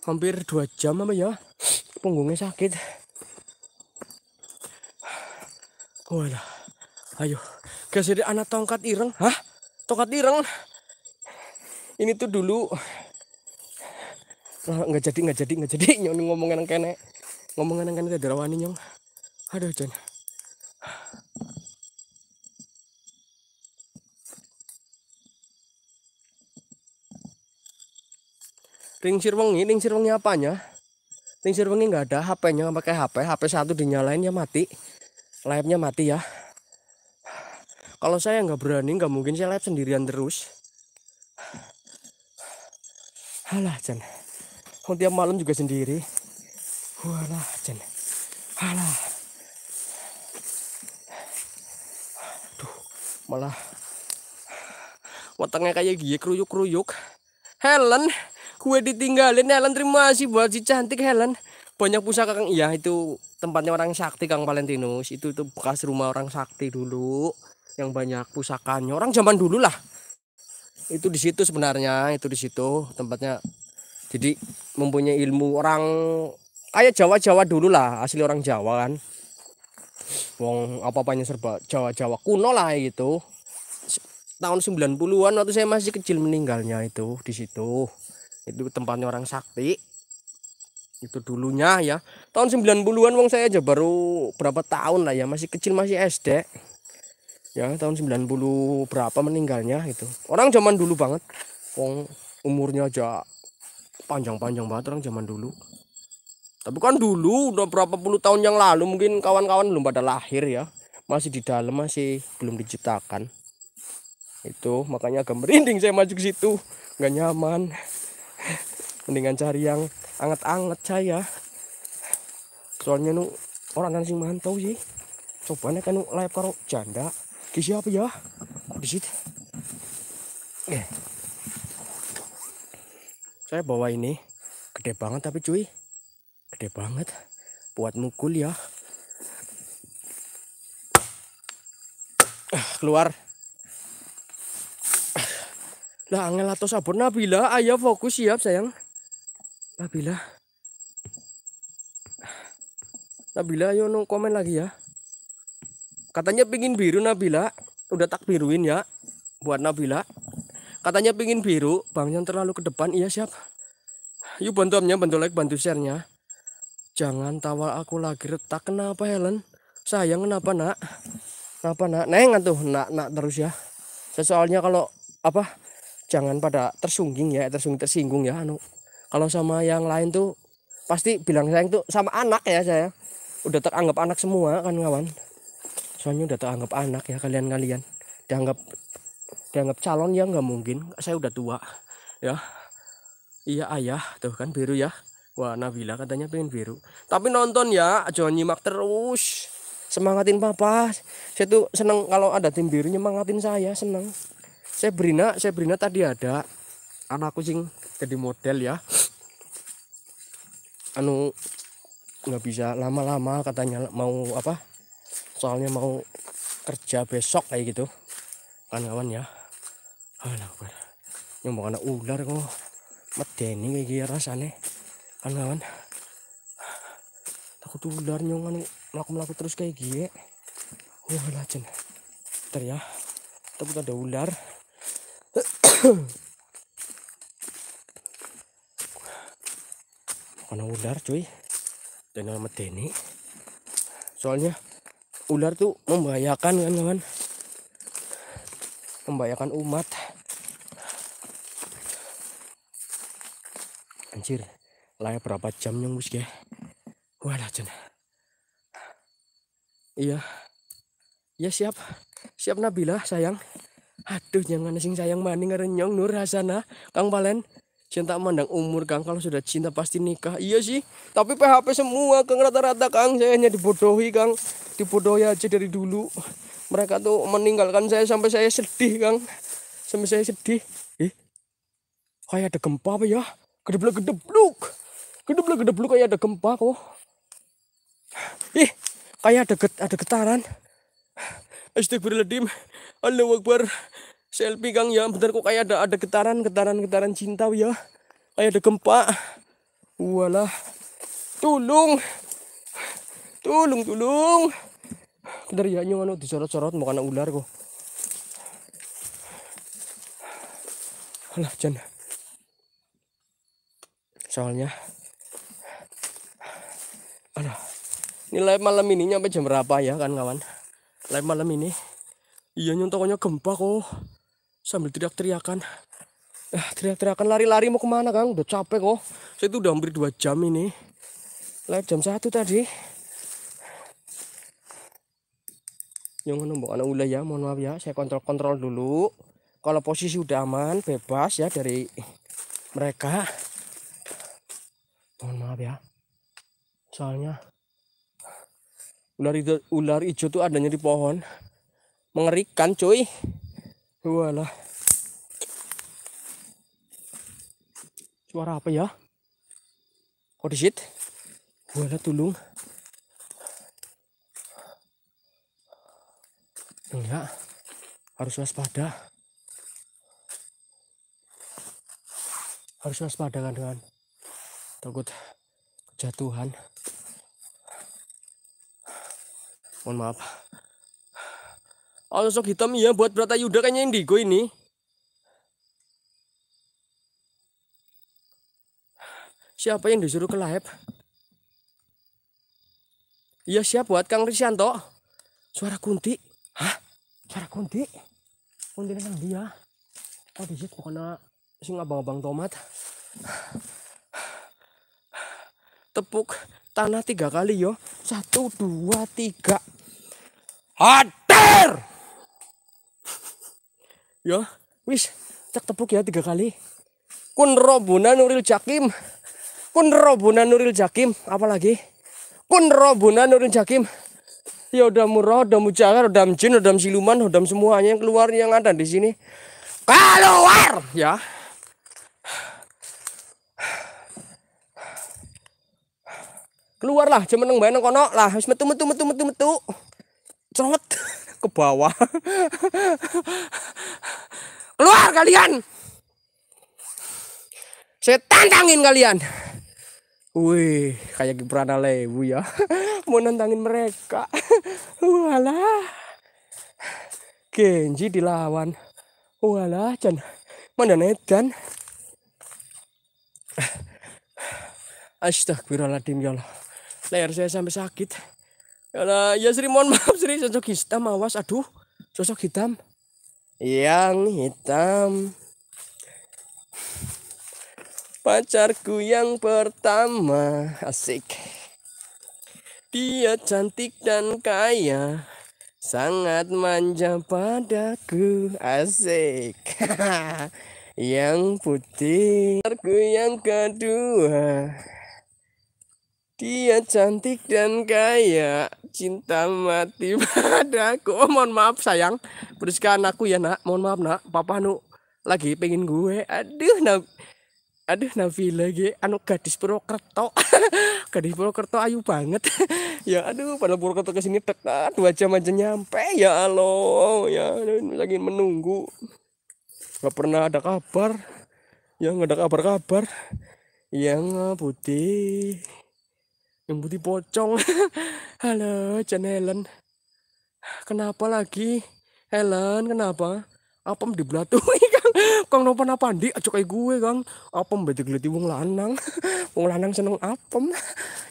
[SPEAKER 1] Hampir 2 jam apa ya? Punggungnya sakit. Walah. Ayo. Geser anak tongkat ireng. Hah? Tongkat ireng. Ini tuh dulu nggak jadi nggak jadi nggak jadi *laughs* nyonya ngomongin yang kene ngomongan kan kita derawani nyong aduh jen ring sirwengi ring sirwengi apanya ring sirwengi nggak ada HP-nya pakai HP HP satu dinyalain ya mati live-nya mati ya kalau saya nggak berani nggak mungkin saya live sendirian terus alah Jan tiap malam juga sendiri Walah, Jen. Alah. Duh, malah watangnya kayak gini keruyuk-keruyuk. Helen, gue ditinggalin Helen terima kasih buat si cantik Helen. Banyak pusaka Kang. Iya, itu tempatnya orang sakti Kang Valentinus. Itu itu bekas rumah orang sakti dulu yang banyak pusakanya. Orang zaman dulu lah. Itu di situ sebenarnya, itu di situ tempatnya. Jadi mempunyai ilmu orang kayak Jawa-Jawa dulu lah asli orang Jawa kan wong apa-apanya serba Jawa-Jawa kuno lah itu tahun 90-an waktu saya masih kecil meninggalnya itu di situ itu tempatnya orang sakti itu dulunya ya tahun 90-an wong saya aja baru berapa tahun lah ya masih kecil masih SD ya tahun 90 berapa meninggalnya itu orang zaman dulu banget wong umurnya aja panjang-panjang banget orang zaman dulu tapi kan dulu udah berapa puluh tahun yang lalu mungkin kawan-kawan belum pada lahir ya. Masih di dalam masih belum diciptakan. Itu makanya agak merinding saya masuk situ. Gak nyaman. Mendingan cari yang anget-anget saya. Soalnya nu orang kan sih mantau sih. Cobanya kan live karo janda. Di siapa ya? di situ? Eh. Saya bawa ini gede banget tapi cuy Gede banget. Buat mukul ya. Ah, keluar. Lah angel atau sabun Nabila, ayo fokus siap sayang. Nabila. Nabila ayo nung komen lagi ya. Katanya pingin biru Nabila, udah tak biruin ya buat Nabila. Katanya pingin biru, bang yang terlalu ke depan, iya siap. Yuk bantu amnya, bantu like, bantu sharenya. Jangan tawar aku lagi retak. Kenapa Helen? Sayang kenapa nak? Kenapa nak? Neng tuh nak nak terus ya. soalnya kalau apa? Jangan pada tersungging ya, tersungging tersinggung ya. Anu kalau sama yang lain tuh pasti bilang sayang tuh sama anak ya saya. Udah teranggap anak semua kan kawan. Soalnya udah teranggap anak ya kalian-kalian. Dianggap dianggap calon ya nggak mungkin. Saya udah tua ya. Iya ayah tuh kan biru ya. Wah Nabila katanya pengen biru. Tapi nonton ya, jangan nyimak terus. Semangatin papa. Saya tuh seneng kalau ada tim biru nyemangatin saya, seneng. Saya Brina, saya Brina tadi ada anak kucing jadi model ya. Anu nggak bisa lama-lama katanya mau apa? Soalnya mau kerja besok kayak gitu. kawan kawan ya. Alah, nyumbang anak ular kok. Medeni kayak rasanya kan kawan takut ular nyongan melaku melaku terus kayak gie wah lacen ntar ya takut ada ular *coughs* karena ular cuy dan nama Denny soalnya ular tuh membahayakan kan kawan membahayakan umat anjir layak berapa jam yang bus Wah lah jen iya ya siap siap Nabila sayang aduh jangan sing sayang maning renyong nur hasana Kang Valen cinta mandang umur Kang kalau sudah cinta pasti nikah iya sih tapi PHP semua Kang rata-rata Kang saya hanya dibodohi Kang dibodohi aja dari dulu mereka tuh meninggalkan saya sampai saya sedih Kang sampai saya sedih eh kayak ada gempa apa ya gedebluk gedebluk Gedebluk lu kayak ada gempa kok. Ih, kayak ada get, ada getaran. Astagfirullahaladzim. Allah Akbar. Selfie Gang ya, bentar kok kayak ada ada getaran, getaran, getaran cinta ya. Kayak ada gempa. Walah. Tulung. Tulung, tulung. Bentar ya nyong anu disorot-sorot mau kena ular kok. Alah, jangan. Soalnya Aduh. Ini live malam ini nyampe jam berapa ya kan kawan? Live malam ini. Iya nyontokonya gempa kok. Sambil teriak-teriakan. Eh, teriak-teriakan lari-lari mau kemana Kang? Udah capek kok. Saya itu udah hampir 2 jam ini. Live jam satu tadi. Yang menumbuk anak ular ya, mohon maaf ya. Saya kontrol-kontrol dulu. Kalau posisi udah aman, bebas ya dari mereka. Mohon maaf ya soalnya ular hijau, ular hijau tuh adanya di pohon mengerikan cuy walah suara apa ya is shit walah tulung enggak harus waspada harus waspada kan dengan takut berjatuhan mohon maaf oh sosok hitam ya buat berata yuda kayaknya indigo ini siapa yang disuruh ke lab iya siap buat Kang risianto suara kunti hah suara kunti kunti dengan dia oh disitu pokoknya sing abang-abang tomat tepuk tanah tiga kali yo. Satu, dua, tiga. hater Yo, wis cek tepuk ya tiga kali. Kun robuna nuril jakim. Kun robuna nuril jakim. Apalagi? Kun robuna nuril jakim. Ya udah murah, udah mujahar udah jin, udah siluman, udah semuanya yang keluar yang ada di sini. Keluar ya. keluarlah lah cuman nang bayang kono lah wis metu metu metu metu metu cerot *laughs* ke bawah *laughs* keluar kalian saya tantangin kalian Wih, kayak Gibran Alewu ya. *laughs* Mau nantangin mereka. Walah. Genji dilawan. Walah, Chan. Mana Nedan? Astagfirullahaladzim ya Allah leher saya sampai sakit karena ya, ya Sri mohon maaf Sri sosok hitam awas aduh sosok hitam yang hitam pacarku yang pertama asik dia cantik dan kaya sangat manja padaku asik *laughs* yang putih pacarku yang kedua dia cantik dan kaya, cinta mati *laughs* padaku. Oh, mohon maaf sayang, beruskan aku ya nak. Mohon maaf nak, papa nu lagi pengen gue. Aduh, nak aduh Nabi lagi anu gadis Purwokerto *laughs* gadis Purwokerto ayu banget *laughs* ya aduh pada Purwokerto kesini tekat, dua jam aja nyampe ya loh, ya lagi menunggu Gak pernah ada kabar ya nggak ada kabar-kabar yang putih yang putih pocong *laughs* halo Jan Helen kenapa lagi Helen kenapa apa apem belatui *laughs* kang kang nopo napa di acok kayak gue kang apa mbak digeliti wong lanang *laughs* wong lanang seneng apa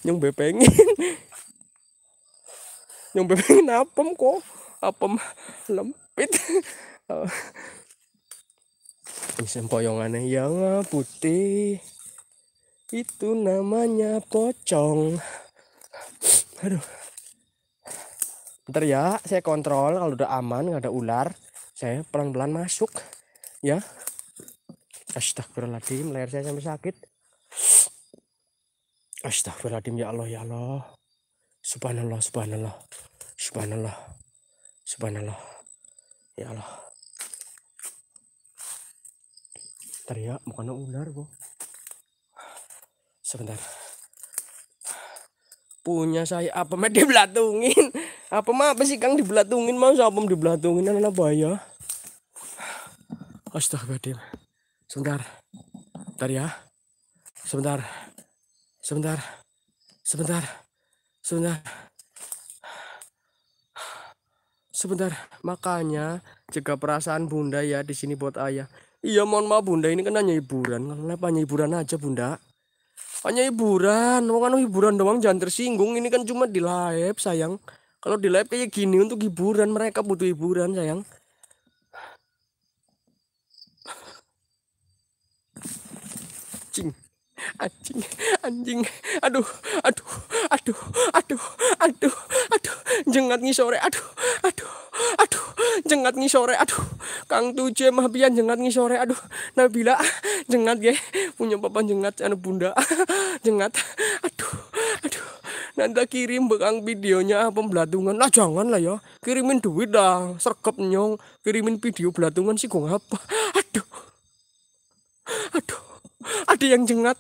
[SPEAKER 1] yang bepengin yang bepengin apa kok apa lempit oh. Sempoyongannya yang putih itu namanya pocong. Aduh. Bentar ya, saya kontrol kalau udah aman, nggak ada ular. Saya pelan-pelan masuk. Ya. Astagfirullahaladzim, layar saya sampai sakit. Astagfirullahaladzim, ya Allah, ya Allah. Subhanallah, subhanallah. Subhanallah. Subhanallah. Ya Allah. Teriak, ya, bukan ular, kok sebentar punya saya apa mah dibelatungin apa mah apa sih kang dibelatungin mau mau dibelatungin anak apa ya astagfirullah sebentar sebentar ya sebentar sebentar sebentar sebentar sebentar makanya jaga perasaan bunda ya di sini buat ayah iya mohon maaf bunda ini kan hanya hiburan kenapa hanya hiburan aja bunda hanya hiburan mau kan hiburan doang jangan tersinggung ini kan cuma di live sayang kalau di live kayak gini untuk hiburan mereka butuh hiburan sayang cing anjing anjing aduh aduh aduh aduh aduh aduh jengat nih sore aduh aduh aduh jengat nih sore aduh kang tujuh mah pian jengat nih sore aduh nabila jengat ya punya papa jengat anu bunda jengat aduh aduh Nanda kirim bekang videonya pembelatungan lah jangan lah ya kirimin duit dah, serkep nyong kirimin video belatungan sih gua apa, aduh aduh ada yang jengat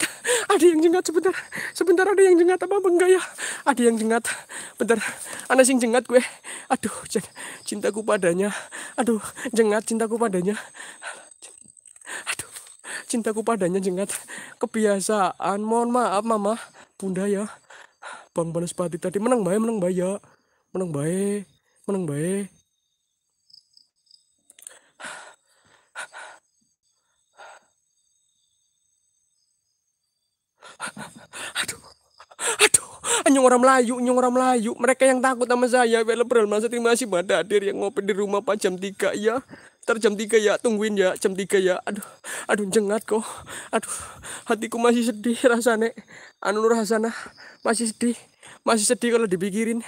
[SPEAKER 1] ada yang jengat sebentar sebentar ada yang jengat apa enggak ya ada yang jengat bentar ada sing jengat gue aduh cintaku padanya aduh jengat cintaku padanya aduh cintaku padanya jengat kebiasaan mohon maaf mama bunda ya bang pati tadi menang bayi, menang bayi, ya menang bayi, menang bayi. aduh aduh nyong orang Melayu nyong orang Melayu mereka yang takut sama saya Velebral masa terima kasih hadir yang ngopi di rumah pak jam 3 ya ntar jam 3 ya tungguin ya jam tiga ya aduh aduh jengat kok aduh hatiku masih sedih rasane anu rasana masih sedih masih sedih kalau dipikirin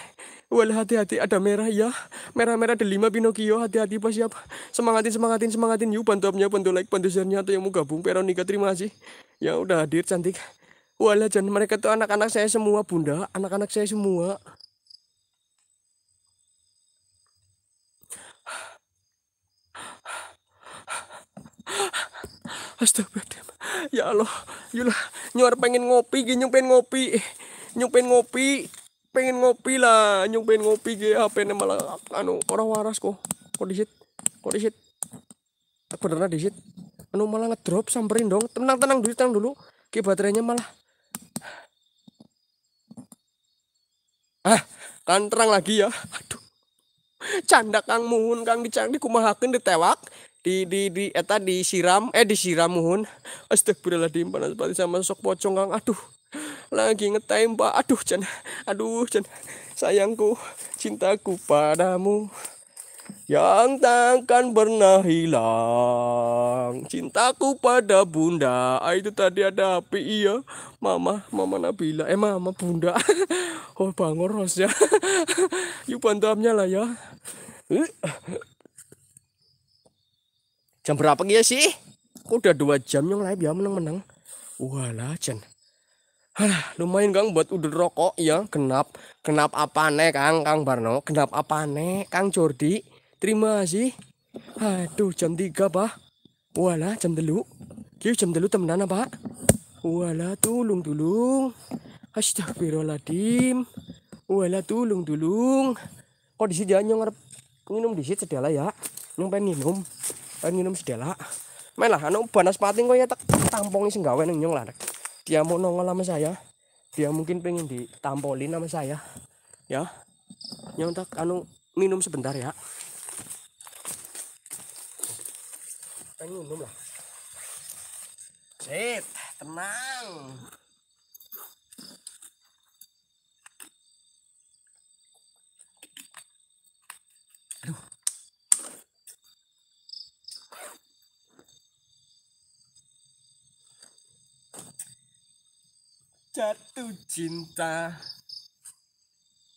[SPEAKER 1] Wala hati-hati ada merah ya Merah-merah ada lima Pinocchio Hati-hati pas siap Semangatin semangatin semangatin Yuk bantu upnya bantu like bantu share-nya Atau yang mau gabung Peronika terima kasih Ya udah hadir cantik Walah jangan mereka tuh anak-anak saya semua bunda, anak-anak saya semua. Astagfirullah. Ya Allah, yulah nyuar pengen ngopi, gini pengen ngopi. Nyung pengen ngopi, pengen ngopi lah, nyung pengen ngopi ge HP malah anu orang waras kok. Kok disit? Kok disit? Aku beneran disit. Anu malah ngedrop samperin dong. Tenang tenang dulu, tenang dulu. Ki baterainya malah ah kan terang lagi ya aduh canda kang muhun kang dicang dikumahakeun ditewak di di di eta disiram eh disiram muhun astagfirullahaladzim panas banget sama sok pocong kang aduh lagi ngetime pak aduh can aduh can sayangku cintaku padamu yang takkan pernah hilang cintaku pada bunda ah, itu tadi ada api iya mama mama Nabila eh mama bunda *laughs* oh bangor rosnya *laughs* yuk bantu amnya lah ya eh. jam berapa ya sih kok udah dua jam yang live ya menang-menang walah jen Alah, lumayan Kang buat udah rokok ya, Kenap? Kenap apa nek Kang? Kang Barno, Kenap apa nek Kang Jordi? Terima sih. Aduh, jam 3, Pak. Wala jam dulu. Kiu jam dulu temenan, Pak. Walah, tolong. tulung. Astagfirullahaladzim. Wala tolong tolong. Kok di sini jangan ya, ngarep minum di sini sedela ya. Nyong pengen minum. Pengen minum sedela. Main lah, anak panas pating kok ya tak tampongi sing neng nyong lah. Dia mau nongol sama saya. Dia mungkin pengen ditampolin sama saya. Ya. Nyong tak anu minum sebentar ya. kan minum lah Sip, tenang. Jatuh cinta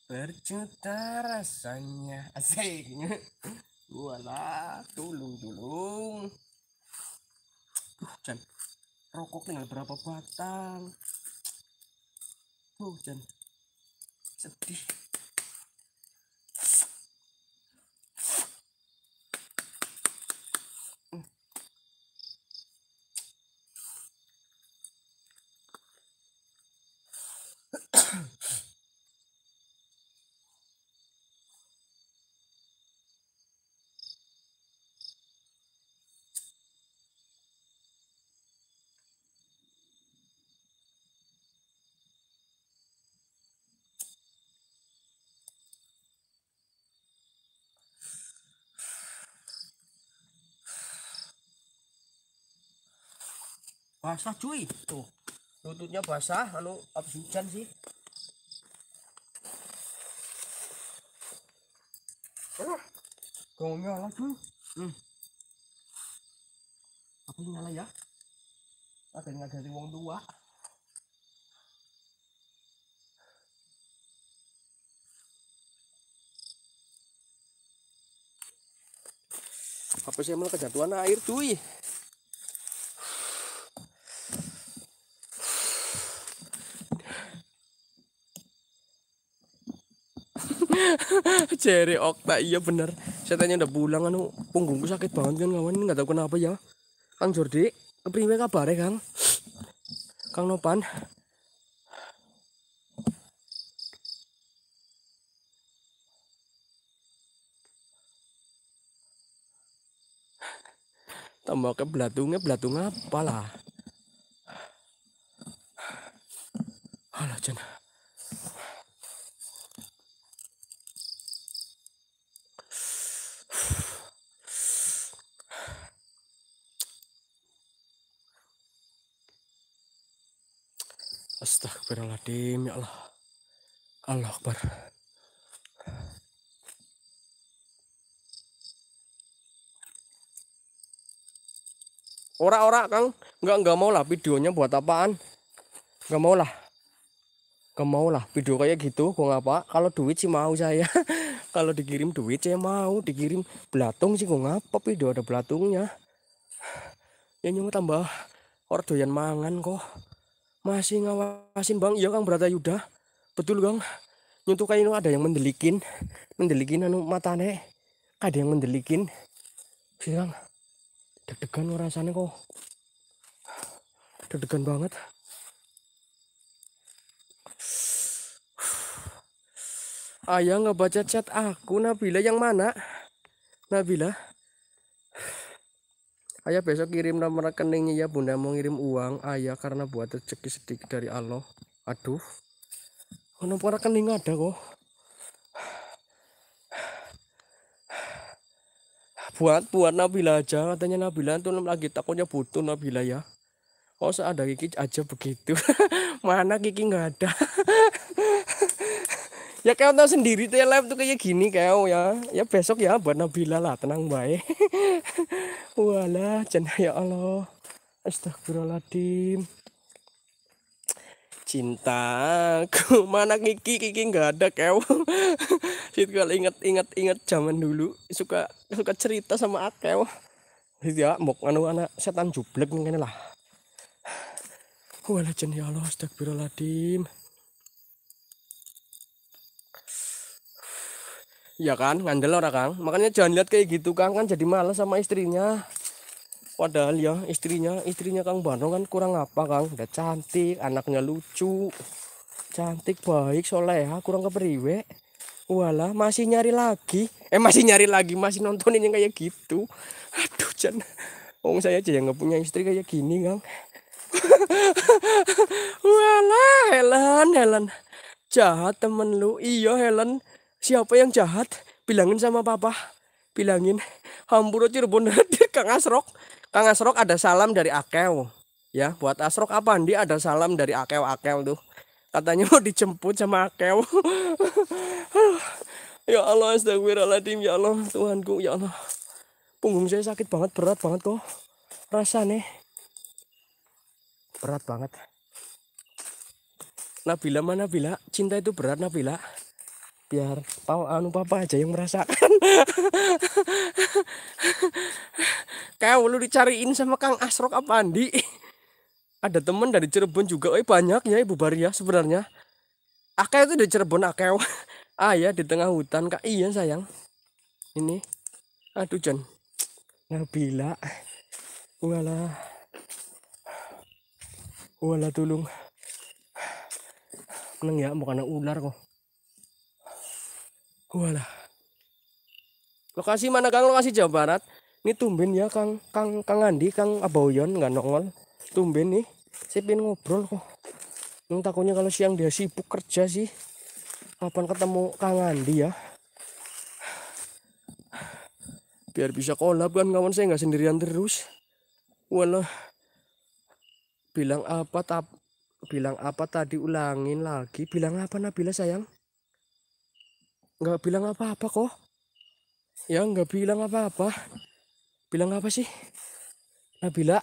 [SPEAKER 1] Berjuta rasanya Asik *laughs* Walah Tulung-tulung Duh, Jan. Rokok tinggal berapa batang? Duh, Jan. Sedih. basah cuy tuh lututnya basah lalu habis hujan sih uh, kau nyala cuy hmm. aku nyala ya ada nggak dari wong tua apa sih emang kejatuhan air cuy Jerry Okta iya bener. Saya tanya udah pulang anu punggungku sakit banget kan kawan nggak tahu kenapa ya. Kang Jordi, kepriwe ya Kang? Kang Nopan. tambah ke belatungnya belatung apa lah halo jenah Astagfirullahaladzim ya Allah. Allah Akbar. Ora-ora Kang, enggak enggak mau lah videonya buat apaan? Enggak mau lah. Enggak mau lah video kayak gitu, kok ngapa? Kalau duit sih mau saya. *laughs* Kalau dikirim duit saya mau, dikirim belatung sih kok ngapa video ada belatungnya. Ya nyung tambah yang mangan kok. Masih ngawasin bang, iya kang yuda Betul kang. Nyentuh kayak ada yang mendelikin, mendelikin anu matane. Ada yang mendelikin. Sih kang, deg-degan rasanya kok. Deg-degan banget. Ayah ngebaca chat aku Nabila yang mana? Nabila? Ayah besok kirim nomor rekeningnya ya bunda mau ngirim uang ayah karena buat rezeki sedikit dari Allah. Aduh. Nomor rekening ada kok. Buat buat Nabila aja katanya Nabila tuh lagi takutnya butuh Nabila ya. Oh ada Kiki aja begitu. *laughs* Mana Kiki nggak ada. *laughs* ya kau tahu sendiri tuh ya live tuh kayak gini kau oh ya ya besok ya buat Nabila lah tenang baik eh. *laughs* walah cina ya Allah astagfirullahaladzim cintaku *laughs* mana kiki kiki nggak ada kau oh. *laughs* sih kalau ingat ingat ingat zaman dulu suka suka cerita sama aku oh. ya mau anu anak setan jublek nih lah *sighs* walah cina ya Allah astagfirullahaladzim ya kan ngandel orang Kang makanya jangan lihat kayak gitu Kang kan jadi males sama istrinya padahal ya istrinya istrinya Kang Bano kan kurang apa Kang udah cantik anaknya lucu cantik baik soleha kurang kepriwe wala masih nyari lagi eh masih nyari lagi masih nontonin yang kayak gitu aduh jangan Wong saya aja yang nggak punya istri kayak gini Kang *laughs* wala Helen Helen jahat temen lu iyo Helen siapa yang jahat bilangin sama papa bilangin hampura Cirebon *laughs* Kang Asrok Kang Asrok ada salam dari Akeo ya buat Asrok apa nih, ada salam dari Akeo Akeo tuh katanya mau dijemput sama Akeo *laughs* ya Allah astagfirullahaladzim ya Allah Tuhanku ya Allah punggung saya sakit banget berat banget kok nih, berat banget Nabila mana bila, cinta itu berat Nabila biar pau anu papa aja yang merasakan *laughs* kayak lu dicariin sama kang asrok apa andi ada temen dari Cirebon juga eh banyak ya ibu Baria ya sebenarnya akeo itu dari Cirebon akeo *laughs* ah ya di tengah hutan kak iya sayang ini aduh John ngabila wala wala tulung neng ya bukan ular kok Walah. Lokasi mana Kang? Lokasi Jawa Barat. Ini tumben ya Kang Kang Kang Andi, Kang Aboyon nggak nongol. Tumben nih. Saya pengen ngobrol kok. Nung takutnya kalau siang dia sibuk kerja sih. Kapan ketemu Kang Andi ya? Biar bisa kolab kan kawan saya nggak sendirian terus. Walah. Bilang apa tap bilang apa tadi ulangin lagi bilang apa Nabila sayang nggak bilang apa-apa kok ya nggak bilang apa-apa bilang apa sih Nabila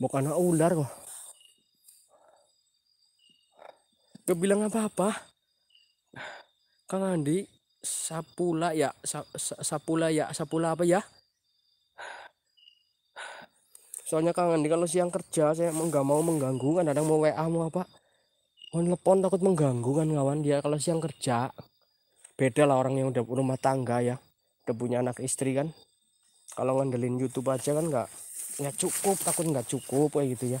[SPEAKER 1] bukan ular kok nggak bilang apa-apa Kang Andi sapula ya sapula ya sapula apa ya soalnya kangen Andi kalau siang kerja saya nggak mau mengganggu kan kadang mau WA mau apa mau telepon takut mengganggu kan kawan dia kalau siang kerja beda lah orang yang udah rumah tangga ya udah punya anak istri kan kalau ngandelin YouTube aja kan nggak nggak cukup takut nggak cukup kayak gitu ya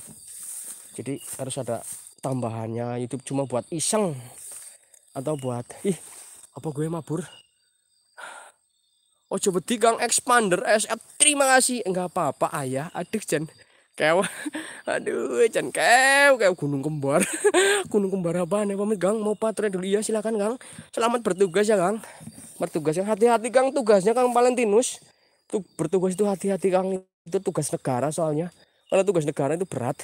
[SPEAKER 1] jadi harus ada tambahannya YouTube cuma buat iseng atau buat ih apa gue mabur ojo oh, wedi kang expander SF terima kasih enggak apa-apa ayah aduh jan kew *laughs* aduh jan kew kew gunung kembar *laughs* gunung kembar apa nih pamit gang mau patroli dulu ya silakan Gang selamat bertugas ya Gang bertugas yang hati-hati Gang tugasnya kang Valentinus tuh bertugas itu hati-hati kang itu tugas negara soalnya kalau tugas negara itu berat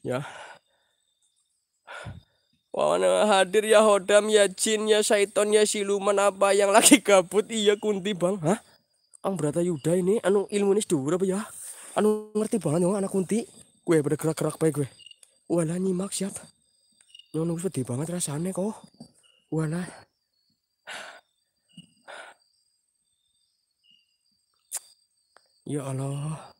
[SPEAKER 1] ya Wawana hadir ya hodam ya jin ya syaiton ya siluman apa yang lagi gabut iya kunti bang hah ang berata yuda ini anu ilmu ini sedulur apa ya anu ngerti banget nyong anak kunti gue pada gerak-gerak baik gue wala nyimak siap nyong nunggu sedih banget rasanya kok wala ya Allah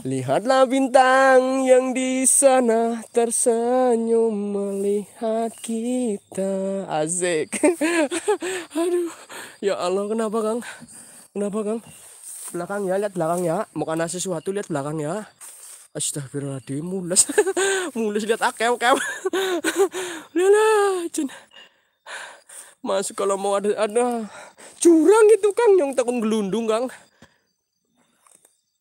[SPEAKER 1] Lihatlah bintang yang di sana tersenyum melihat kita. Azik, *laughs* Aduh, ya Allah kenapa Kang? Kenapa Kang? Belakang ya, lihat belakang ya. Mau kena sesuatu lihat belakang ya. Astagfirullahaladzim, mules. *laughs* mules lihat akew ah, kew. Lala, *laughs* jen. Masuk kalau mau ada ada curang itu Kang, yang takut gelundung Kang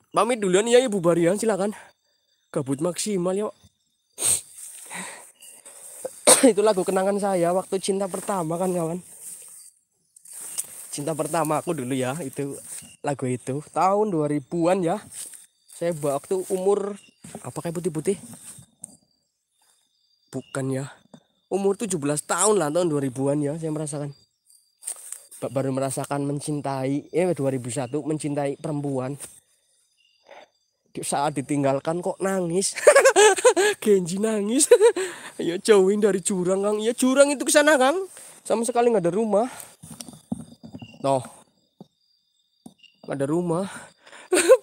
[SPEAKER 1] pamit duluan ya Ibu Barian silakan. Kabut maksimal ya *coughs* Itu lagu kenangan saya waktu cinta pertama kan kawan. Cinta pertama aku dulu ya itu lagu itu tahun 2000-an ya. Saya waktu umur apa kayak putih-putih? Bukan ya. Umur 17 tahun lah tahun 2000-an ya saya merasakan baru merasakan mencintai eh 2001 mencintai perempuan saat ditinggalkan kok nangis *laughs* Genji nangis *laughs* ya jauhin dari jurang kang ya jurang itu ke sana kang sama sekali nggak ada rumah noh nggak ada rumah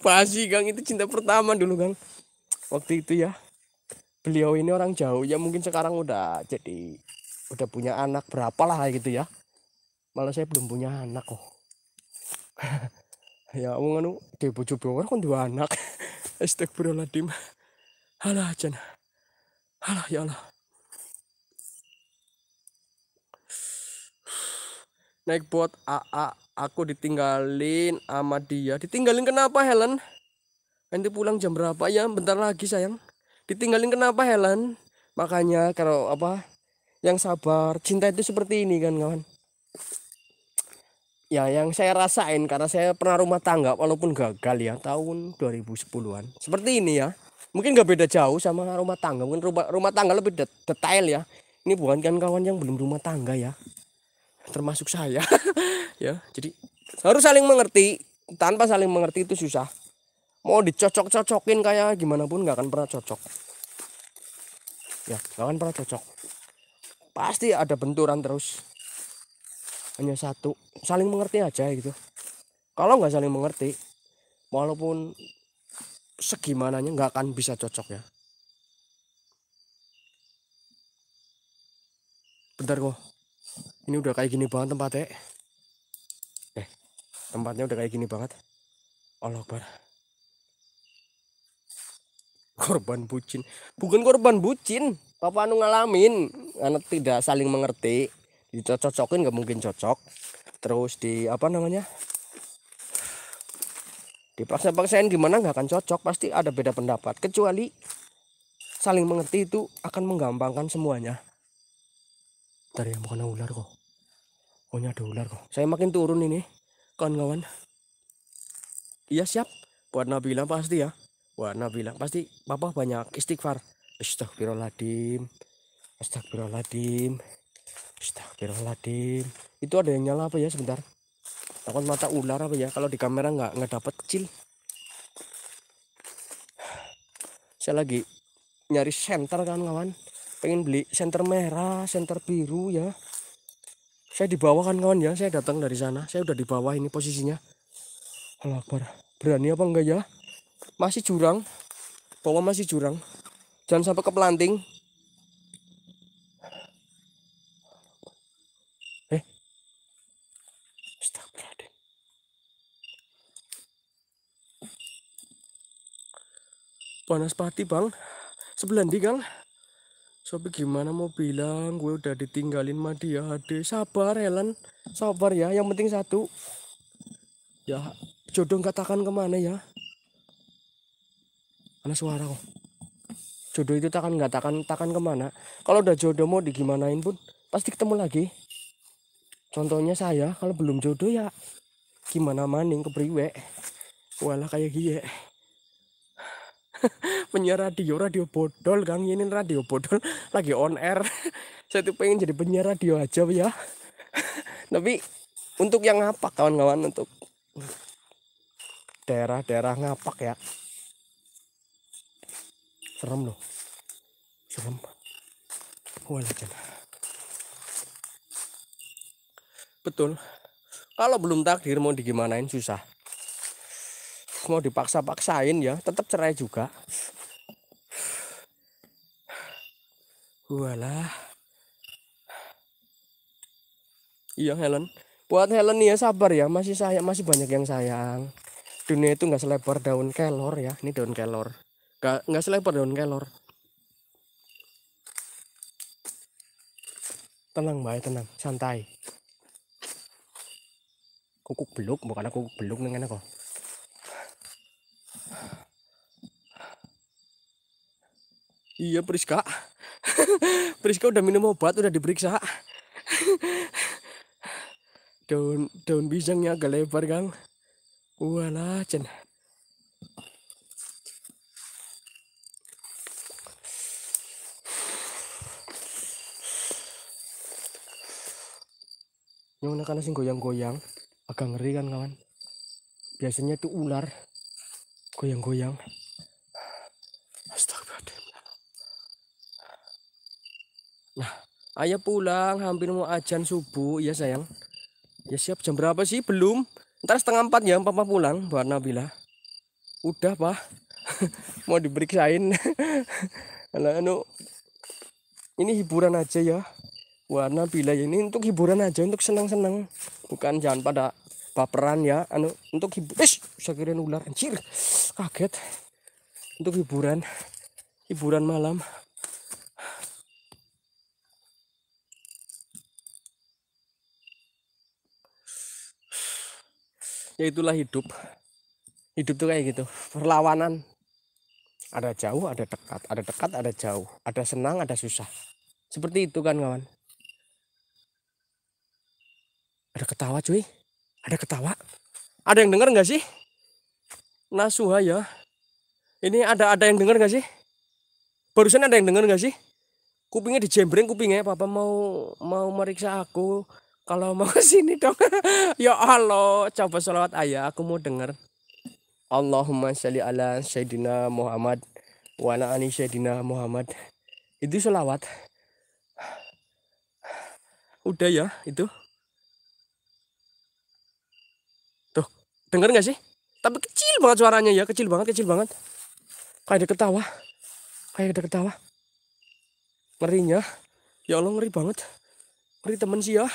[SPEAKER 1] pasti *laughs* kang itu cinta pertama dulu kang waktu itu ya beliau ini orang jauh ya mungkin sekarang udah jadi udah punya anak berapa lah gitu ya malah saya belum punya anak kok ya omongan anu dhewe bojo orang kan dua anak *laughs* Astagfirullahaladzim. Halah Jan. Halah ya Allah. Naik buat AA. Aku ditinggalin sama dia. Ditinggalin kenapa Helen? Nanti pulang jam berapa ya? Bentar lagi sayang. Ditinggalin kenapa Helen? Makanya kalau apa? Yang sabar. Cinta itu seperti ini kan kawan ya yang saya rasain karena saya pernah rumah tangga walaupun gagal ya tahun 2010-an seperti ini ya mungkin nggak beda jauh sama rumah tangga mungkin rumah, rumah tangga lebih de detail ya ini bukan kan kawan yang belum rumah tangga ya termasuk saya *laughs* ya jadi harus saling mengerti tanpa saling mengerti itu susah mau dicocok-cocokin kayak gimana pun nggak akan pernah cocok ya nggak akan pernah cocok pasti ada benturan terus hanya satu saling mengerti aja gitu kalau nggak saling mengerti walaupun segimananya nggak akan bisa cocok ya bentar kok ini udah kayak gini banget tempatnya eh tempatnya udah kayak gini banget Allah Akbar korban bucin bukan korban bucin papa anu ngalamin karena tidak saling mengerti dicocok-cocokin nggak mungkin cocok terus di apa namanya dipaksa-paksain gimana nggak akan cocok pasti ada beda pendapat kecuali saling mengerti itu akan menggampangkan semuanya dari yang bukan ular kok Ohnya ada ular kok saya makin turun ini kawan-kawan iya siap buat Nabila pasti ya buat Nabila pasti papa banyak istighfar Astagfirullahaladzim Astagfirullahaladzim Astagfirullahaladzim. Itu ada yang nyala apa ya sebentar? Takut mata ular apa ya? Kalau di kamera nggak nggak dapat kecil. Saya lagi nyari senter kan kawan. Pengen beli senter merah, senter biru ya. Saya di bawah kan kawan ya. Saya datang dari sana. Saya udah di bawah ini posisinya. Alakbar Berani apa enggak ya? Masih jurang. Bawah masih jurang. Jangan sampai ke pelanting. Panas pati bang di kan Sopi gimana mau bilang gue udah ditinggalin sama dia hadir sabar Helen sabar ya yang penting satu ya jodoh katakan kemana ya karena suara kok jodoh itu takkan nggak takkan takkan kemana kalau udah jodoh mau digimanain pun pasti ketemu lagi contohnya saya kalau belum jodoh ya gimana maning kepriwe walah kayak gie penyiar *laughs* radio radio bodol kang ini radio bodol *laughs* lagi on air *laughs* saya tuh pengen jadi penyiar radio aja ya tapi untuk yang ngapak kawan-kawan untuk daerah-daerah ngapak ya serem loh serem walaupun betul kalau belum takdir mau digimanain susah mau dipaksa-paksain ya tetap cerai juga walah iya Helen buat Helen ya sabar ya masih saya masih banyak yang sayang dunia itu nggak selebar daun kelor ya ini daun kelor nggak nggak selebar daun kelor tenang baik tenang santai kukuk beluk bukan aku beluk nengenak kok. Iya Priska. *laughs* Priska udah minum obat, udah diperiksa. daun daun pisangnya agak lebar kang. Walah cen. Yang kan sing goyang-goyang, agak ngeri kan kawan. Biasanya itu ular goyang-goyang. Ayah pulang, hampir mau ajan subuh. ya sayang. Ya siap jam berapa sih? Belum. Ntar setengah empat ya, papa pulang. Buat Nabila. Udah pak. *laughs* mau diperiksain. *laughs* anu, ini hiburan aja ya. Warna bila ya, ini untuk hiburan aja, untuk senang-senang. Bukan jangan pada baperan ya. Anu, untuk hibur Eh, saya ular anjir. Kaget. Untuk hiburan. Hiburan malam. ya itulah hidup hidup tuh kayak gitu perlawanan ada jauh ada dekat ada dekat ada jauh ada senang ada susah seperti itu kan kawan ada ketawa cuy ada ketawa ada yang dengar nggak sih nasuha ya ini ada ada yang dengar nggak sih barusan ada yang dengar nggak sih kupingnya dijembreng kupingnya papa mau mau meriksa aku kalau mau ke sini dong *laughs* ya Allah coba sholawat ayah aku mau denger Allahumma sholli ala Sayyidina Muhammad wa ala ali Sayyidina Muhammad itu sholawat udah ya itu tuh denger nggak sih tapi kecil banget suaranya ya kecil banget kecil banget kayak ada ketawa kayak ada ketawa ngerinya ya Allah ngeri banget ngeri temen sih ya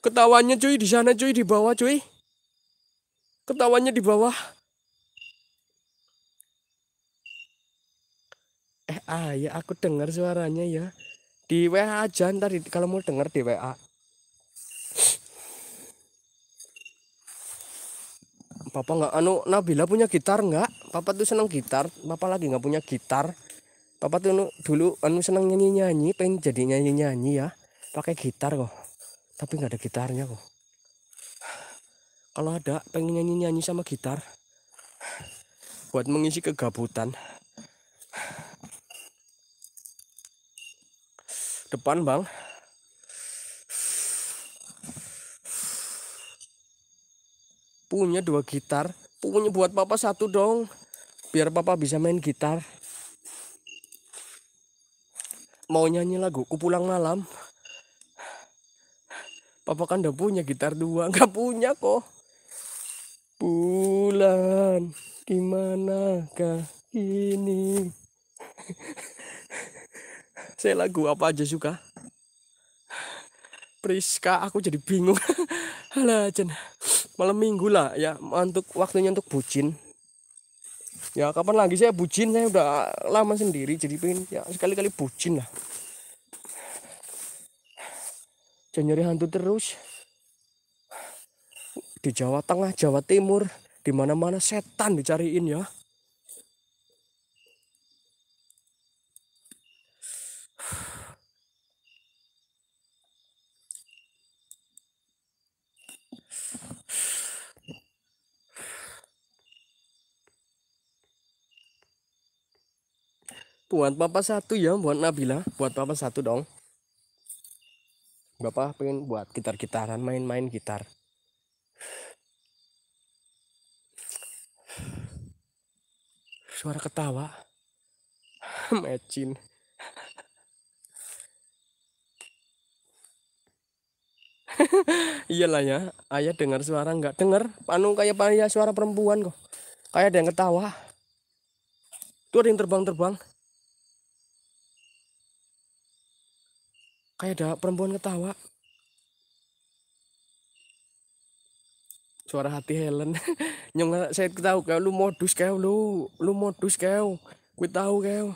[SPEAKER 1] Ketawanya cuy di sana cuy di bawah cuy. Ketawanya di bawah. Eh ah ya aku dengar suaranya ya. Di WA aja ntar kalau mau denger di WA. Papa nggak anu Nabila punya gitar nggak? Papa tuh seneng gitar. Papa lagi nggak punya gitar. Papa tuh anu, dulu anu seneng nyanyi nyanyi, pengen jadi nyanyi nyanyi ya. Pakai gitar kok tapi nggak ada gitarnya kok kalau ada pengen nyanyi-nyanyi sama gitar buat mengisi kegabutan depan bang punya dua gitar punya buat papa satu dong biar papa bisa main gitar mau nyanyi lagu ku pulang malam kan udah punya gitar dua? *laughs* Nggak punya kok. Bulan, di manakah ini? *laughs* Saya lagu apa aja suka? Priska, aku jadi bingung. Halah, *laughs* Jen. Malam minggu lah ya, untuk waktunya untuk bucin. Ya, kapan lagi saya bucin? Saya udah lama sendiri, jadi pengen ya sekali-kali bucin lah jangan nyari hantu terus di Jawa Tengah Jawa Timur di mana mana setan dicariin ya Buat papa satu ya, buat Nabila, buat papa satu dong bapak pengen buat gitar-gitaran main-main gitar suara ketawa *laughs* mecin *laughs* iyalah ya ayah dengar suara nggak dengar panu kayak panu ya suara perempuan kok kayak ada yang ketawa tuh ada yang terbang-terbang kayak ada perempuan ketawa suara hati Helen *laughs* nyong saya tahu kau lu modus kau lu lu modus kau ku tahu kau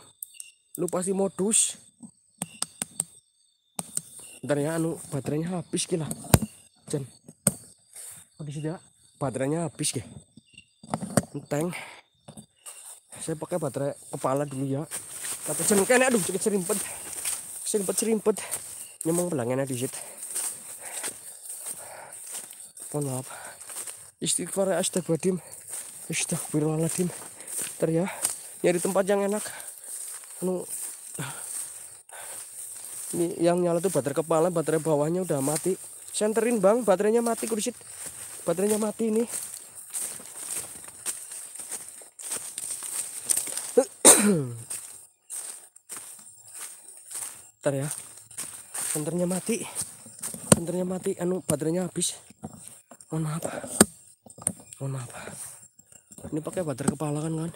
[SPEAKER 1] lu pasti modus ntar ya anu baterainya habis kira, Jen habis ya baterainya habis ya enteng saya pakai baterai kepala dulu ya tapi jen aduh sedikit serimpet serimpet serimpet Nyemong enak di situ. Mohon maaf. Istighfar astagfirullahaladzim. Astagfirullahaladzim. Ntar ya. Nyari tempat yang enak. Anu. Ini yang nyala tuh baterai kepala, baterai bawahnya udah mati. Senterin bang, baterainya mati kursit. Baterainya mati ini. *clears throat* Ntar ya senternya mati senternya mati anu baterainya habis mohon maaf mohon maaf ini pakai baterai kepala kan kan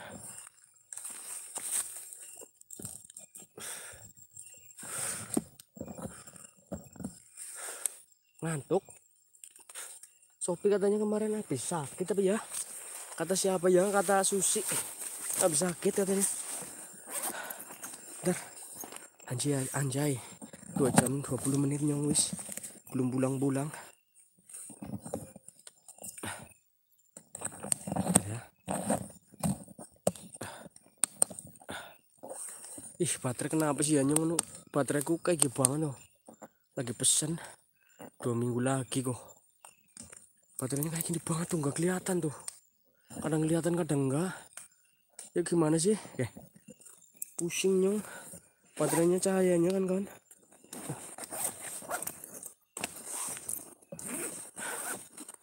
[SPEAKER 1] ngantuk Sopi katanya kemarin habis sakit tapi ya kata siapa ya kata Susi habis sakit katanya ntar anjay anjay 2 jam 20 menit nyong wis belum pulang-pulang ya. ih baterai kenapa sih ya no baterai ku kayak gitu banget loh lagi pesen dua minggu lagi kok baterainya kayak gini banget tuh nggak kelihatan tuh kadang kelihatan kadang enggak ya gimana sih ya pusing nyong baterainya cahayanya kan kan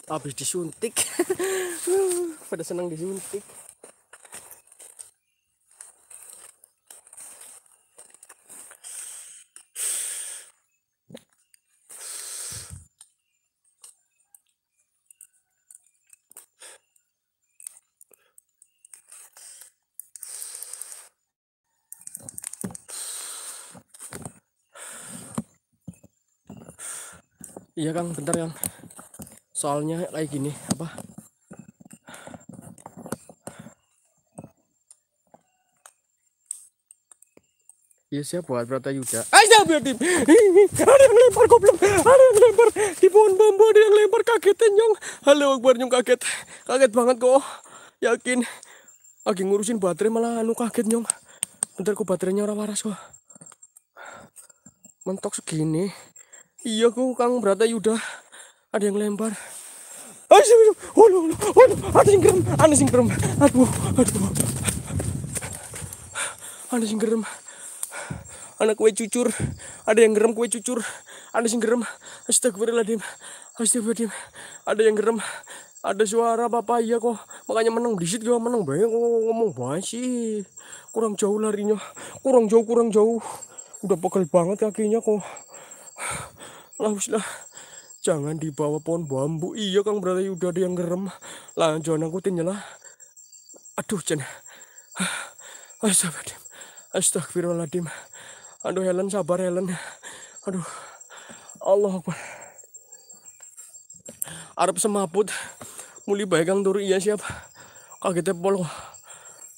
[SPEAKER 1] habis disuntik *laughs* pada senang disuntik Iya Kang, bentar ya soalnya kayak gini apa Ya siap buat Prata Yuda. Eh, Ayo berarti. Ada yang lempar goblok. Ada yang lempar di pohon bambu ada yang lempar kaget eh, nyong. Halo Akbar nyong kaget. Kaget banget kok. Yakin. Lagi ngurusin baterai malah anu kaget nyong. Bentar kok baterainya orang waras kok. Mentok segini. Iya kok Kang berarti Yuda. Ada yang lempar. Oh, oh, aduh, aduh, ada sing gerem, ada sing Aduh, aduh. Ada sing gerem. Anak kue cucur, ada yang gerem kue cucur, ada sing gerem. Astagfirullahaladzim. Astagfirullahaladzim. Ada yang gerem. Ada suara bapak iya kok. Makanya menang disit gak menang banyak kok ngomong banget sih. Kurang jauh larinya. Kurang jauh, kurang jauh. Udah pegel banget kakinya kok. Lah, lah. Jangan dibawa pohon bambu. Iya Kang berarti udah ada yang gerem. Lah jangan aku tinjala. Aduh Jen. Astagfirullahaladzim. Astagfirullahaladzim. Aduh Helen sabar Helen. Aduh. Allah Akbar. Arab semaput. Muli baik Kang turu iya siap. Kagetnya polo.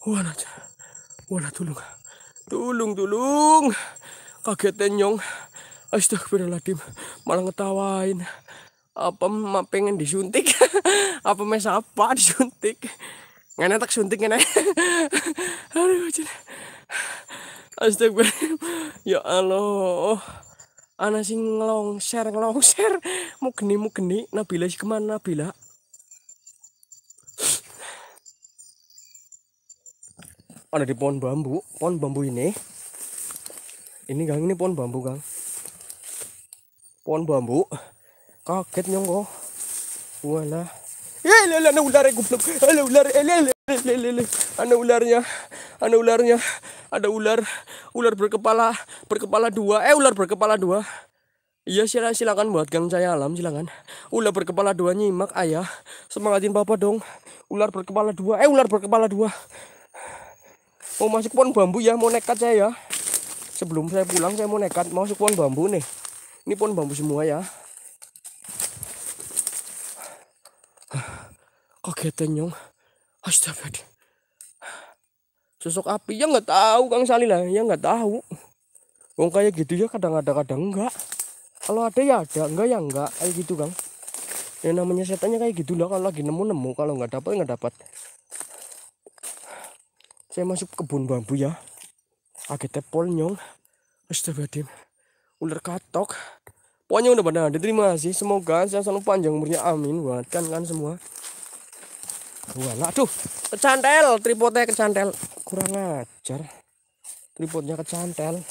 [SPEAKER 1] Wala Wala tulung. Tulung tulung. Kagetnya nyong. Astagfirullahaladzim, malah ngetawain. Apa mah pengen disuntik? *laughs* apa mes apa disuntik? Nggak tak suntik ngene. *laughs* Aduh, jadi. Astagfirullahaladzim Ya Allah. Anak sih ngelongser, ngelongser. Mau geni, mau geni. Nabila sih kemana, Nabila? Ada di pohon bambu. Pohon bambu ini. Ini gang, ini pohon bambu, gang pohon bambu kaget nyong kok walah eh lele ana ular e, goblok ada ular e, lele ada ularnya ada ularnya ada ular ular berkepala berkepala dua eh ular berkepala dua Iya silakan silakan buat gang saya alam silakan. Ular berkepala dua nyimak ayah. Semangatin papa dong. Ular berkepala dua. Eh ular berkepala dua. Mau masuk pohon bambu ya mau nekat saya ya. Sebelum saya pulang saya mau nekat mau masuk pohon bambu nih ini pun bambu semua ya kagetan nyong astagfirullah sosok api ya nggak tahu kang salilah lah ya nggak tahu wong kayak gitu ya kadang-kadang kadang enggak kalau ada ya ada enggak ya enggak kayak gitu kang yang namanya setannya kayak gitu lah kalau lagi nemu-nemu kalau nggak dapat nggak dapat saya masuk kebun bambu ya agak tepol nyong astagfirullah ular katok pokoknya udah pada Diterima sih, semoga saya selalu panjang umurnya amin buatkan kan semua Wala, aduh kecantel tripodnya kecantel kurang ajar tripodnya kecantel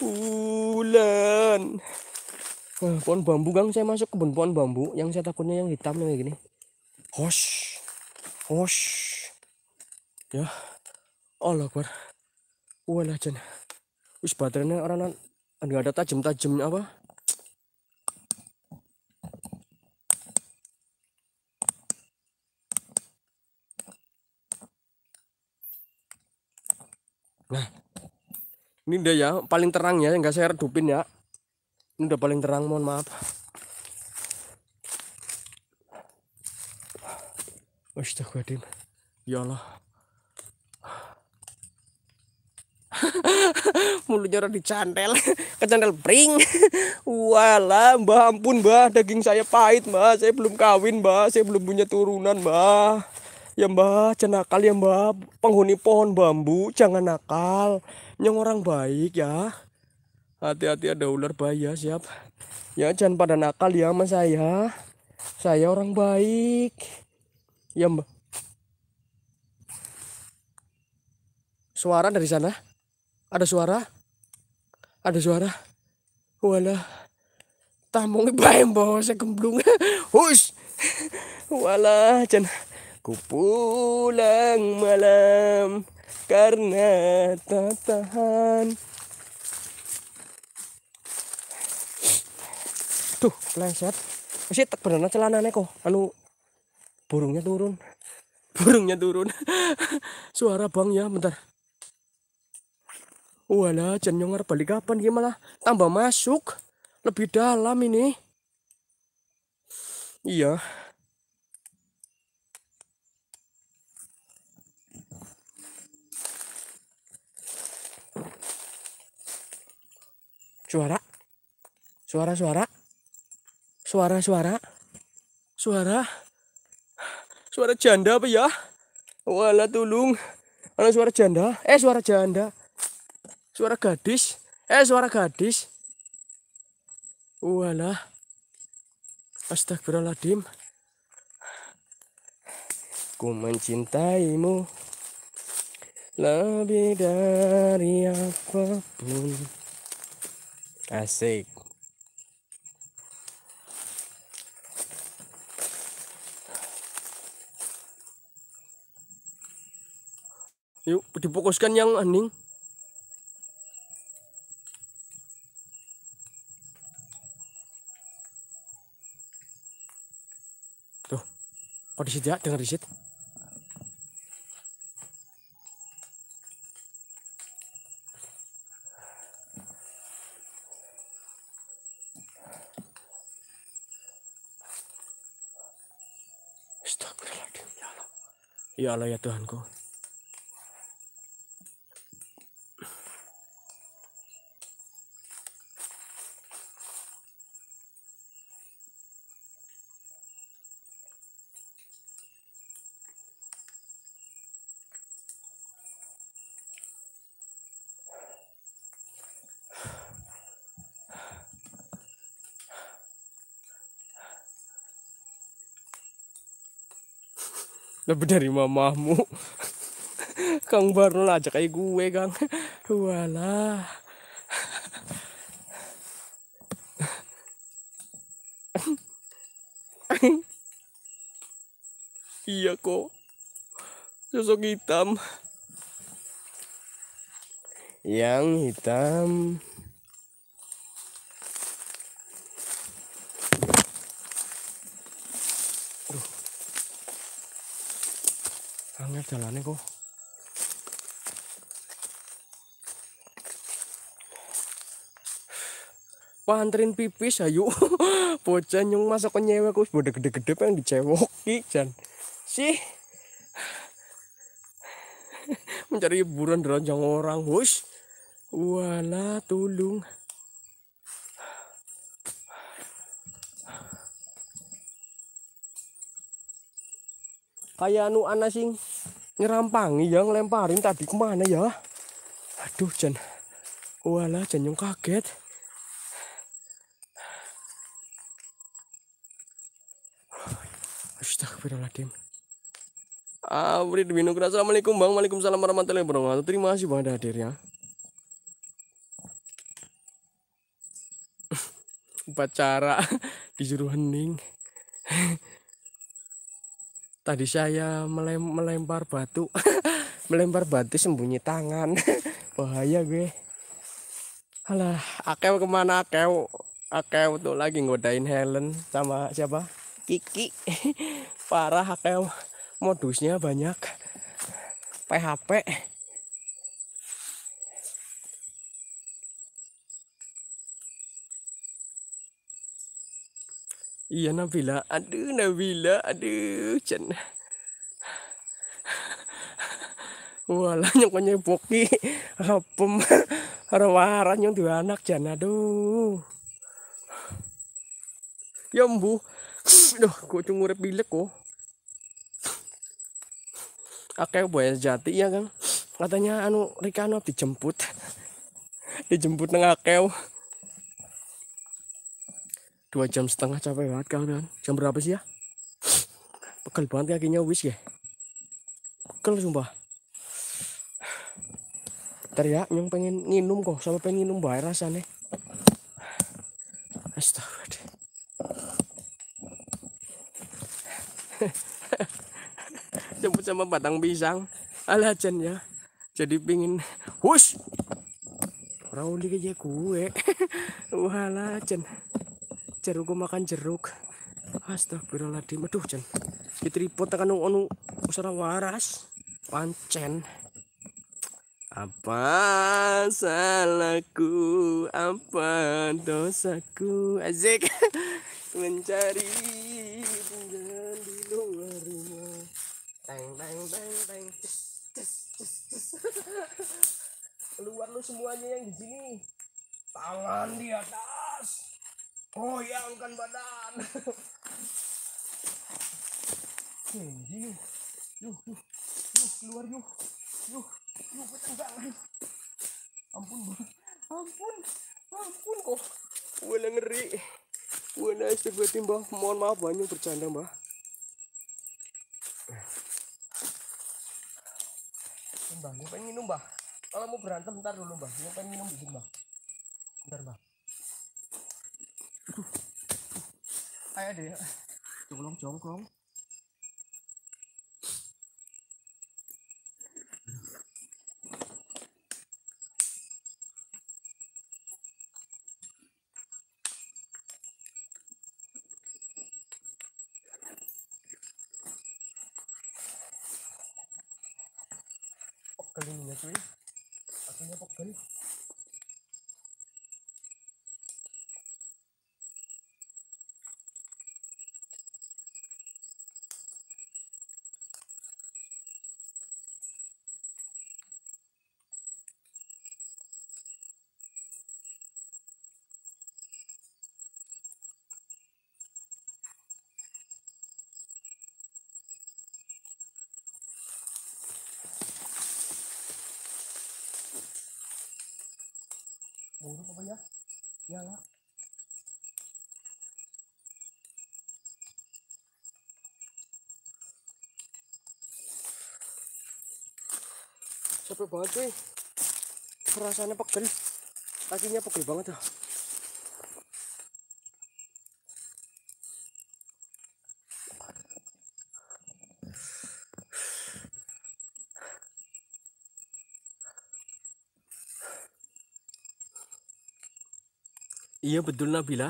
[SPEAKER 1] bulan nah, pohon bambu gang, saya masuk kebun pohon bambu yang saya takutnya yang hitam kayak gini hosh hosh ya Allah kuat Walah jen. Wis baterainya orang nggak ada tajam-tajamnya apa? Nah, ini dia ya, paling terang ya, nggak saya redupin ya. Ini udah paling terang, mohon maaf. Astagfirullahaladzim. Ya Allah. *laughs* mulutnya orang dicantel *laughs* kecantel pring *laughs* wala mbah ampun mbah daging saya pahit mbah saya belum kawin mbah saya belum punya turunan mbah ya mbah cenakal ya mbah penghuni pohon bambu jangan nakal yang orang baik ya hati-hati ada ular bahaya siap ya jangan pada nakal ya sama saya saya orang baik ya mbah suara dari sana ada suara? Ada suara? Wala. Tamong ngebayang bawa saya gemblung. *laughs* Hus! Wala. ku pulang malam karena tak tahan. Tuh, pleset. Masih tak benar celananya kok. Anu, burungnya turun. *laughs* Burungnya turun. *laughs* Suara bang ya, bentar. Walah, janyongar balik kapan dia tambah masuk lebih dalam ini. Iya. Suara. Suara-suara. Suara-suara. Suara. Suara janda apa ya? Wala tulung. Ada suara janda. Eh suara janda. Suara gadis. Eh, suara gadis. Walah. Astagfirullahaladzim. Ku mencintaimu lebih dari apapun. Asik. Yuk, dipokuskan yang aning. Oh di situ ya, dengar di situ. Ya, ya Allah ya Tuhanku. lebih dari mamamu *laughs* Kang Barno aja kayak gue Kang walah iya kok sosok hitam yang hitam jalannya kok Pantrin pipis ayo *laughs* bocah nyung masuk ke nyewa kus bodoh gede-gede pengen dicewoki dan sih *laughs* mencari hiburan deranjang orang wus wala tulung kayak anu ana sing nyerampangi ya ngelemparin tadi kemana ya aduh jen, wala jen yang kaget Astagfirullahaladzim Abrid binuk Assalamualaikum Bang Waalaikumsalam warahmatullahi wabarakatuh Terima kasih Bang hadir ya. upacara *laughs* disuruh hening tadi saya melempar batu *laughs* melempar batu sembunyi tangan *laughs* bahaya gue alah akew kemana akew akew tuh lagi ngodain Helen sama siapa Kiki *laughs* parah akew modusnya banyak PHP Iya Nabila, aduh Nabila, aduh wah Walah nyokonya boki apa rawaran yang dua anak Cen aduh. Ya mbu. Duh, kok cungur pilek kok. Akeh buaya jati ya, kan Katanya anu Rika anu dijemput. dijemput nang akeh. Oh dua jam setengah capek banget kawan-kawan kan? jam berapa sih ya pegel banget kakinya wis ya pegel sumpah teriak yang pengen nginum kok sama pengen nginum bahaya rasane astaga *laughs* jemput sama batang pisang ala ya jadi pingin hush orang udah kayak gue jen Jeruk gue makan jeruk astagfirullahaladzim aduh jen di tripod tekan anu onu usara waras pancen apa salahku apa dosaku Azik *laughs* mencari tinggal di luar rumah Bang, bang, bang, bang. keluar lu semuanya yang di sini tangan di atas Oh ya, bukan badan. Tinggi yuk. Yuk, yuk. Yuk, keluar yuk. Yuk, yuk, ketenggangan. Ampun, Ampun. Ampun kok. Gue ngeri. Gue nasib gue timbang. Mohon maaf banyak bercanda, mbah. Mbak, gue pengen minum, mbah. Kalau mau berantem, ntar dulu, mbah. Gue pengen minum dulu, mbah. Ntar, mbah. ấy đi trùng lông trốn không banget cuy perasaannya pegel kakinya pegel banget tuh ah. Iya betul Nabila.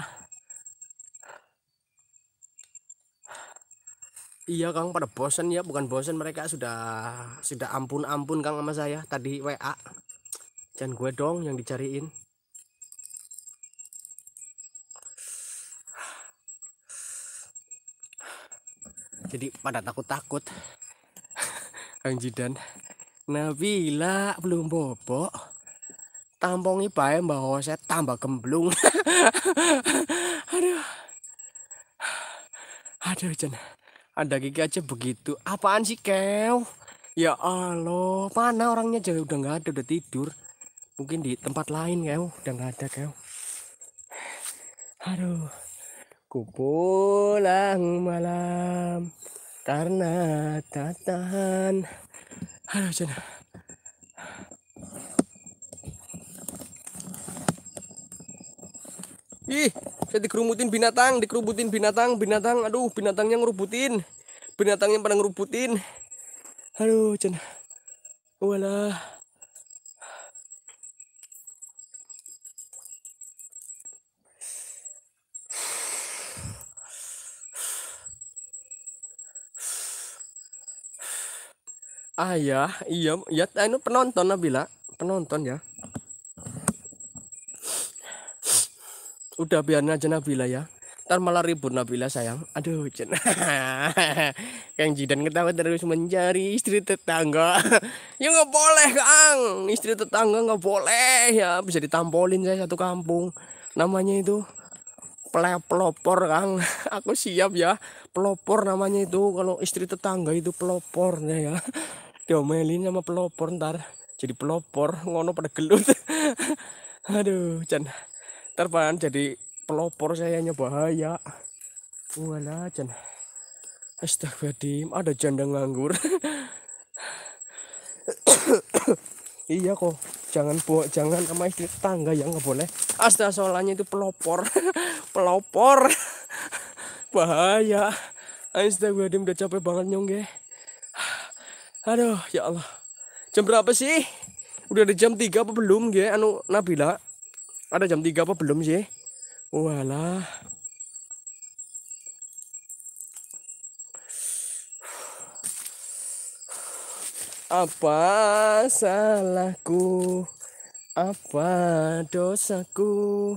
[SPEAKER 1] Iya Kang, pada bosen ya, bukan bosen mereka sudah sudah ampun-ampun Kang sama saya tadi WA. Dan gue dong yang dicariin. Jadi pada takut-takut. Kang Jidan. Nabila belum bobok. Tampongi bae bahwa saya tambah gemblung. *laughs* Aduh. Aduh, jangan. Ada gigi aja begitu. Apaan sih, Kew? Ya Allah, mana orangnya aja udah nggak ada, udah tidur. Mungkin di tempat lain, ya Udah nggak ada, Kew. Aduh. Ku pulang malam karena tak tahan. Aduh, jenah saya dikerumutin binatang dikerubutin binatang binatang aduh binatangnya ngerubutin binatangnya pada ngerubutin aduh cen wala ah ya iya ya anu penonton Nabila penonton ya udah biarin aja Nabila ya ntar malah ribut Nabila sayang aduh cen Kang *laughs* Jidan ketawa terus mencari istri tetangga *laughs* ya nggak boleh Kang istri tetangga nggak boleh ya bisa ditampolin saya satu kampung namanya itu pelopor Kang *laughs* aku siap ya pelopor namanya itu kalau istri tetangga itu pelopornya ya, ya. diomelin sama pelopor ntar jadi pelopor ngono pada gelut aduh Chan terbahan jadi pelopor saya hanya bahaya wala jan astagfirullahaladzim ada janda nganggur *coughs* iya kok jangan buat jangan sama istri tangga ya nggak boleh astaga soalnya itu pelopor *laughs* pelopor bahaya astagfirullahaladzim udah capek banget nyongge ya. aduh ya Allah jam berapa sih udah ada jam 3 apa belum ya anu Nabila ada jam 3 apa belum sih? Walah. Apa salahku? Apa dosaku?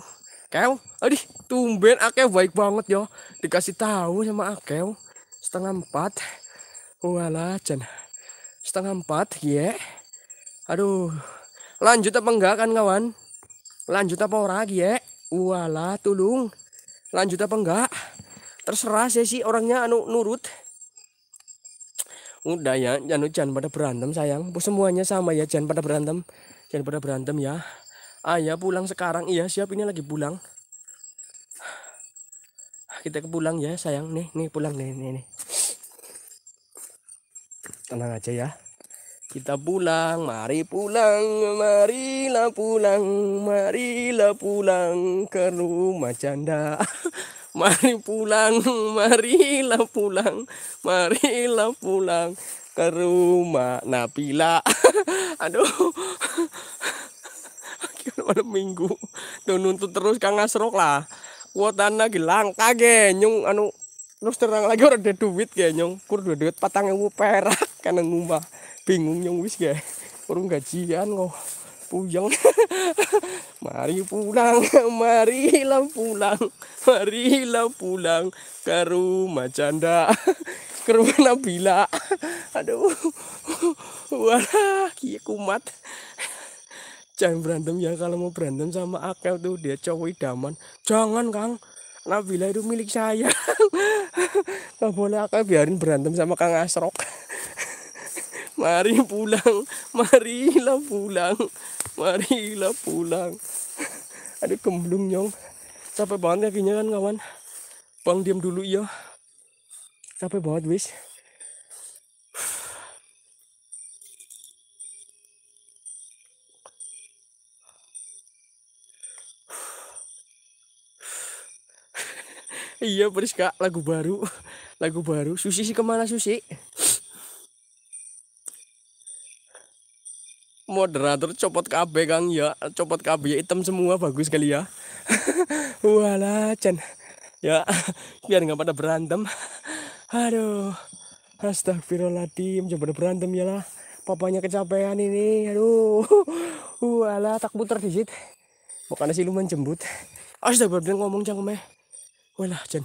[SPEAKER 1] kau adih tumben Akew baik banget ya. Dikasih tahu sama Akew. Setengah empat. Walah, jen. Setengah empat, ya. Yeah. Aduh. Lanjut apa enggak kan kawan? lanjut apa orang lagi ya walah tulung lanjut apa enggak terserah saya sih orangnya anu nurut udah ya jangan jangan pada berantem sayang semuanya sama ya jangan pada berantem jangan pada berantem ya ayah ya, pulang sekarang iya siap ini lagi pulang kita ke pulang ya sayang nih nih pulang nih nih nih tenang aja ya kita pulang, mari pulang, marilah pulang, marilah pulang ke rumah canda. *laughs* mari pulang, marilah pulang, marilah pulang ke rumah Napila. *laughs* Aduh. akhirnya *laughs* malam minggu tuh nuntut terus kang asrok lah kuota lagi langka ge nyung anu terus terang lagi orang ada duit kayak nyung kur duit, duit patang ewu perak karena ngubah bingung yang wis gak urung gajian kok puyeng *laughs* mari pulang *laughs* mari lah pulang *laughs* mari lah pulang ke rumah canda ke rumah Nabila aduh wah kia kumat jangan berantem ya kalau mau berantem sama Akel tuh dia cowok idaman jangan Kang Nabila itu milik saya nggak boleh Akel biarin berantem sama Kang Asrok Mari pulang, marilah pulang, marilah pulang. Aduh kemblung nyong. Capek banget kakinya kan kawan. Bang diam dulu ya. Capek banget wis. iya Priska lagu baru lagu baru Susi sih kemana Susi moderator copot KB Kang ya copot KB ya hitam semua bagus sekali ya *laughs* wala Chan ya biar nggak pada berantem aduh astagfirullahaladzim coba berantem ya lah papanya kecapean ini aduh wala tak putar di situ siluman jembut astagfirullahaladzim ngomong cangkeme wala Chan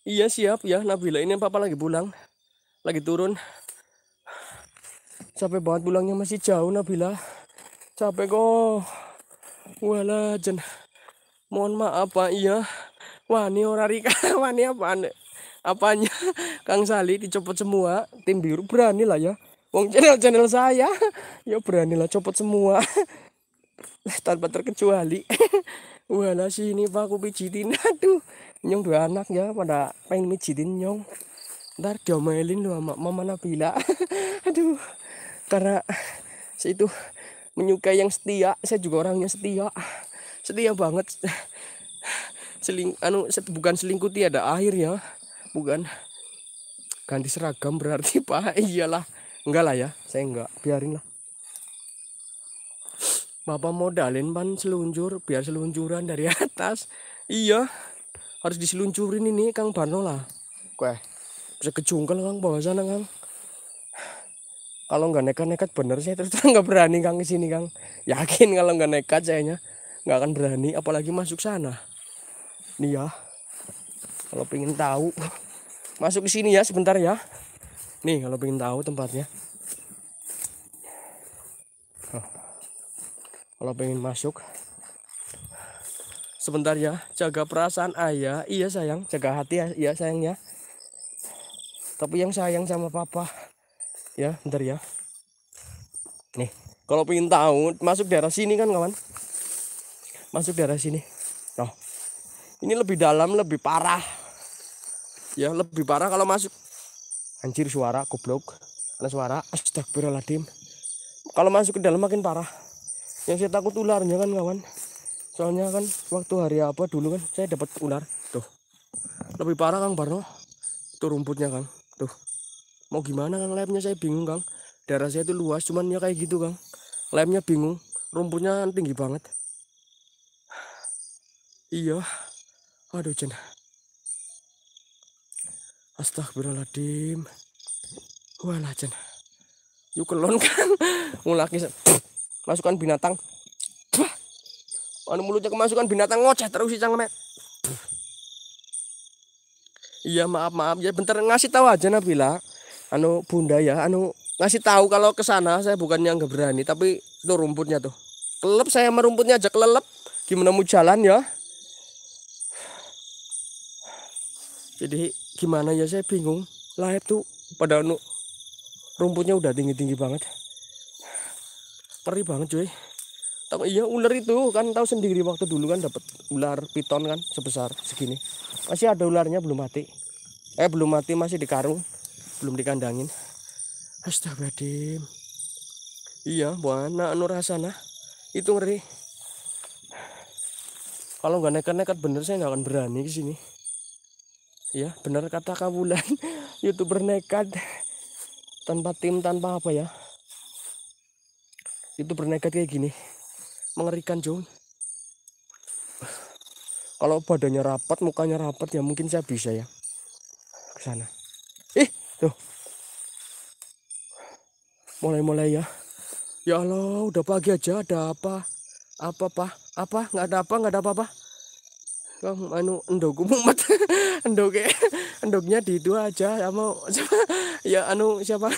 [SPEAKER 1] Iya siap ya Nabila ini papa lagi pulang Lagi turun Capek banget pulangnya masih jauh Nabila Capek kok Walah jen Mohon maaf pak iya Wah ini orang Rika *laughs* Wah ini apaan Apanya Kang Sali dicopot semua Tim biru berani lah ya Wong channel-channel saya Ya beranilah copot semua *laughs* Tanpa terkecuali *laughs* Walah sini pak aku pijitin Aduh nyong dua anak ya pada pengen mijitin nyong ntar diomelin lu sama mama Nabila *laughs* aduh karena saya itu menyukai yang setia saya juga orangnya setia setia banget seling anu bukan selingkuh tiada air ya bukan ganti seragam berarti *laughs* pak iyalah enggak lah ya saya enggak biarin lah bapak modalin ban seluncur biar seluncuran dari atas iya harus diseluncurin ini Kang Bano lah kue bisa kejungkel Kang bawa sana Kang kalau nggak nekat-nekat bener saya terus nggak berani Kang ke sini Kang yakin kalau nggak nekat sayanya nggak akan berani apalagi masuk sana nih ya kalau pengen tahu masuk ke sini ya sebentar ya nih kalau pengen tahu tempatnya kalau pengen masuk sebentar ya jaga perasaan ayah iya. iya sayang jaga hati ya iya sayang ya tapi yang sayang sama papa ya bentar ya nih kalau pengen tahu masuk daerah sini kan kawan masuk daerah sini oh ini lebih dalam lebih parah ya lebih parah kalau masuk anjir suara goblok ada suara astagfirullahaladzim kalau masuk ke dalam makin parah yang saya takut ularnya kan kawan soalnya kan waktu hari apa dulu kan saya dapat ular tuh lebih parah kang Barno tuh rumputnya kang tuh mau gimana kang lemnya saya bingung kang daerah saya itu luas cuman ya kayak gitu kang lemnya bingung rumputnya tinggi banget iya aduh cina astagfirullahaladzim walah cina yuk kelon kan mulaki masukkan binatang Anu mulutnya kemasukan binatang ngoceh terus si cangmet. Iya maaf maaf ya bentar ngasih tahu aja Nabila. Anu bunda ya, anu ngasih tahu kalau ke sana saya bukannya nggak berani tapi tuh rumputnya tuh. Kelelep saya merumputnya aja kelelep. Gimana mau jalan ya? Jadi gimana ya saya bingung. Lahir tuh pada anu rumputnya udah tinggi-tinggi banget. Perih banget cuy. Tahu iya ular itu kan tahu sendiri waktu dulu kan dapat ular piton kan sebesar segini. Masih ada ularnya belum mati. Eh belum mati masih di karung, belum dikandangin. Astagfirullahaladzim. Iya, buana anu rasana. Itu ngeri. Kalau nggak nekat-nekat bener saya nggak akan berani ke sini. Ya, bener kata Kabulan, *laughs* YouTuber nekat tanpa tim tanpa apa ya. Itu bernekat kayak gini mengerikan John. kalau badannya rapat mukanya rapat ya mungkin saya bisa ya ke sana ih tuh mulai-mulai ya ya Allah udah pagi aja ada apa apa apa apa nggak ada apa nggak ada apa-apa kamu anu endog mumet *laughs* endognya endognya di itu aja ya mau *laughs* ya anu siapa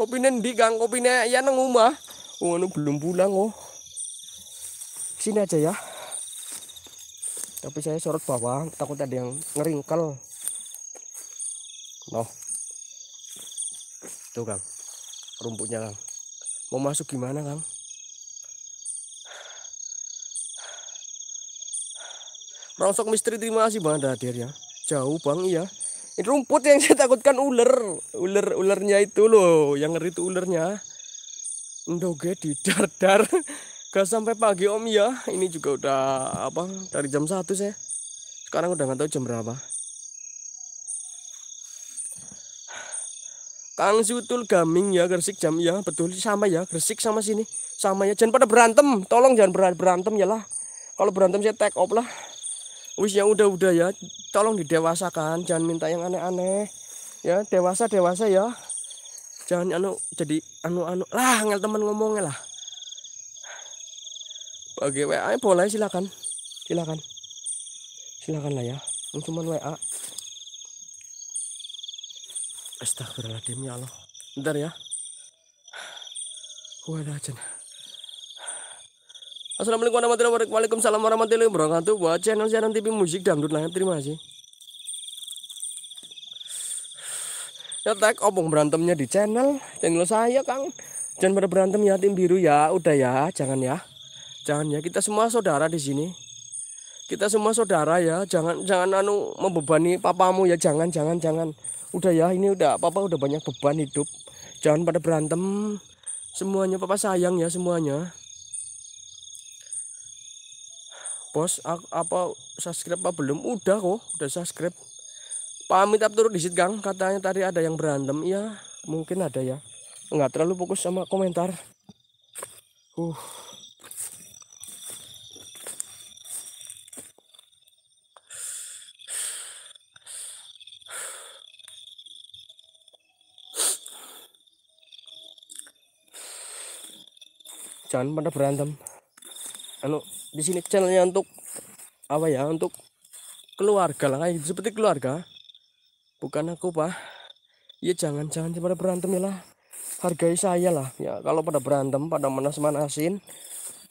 [SPEAKER 1] Kopine di Gang Kopine ya nang oh, Ngono anu belum pulang oh. Sini aja ya. Tapi saya sorot bawah, takut ada yang ngeringkel. Noh. Tuh Kang. Rumputnya Kang. Mau masuk gimana Kang? Rongsok misteri terima kasih Bang Dadir ya. Jauh Bang iya rumput yang saya takutkan ular ular ularnya itu loh yang ngeri itu ularnya ndoge di dar dar *laughs* gak sampai pagi om ya ini juga udah apa dari jam satu saya sekarang udah nggak tahu jam berapa Kang Sutul Gaming ya Gresik jam ya betul sama ya Gresik sama sini sama ya jangan pada berantem tolong jangan berantem ya lah kalau berantem saya take off lah wis ya udah udah ya tolong didewasakan jangan minta yang aneh-aneh ya dewasa dewasa ya jangan anu jadi anu anu lah ngel teman ngomongnya lah bagi WA ya boleh silakan silakan silakan lah ya ini cuma WA Astagfirullahaladzim ya Allah Bentar ya Wadah jenah Assalamualaikum warahmatullahi wabarakatuh. Waalaikumsalam warahmatullahi wabarakatuh. Buat channel siaran TV musik dangdut lah. Terima kasih. Ya tag obong berantemnya di channel channel saya Kang. Jangan pada berantem ya tim biru ya. Udah ya, jangan ya. Jangan ya. Kita semua saudara di sini. Kita semua saudara ya. Jangan jangan anu membebani papamu ya. Jangan jangan jangan. Udah ya, ini udah papa udah banyak beban hidup. Jangan pada berantem. Semuanya papa sayang ya semuanya. bos aku, apa subscribe apa belum udah kok udah subscribe pamit up di disit Gang. katanya tadi ada yang berantem ya mungkin ada ya nggak terlalu fokus sama komentar uh jangan pada berantem anu di sini channelnya untuk apa ya untuk keluarga lah kayak seperti keluarga bukan aku pak ya jangan jangan pada berantem ya lah hargai saya lah ya kalau pada berantem pada manas-manasin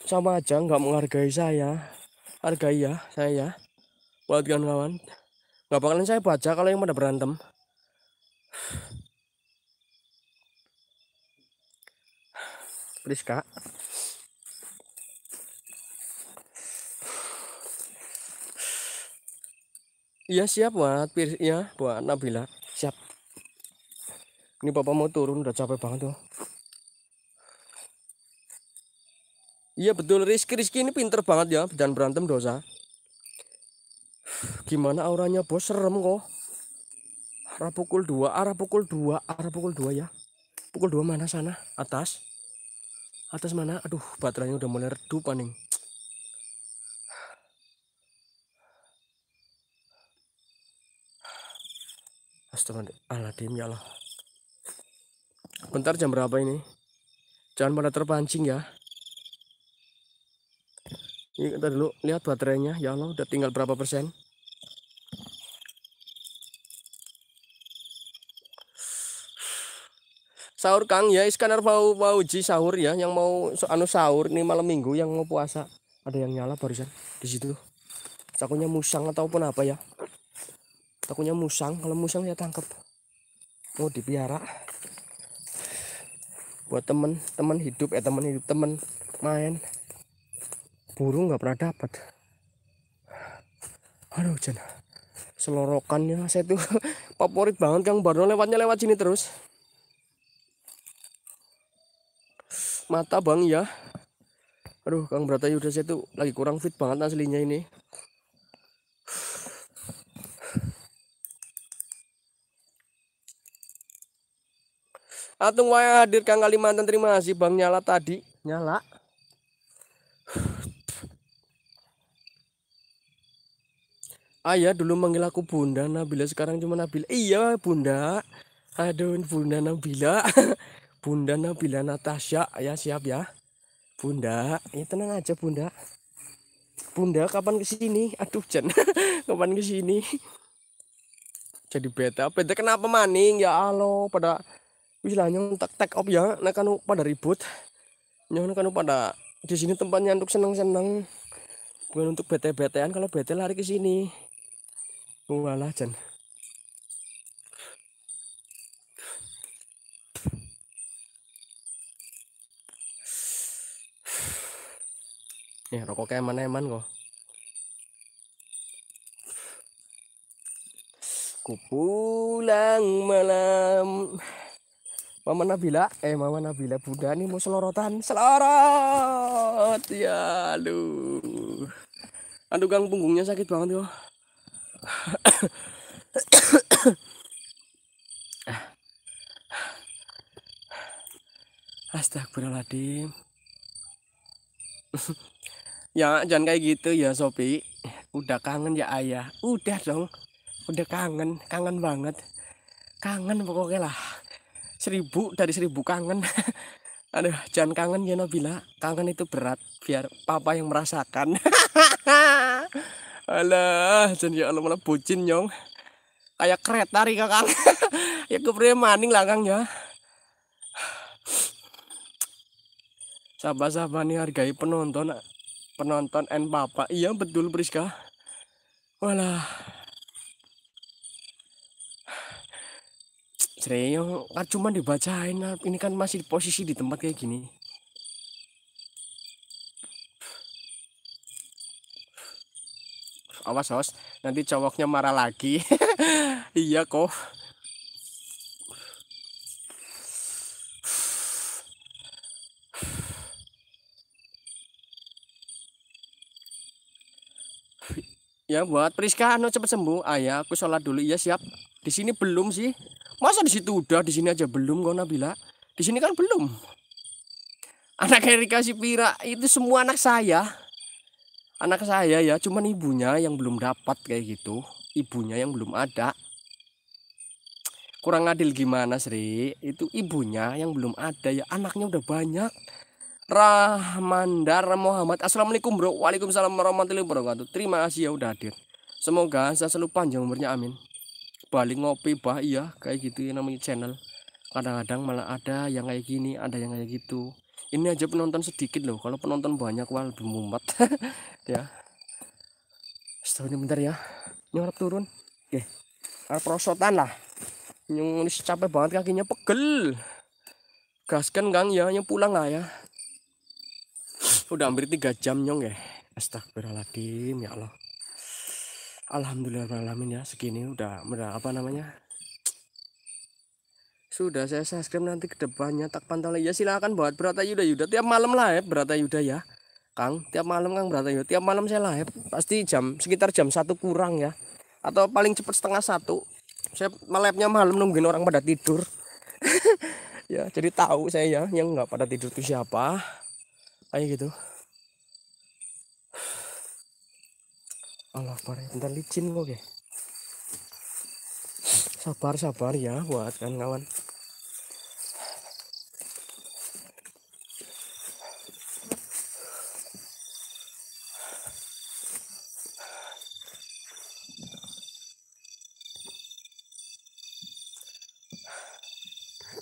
[SPEAKER 1] sama aja nggak menghargai saya hargai ya saya ya buat kawan-kawan nggak bakalan saya baca kalau yang pada berantem please kak Iya siap buat ya buat Nabila siap. Ini bapak mau turun udah capek banget tuh. Iya betul Rizky Rizky ini pinter banget ya dan berantem dosa. Gimana auranya bos serem kok. Arah pukul 2, arah pukul dua, arah pukul 2 ya. Pukul dua mana sana? Atas. Atas mana? Aduh, baterainya udah mulai redup paning. Astagfirullahaladzim ya Allah. Bentar jam berapa ini? Jangan pada terpancing ya. Ini kita dulu lihat baterainya ya Allah udah tinggal berapa persen. sahur Kang ya Iskandar mau mau uji sahur ya yang mau anu sahur Ini malam minggu yang mau puasa ada yang nyala barusan di situ sakunya musang ataupun apa ya takutnya musang kalau musang saya tangkap mau oh, dipiara buat temen temen hidup eh temen hidup temen main burung nggak pernah dapat aduh hujan selorokannya saya tuh *laughs* favorit banget Kang baru lewatnya lewat sini terus mata bang ya aduh Kang berarti udah saya tuh lagi kurang fit banget aslinya ini Atung waya hadir Kang Kalimantan terima kasih Bang Nyala tadi. Nyala. Ayah iya, dulu manggil aku Bunda Nabila sekarang cuma Nabila. Iya Bunda. Aduh Bunda Nabila. *laughs* Bunda Nabila Natasha ya siap ya. Bunda, ya tenang aja Bunda. Bunda kapan kesini? Aduh Jen. *laughs* kapan kesini? Jadi beta, beta kenapa maning ya Allah pada wis lah nyong tak take off ya nek kanu pada ribut ya, nyong kanu pada di sini tempatnya untuk seneng-seneng bukan untuk bete-betean kalau bete lari ke sini walah jan Nih *sighs* ya, rokoknya eman-eman kok. Kupulang malam. Mama Nabila, eh Mama Nabila Bunda nih mau selorotan, selorot. Ya lu. Aduh gang punggungnya sakit banget yo. Astagfirullahaladzim. ya jangan kayak gitu ya Sopi. Udah kangen ya ayah. Udah dong. Udah kangen, kangen banget. Kangen pokoknya lah seribu dari seribu kangen *laughs* aduh jangan kangen ya Nabila kangen itu berat biar papa yang merasakan *laughs* alah jangan ya Allah malah bucin nyong kayak kereta nih kakang *laughs* ya kepriye maning lah kang ya sahabat-sahabat *sighs* nih hargai penonton penonton and papa iya betul Priska walah Sreyong kan cuma dibacain ini kan masih posisi di tempat kayak gini awas awas nanti cowoknya marah lagi *laughs* iya kok ya buat Priska no anu cepet sembuh ayah ya, aku sholat dulu iya siap di sini belum sih Masa di situ udah, di sini aja belum kau Nabila? Di sini kan belum. Anak Erika pira itu semua anak saya. Anak saya ya, cuman ibunya yang belum dapat kayak gitu. Ibunya yang belum ada. Kurang adil gimana Sri? Itu ibunya yang belum ada ya, anaknya udah banyak. Rahmandar Muhammad Assalamualaikum bro Waalaikumsalam warahmatullahi wabarakatuh Terima kasih ya udah hadir Semoga saya selalu panjang umurnya amin baling ngopi bah iya kayak gitu ya namanya channel kadang-kadang malah ada yang kayak gini ada yang kayak gitu ini aja penonton sedikit loh kalau penonton banyak wah lebih mumet *laughs* ya ini bentar ya nyorot turun oke prosotan lah nyung capek banget kakinya pegel gaskan gang ya yang pulang lah ya udah hampir tiga jam nyong ya astagfirullahaladzim ya Allah Alhamdulillah alamin ya segini udah udah apa namanya sudah saya subscribe nanti kedepannya tak pantau lagi ya silahkan buat Berata Yuda Yuda tiap malam lah ya, Berata Yuda ya Kang tiap malam Kang Berata Yuda tiap malam saya live pasti jam sekitar jam satu kurang ya atau paling cepat setengah satu saya melebnya malam nungguin orang pada tidur *laughs* ya jadi tahu saya ya yang nggak pada tidur itu siapa kayak gitu Allah bentar licin kok ya sabar sabar ya buat kan kawan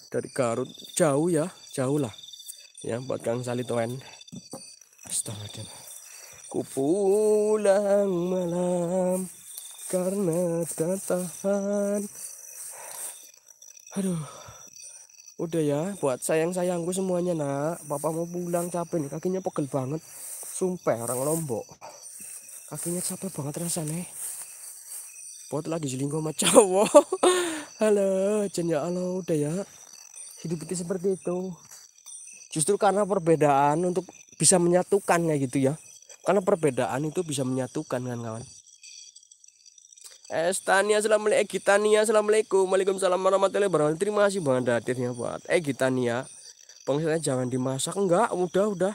[SPEAKER 1] dari Garut jauh ya jauh lah ya buat Kang Salitoen Astagfirullah. Ku pulang malam karena tak tahan. Aduh. Udah ya, buat sayang-sayangku semuanya nak. Papa mau pulang capek nih, kakinya pegel banget. Sumpah orang Lombok. Kakinya capek banget rasanya. Buat lagi selingkuh sama cowok. *laughs* Halo, Jen ya Allah, udah ya. Hidup itu seperti itu. Justru karena perbedaan untuk bisa menyatukan kayak gitu ya karena perbedaan itu bisa menyatukan kan kawan Estania eh, assalamualaikum Egitania eh, assalamualaikum Waalaikumsalam warahmatullahi wabarakatuh terima kasih banget hadirnya buat Egitania eh, ya. pengisiannya jangan dimasak enggak udah udah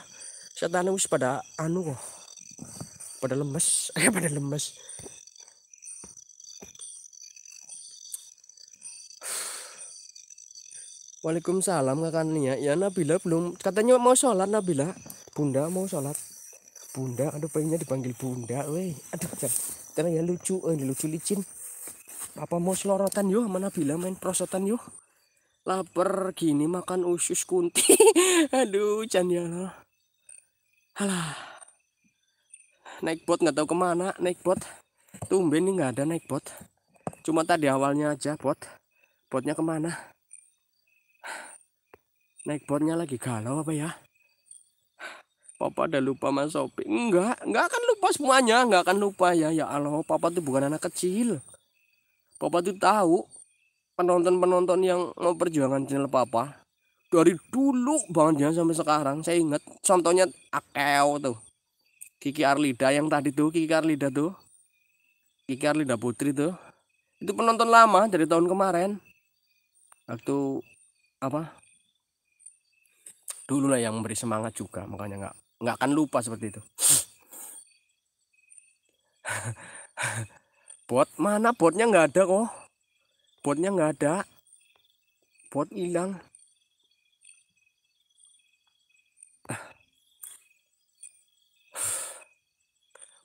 [SPEAKER 1] setan wis pada anu kok pada lemes *laughs* eh pada lemes Waalaikumsalam kakaknya ya Nabila belum katanya mau sholat Nabila bunda mau sholat bunda aduh pengennya dipanggil bunda weh aduh cara ya lucu eh lucu licin apa mau selorotan yuk, mana bilang main prosotan yuk? lapar gini makan usus kunti *laughs* aduh jangan ya halah naik bot nggak tahu kemana naik bot tumben nih nggak ada naik bot cuma tadi awalnya aja bot botnya kemana *sighs* naik botnya lagi galau apa ya papa ada lupa mas Sopi enggak enggak akan lupa semuanya enggak akan lupa ya ya Allah papa tuh bukan anak kecil papa tuh tahu penonton-penonton yang mau perjuangan channel papa dari dulu banget ya sampai sekarang saya ingat contohnya Akeo tuh Kiki Arlida yang tadi tuh Kiki Arlida tuh Kiki Arlida Putri tuh itu penonton lama dari tahun kemarin waktu apa dulu lah yang memberi semangat juga makanya nggak nggak akan lupa seperti itu bot mana botnya nggak ada kok botnya nggak ada bot hilang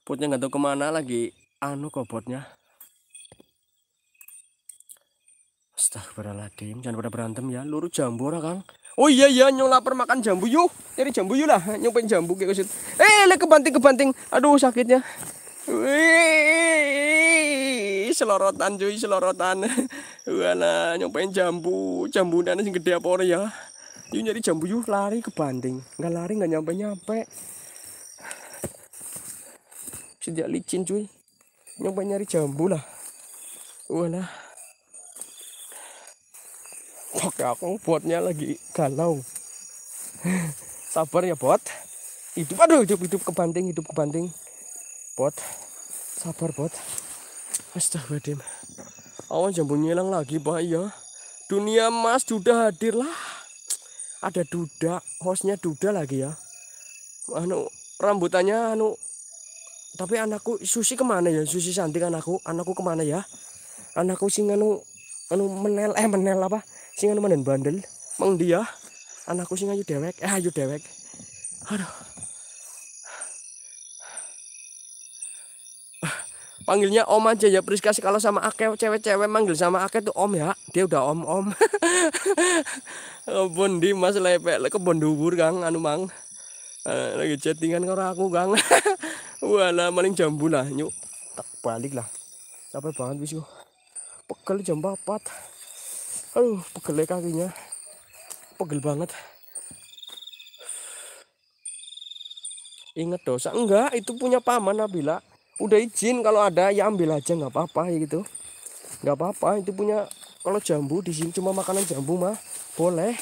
[SPEAKER 1] botnya nggak tahu kemana lagi anu kok botnya Astagfirullahaladzim jangan pada berantem ya Lurus jambora kang oh iya iya nyong lapar makan jambu yuk cari jambu yuk lah nyong jambu kayak gitu eh le kebanting kebanting aduh sakitnya Wih, selorotan cuy, selorotan. Wala, pengen jambu, jambu dan sing gede apa ya? Yuk nyari jambu yuk, lari kebanting banding. Enggak lari enggak nyampe-nyampe. Sejak licin cuy. pengen nyari jambu lah. Wala. Oke, aku buatnya lagi galau. Sabar ya bot. Hidup, aduh hidup hidup kebanting, hidup kebanting. Bot, sabar bot. Astagfirullahaladzim. Awan jambu nyelang lagi pak ya. Dunia Mas Duda hadir lah. Ada Duda, hostnya Duda lagi ya. Anu rambutannya anu tapi anakku Susi kemana ya Susi Santi anakku anakku kemana ya anakku sing anu anu menel eh menel apa singa anu dan bandel mang dia anakku singa ayu dewek eh ayu dewek aduh panggilnya om aja ya Priska sih kalau sama Ake cewek-cewek manggil sama Ake tuh om ya dia udah om om *laughs* kebun di mas lepek kebon dubur gang anu mang eh, lagi chattingan karo aku gang, *laughs* wala maling jambu lah nyuk tak balik lah capek banget bisu pegel jam 4 aduh pegel ya kakinya pegel banget Ingat dosa enggak itu punya paman Nabila udah izin kalau ada ya ambil aja nggak apa-apa ya gitu nggak apa-apa itu punya kalau jambu di sini cuma makanan jambu mah boleh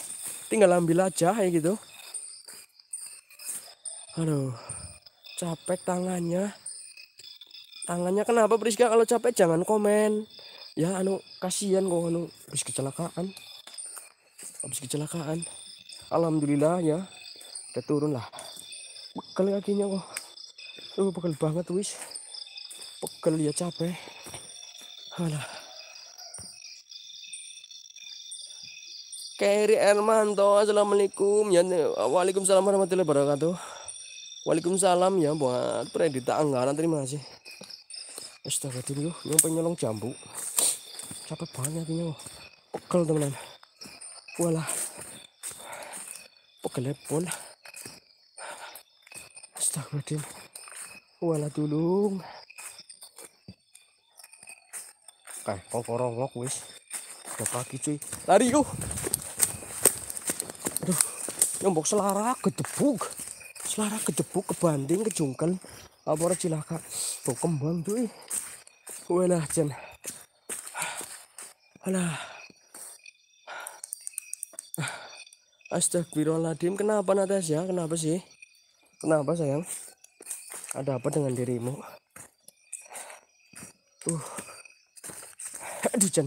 [SPEAKER 1] tinggal ambil aja ya gitu aduh capek tangannya tangannya kenapa Priska kalau capek jangan komen ya anu kasihan kok anu habis kecelakaan habis kecelakaan alhamdulillah ya udah turun lah pegel kakinya kok tuh pegel banget wis pegel ya capek alah Keri Ermanto Assalamualaikum ya Waalaikumsalam warahmatullahi wabarakatuh Waalaikumsalam ya buat Predita Anggaran terima kasih Astagfirullah, nyampe nyolong jambu capek banget ini oh. pekel teman-teman wala pekelnya pun astagfirullahaladzim wala tulung kan kongkorongok wis udah kaki cuy lari yuk aduh nyombok selara gedebuk selara gedebuk kebanding kejungkel apa cilaka tuh kembang cuy wala jen Alah. Astagfirullahaladzim, kenapa Natasha? Kenapa sih? Kenapa sayang? Ada apa dengan dirimu? Uh. Aduh, Jan.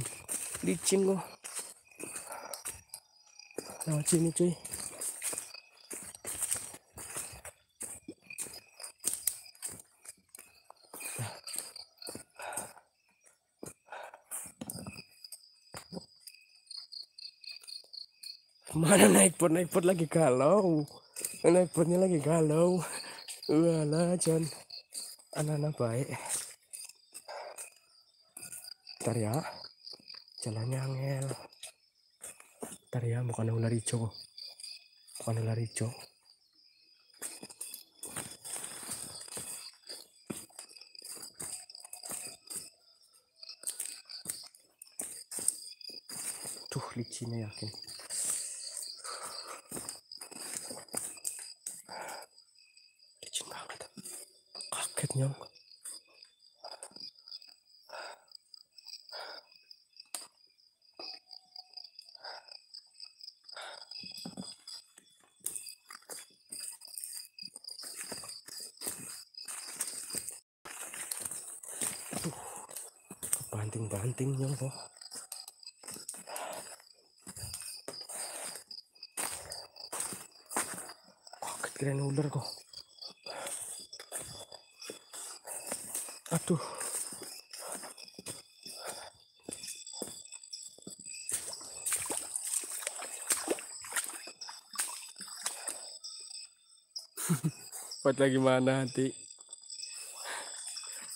[SPEAKER 1] Licin kok. Nah, sini cuy. mana naik pot naik pot lagi galau naik potnya lagi galau wala jan anak-anak baik ntar ya jalannya angel ntar ya bukan ular hijau bukan ular hijau tuh licinnya yakin senyum banting-banting nyong kok kaget keren ular kok Tuh. *laughs* Buat lagi mana nanti?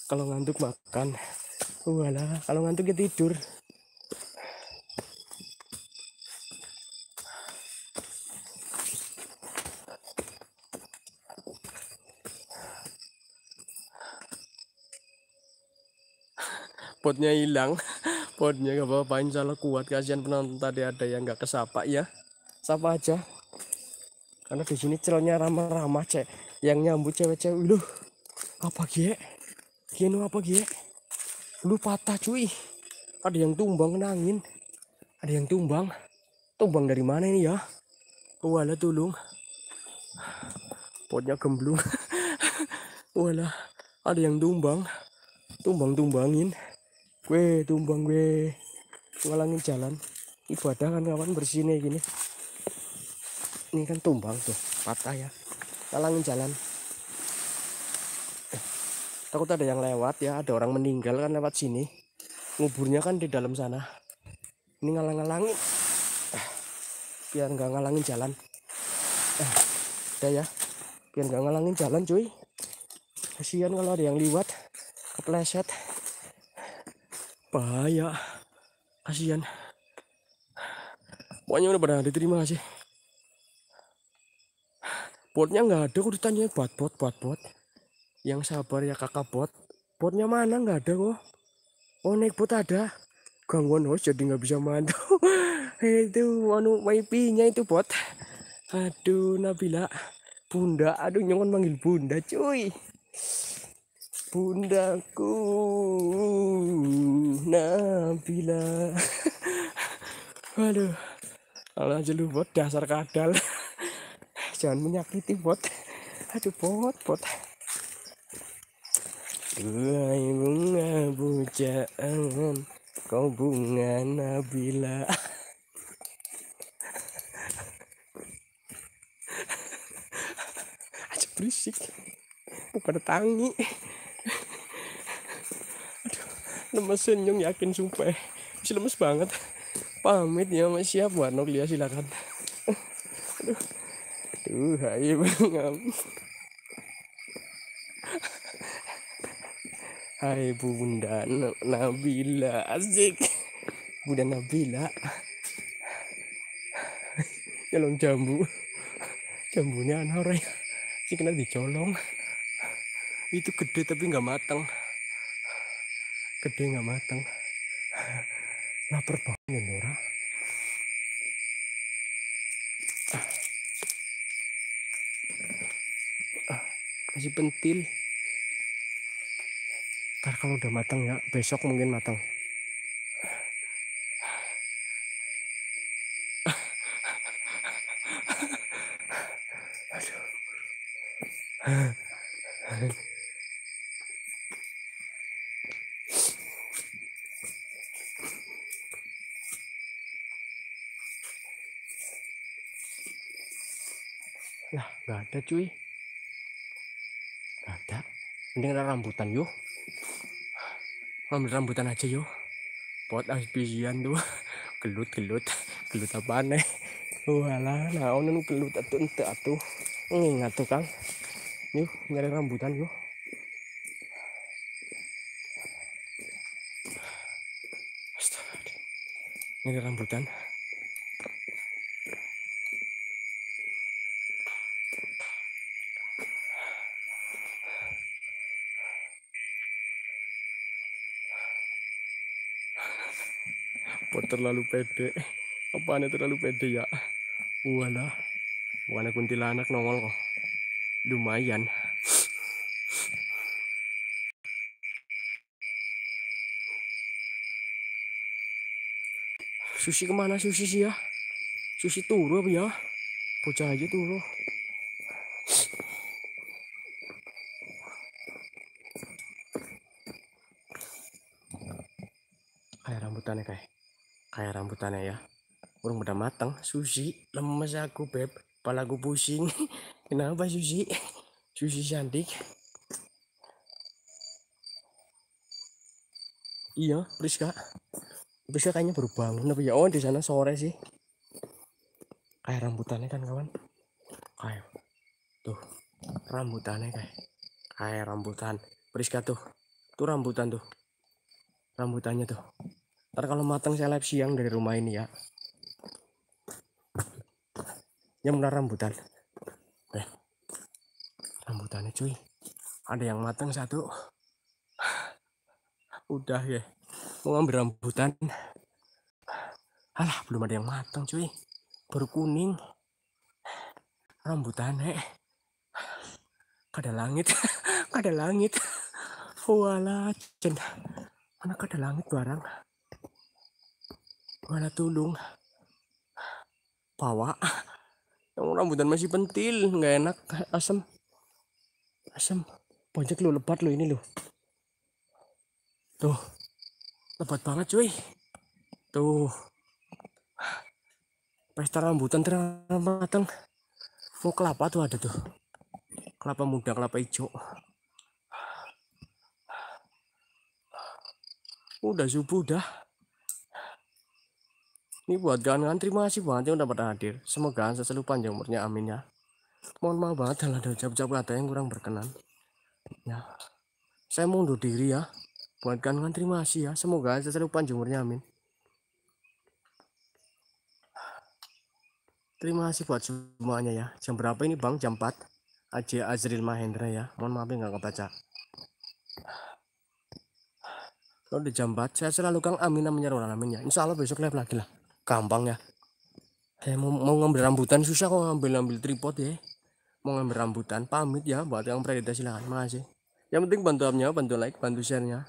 [SPEAKER 1] Kalau ngantuk makan. wala kalau ngantuk ya tidur. potnya hilang *laughs* potnya gak apa-apa insya Allah kuat kasihan penonton tadi ada yang gak kesapa ya sapa aja karena di sini celonya ramah-ramah cek yang nyambut cewek-cewek lu apa gie kienu apa gie lu patah cuy ada yang tumbang nangin, ada yang tumbang tumbang dari mana ini ya wala tulung potnya gemblung *laughs* wala ada yang tumbang tumbang tumbangin gue tumbang gue ngalangin jalan ibadah kan kawan bersihnya gini ini kan tumbang tuh patah ya ngalangin jalan eh, takut ada yang lewat ya ada orang meninggal kan lewat sini nguburnya kan di dalam sana ini ngalang-ngalangin eh, biar nggak ngalangin jalan eh, udah ya biar nggak ngalangin jalan cuy kasihan kalau ada yang liwat kepleset bahaya kasihan pokoknya udah pada diterima sih botnya nggak ada kok ditanya buat bot bot bot yang sabar ya kakak bot botnya mana nggak ada kok oh naik bot ada gangguan host jadi nggak bisa mandu. *laughs* itu anu wifi nya itu bot aduh Nabila bunda aduh nyongon manggil bunda cuy bundaku Nabila waduh ala lu bot dasar kadal jangan menyakiti bot aduh bot bot Duhai bunga bujaan kau bunga Nabila aja berisik bukan tangi lemes nyong yakin sumpah masih lemes banget pamit ya mas siap buat Noglia silakan aduh aduh hai bang hai bunda Nabila asik bunda Nabila colong jambu jambunya anak orang sih kena dicolong itu gede tapi nggak matang gede nggak mateng lapar banget Nora masih pentil ntar kalau udah matang ya besok mungkin matang cuy ada mending rambutan yuk ambil rambutan aja yuk buat asbisian tuh *laughs* gelut gelut gelut apa nih eh? walah oh, naonan gelut atuh ente atuh ingat tuh kang yuk nyari rambutan yuk nyari rambutan terlalu pede aneh terlalu pede ya wala bukannya kuntilanak nongol kok lumayan Susi kemana Susi sih ya? Susi turu apa ya? Bocah aja turu. Kayak rambutannya kayak sambutannya ya kurang udah matang Susi lemes aku beb aku pusing *laughs* kenapa Susi Susi cantik iya Priska Priska kayaknya baru bangun tapi ya oh di sana sore sih kayak rambutannya kan kawan kayak tuh rambutannya kayak kayak rambutan Priska tuh tuh rambutan tuh rambutannya tuh ntar kalau matang saya live siang dari rumah ini ya yang benar rambutan eh, rambutannya cuy ada yang matang satu udah ya mau ngambil rambutan alah belum ada yang matang cuy baru kuning eh. kada langit *laughs* kada langit Walah, cen mana kada langit barang Mana tudung? Pawa. Yang rambutan masih pentil, nggak enak, asem. Asem. Pojok lu lebat lu ini lu. Tuh. Lebat banget cuy. Tuh. Pesta rambutan terang matang. Mau kelapa tuh ada tuh. Kelapa muda, kelapa hijau. Udah subuh udah. Ini buat kawan-kawan terima kasih banget yang udah pada hadir. Semoga selalu panjang umurnya amin ya. Mohon maaf banget kalau ada ucap-ucap kata yang kurang berkenan. Ya. Saya mundur diri ya. Buat kawan-kawan terima kasih ya. Semoga selalu panjang umurnya amin. Terima kasih buat semuanya ya. Jam berapa ini Bang? Jam 4. Aji, Azril Mahendra ya. Mohon maaf ya nggak kebaca. Kalau di jam 4, saya selalu Kang Amina menyeru amin ya. Insya Allah besok live lagi lah gampang ya saya eh, mau, mau ngambil rambutan susah kok ngambil ngambil tripod ya mau ngambil rambutan pamit ya buat yang predator silahkan makasih yang penting bantu abnya bantu like bantu share nya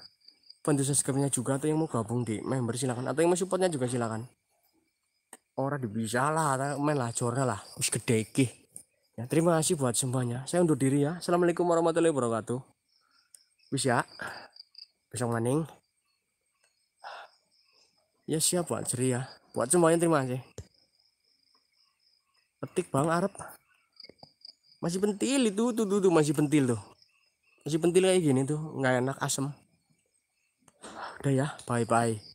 [SPEAKER 1] bantu subscribe-nya juga atau yang mau gabung di member silahkan atau yang mau supportnya juga silahkan orang bisa lah main lah jorna lah us gede ki. ya terima kasih buat semuanya saya undur diri ya assalamualaikum warahmatullahi wabarakatuh bisa ya. besok maning ya siap buat ceria ya buat semuanya terima kasih petik bang Arab masih pentil itu tuh tuh, tuh masih pentil tuh masih pentil kayak gini tuh nggak enak asem udah ya bye bye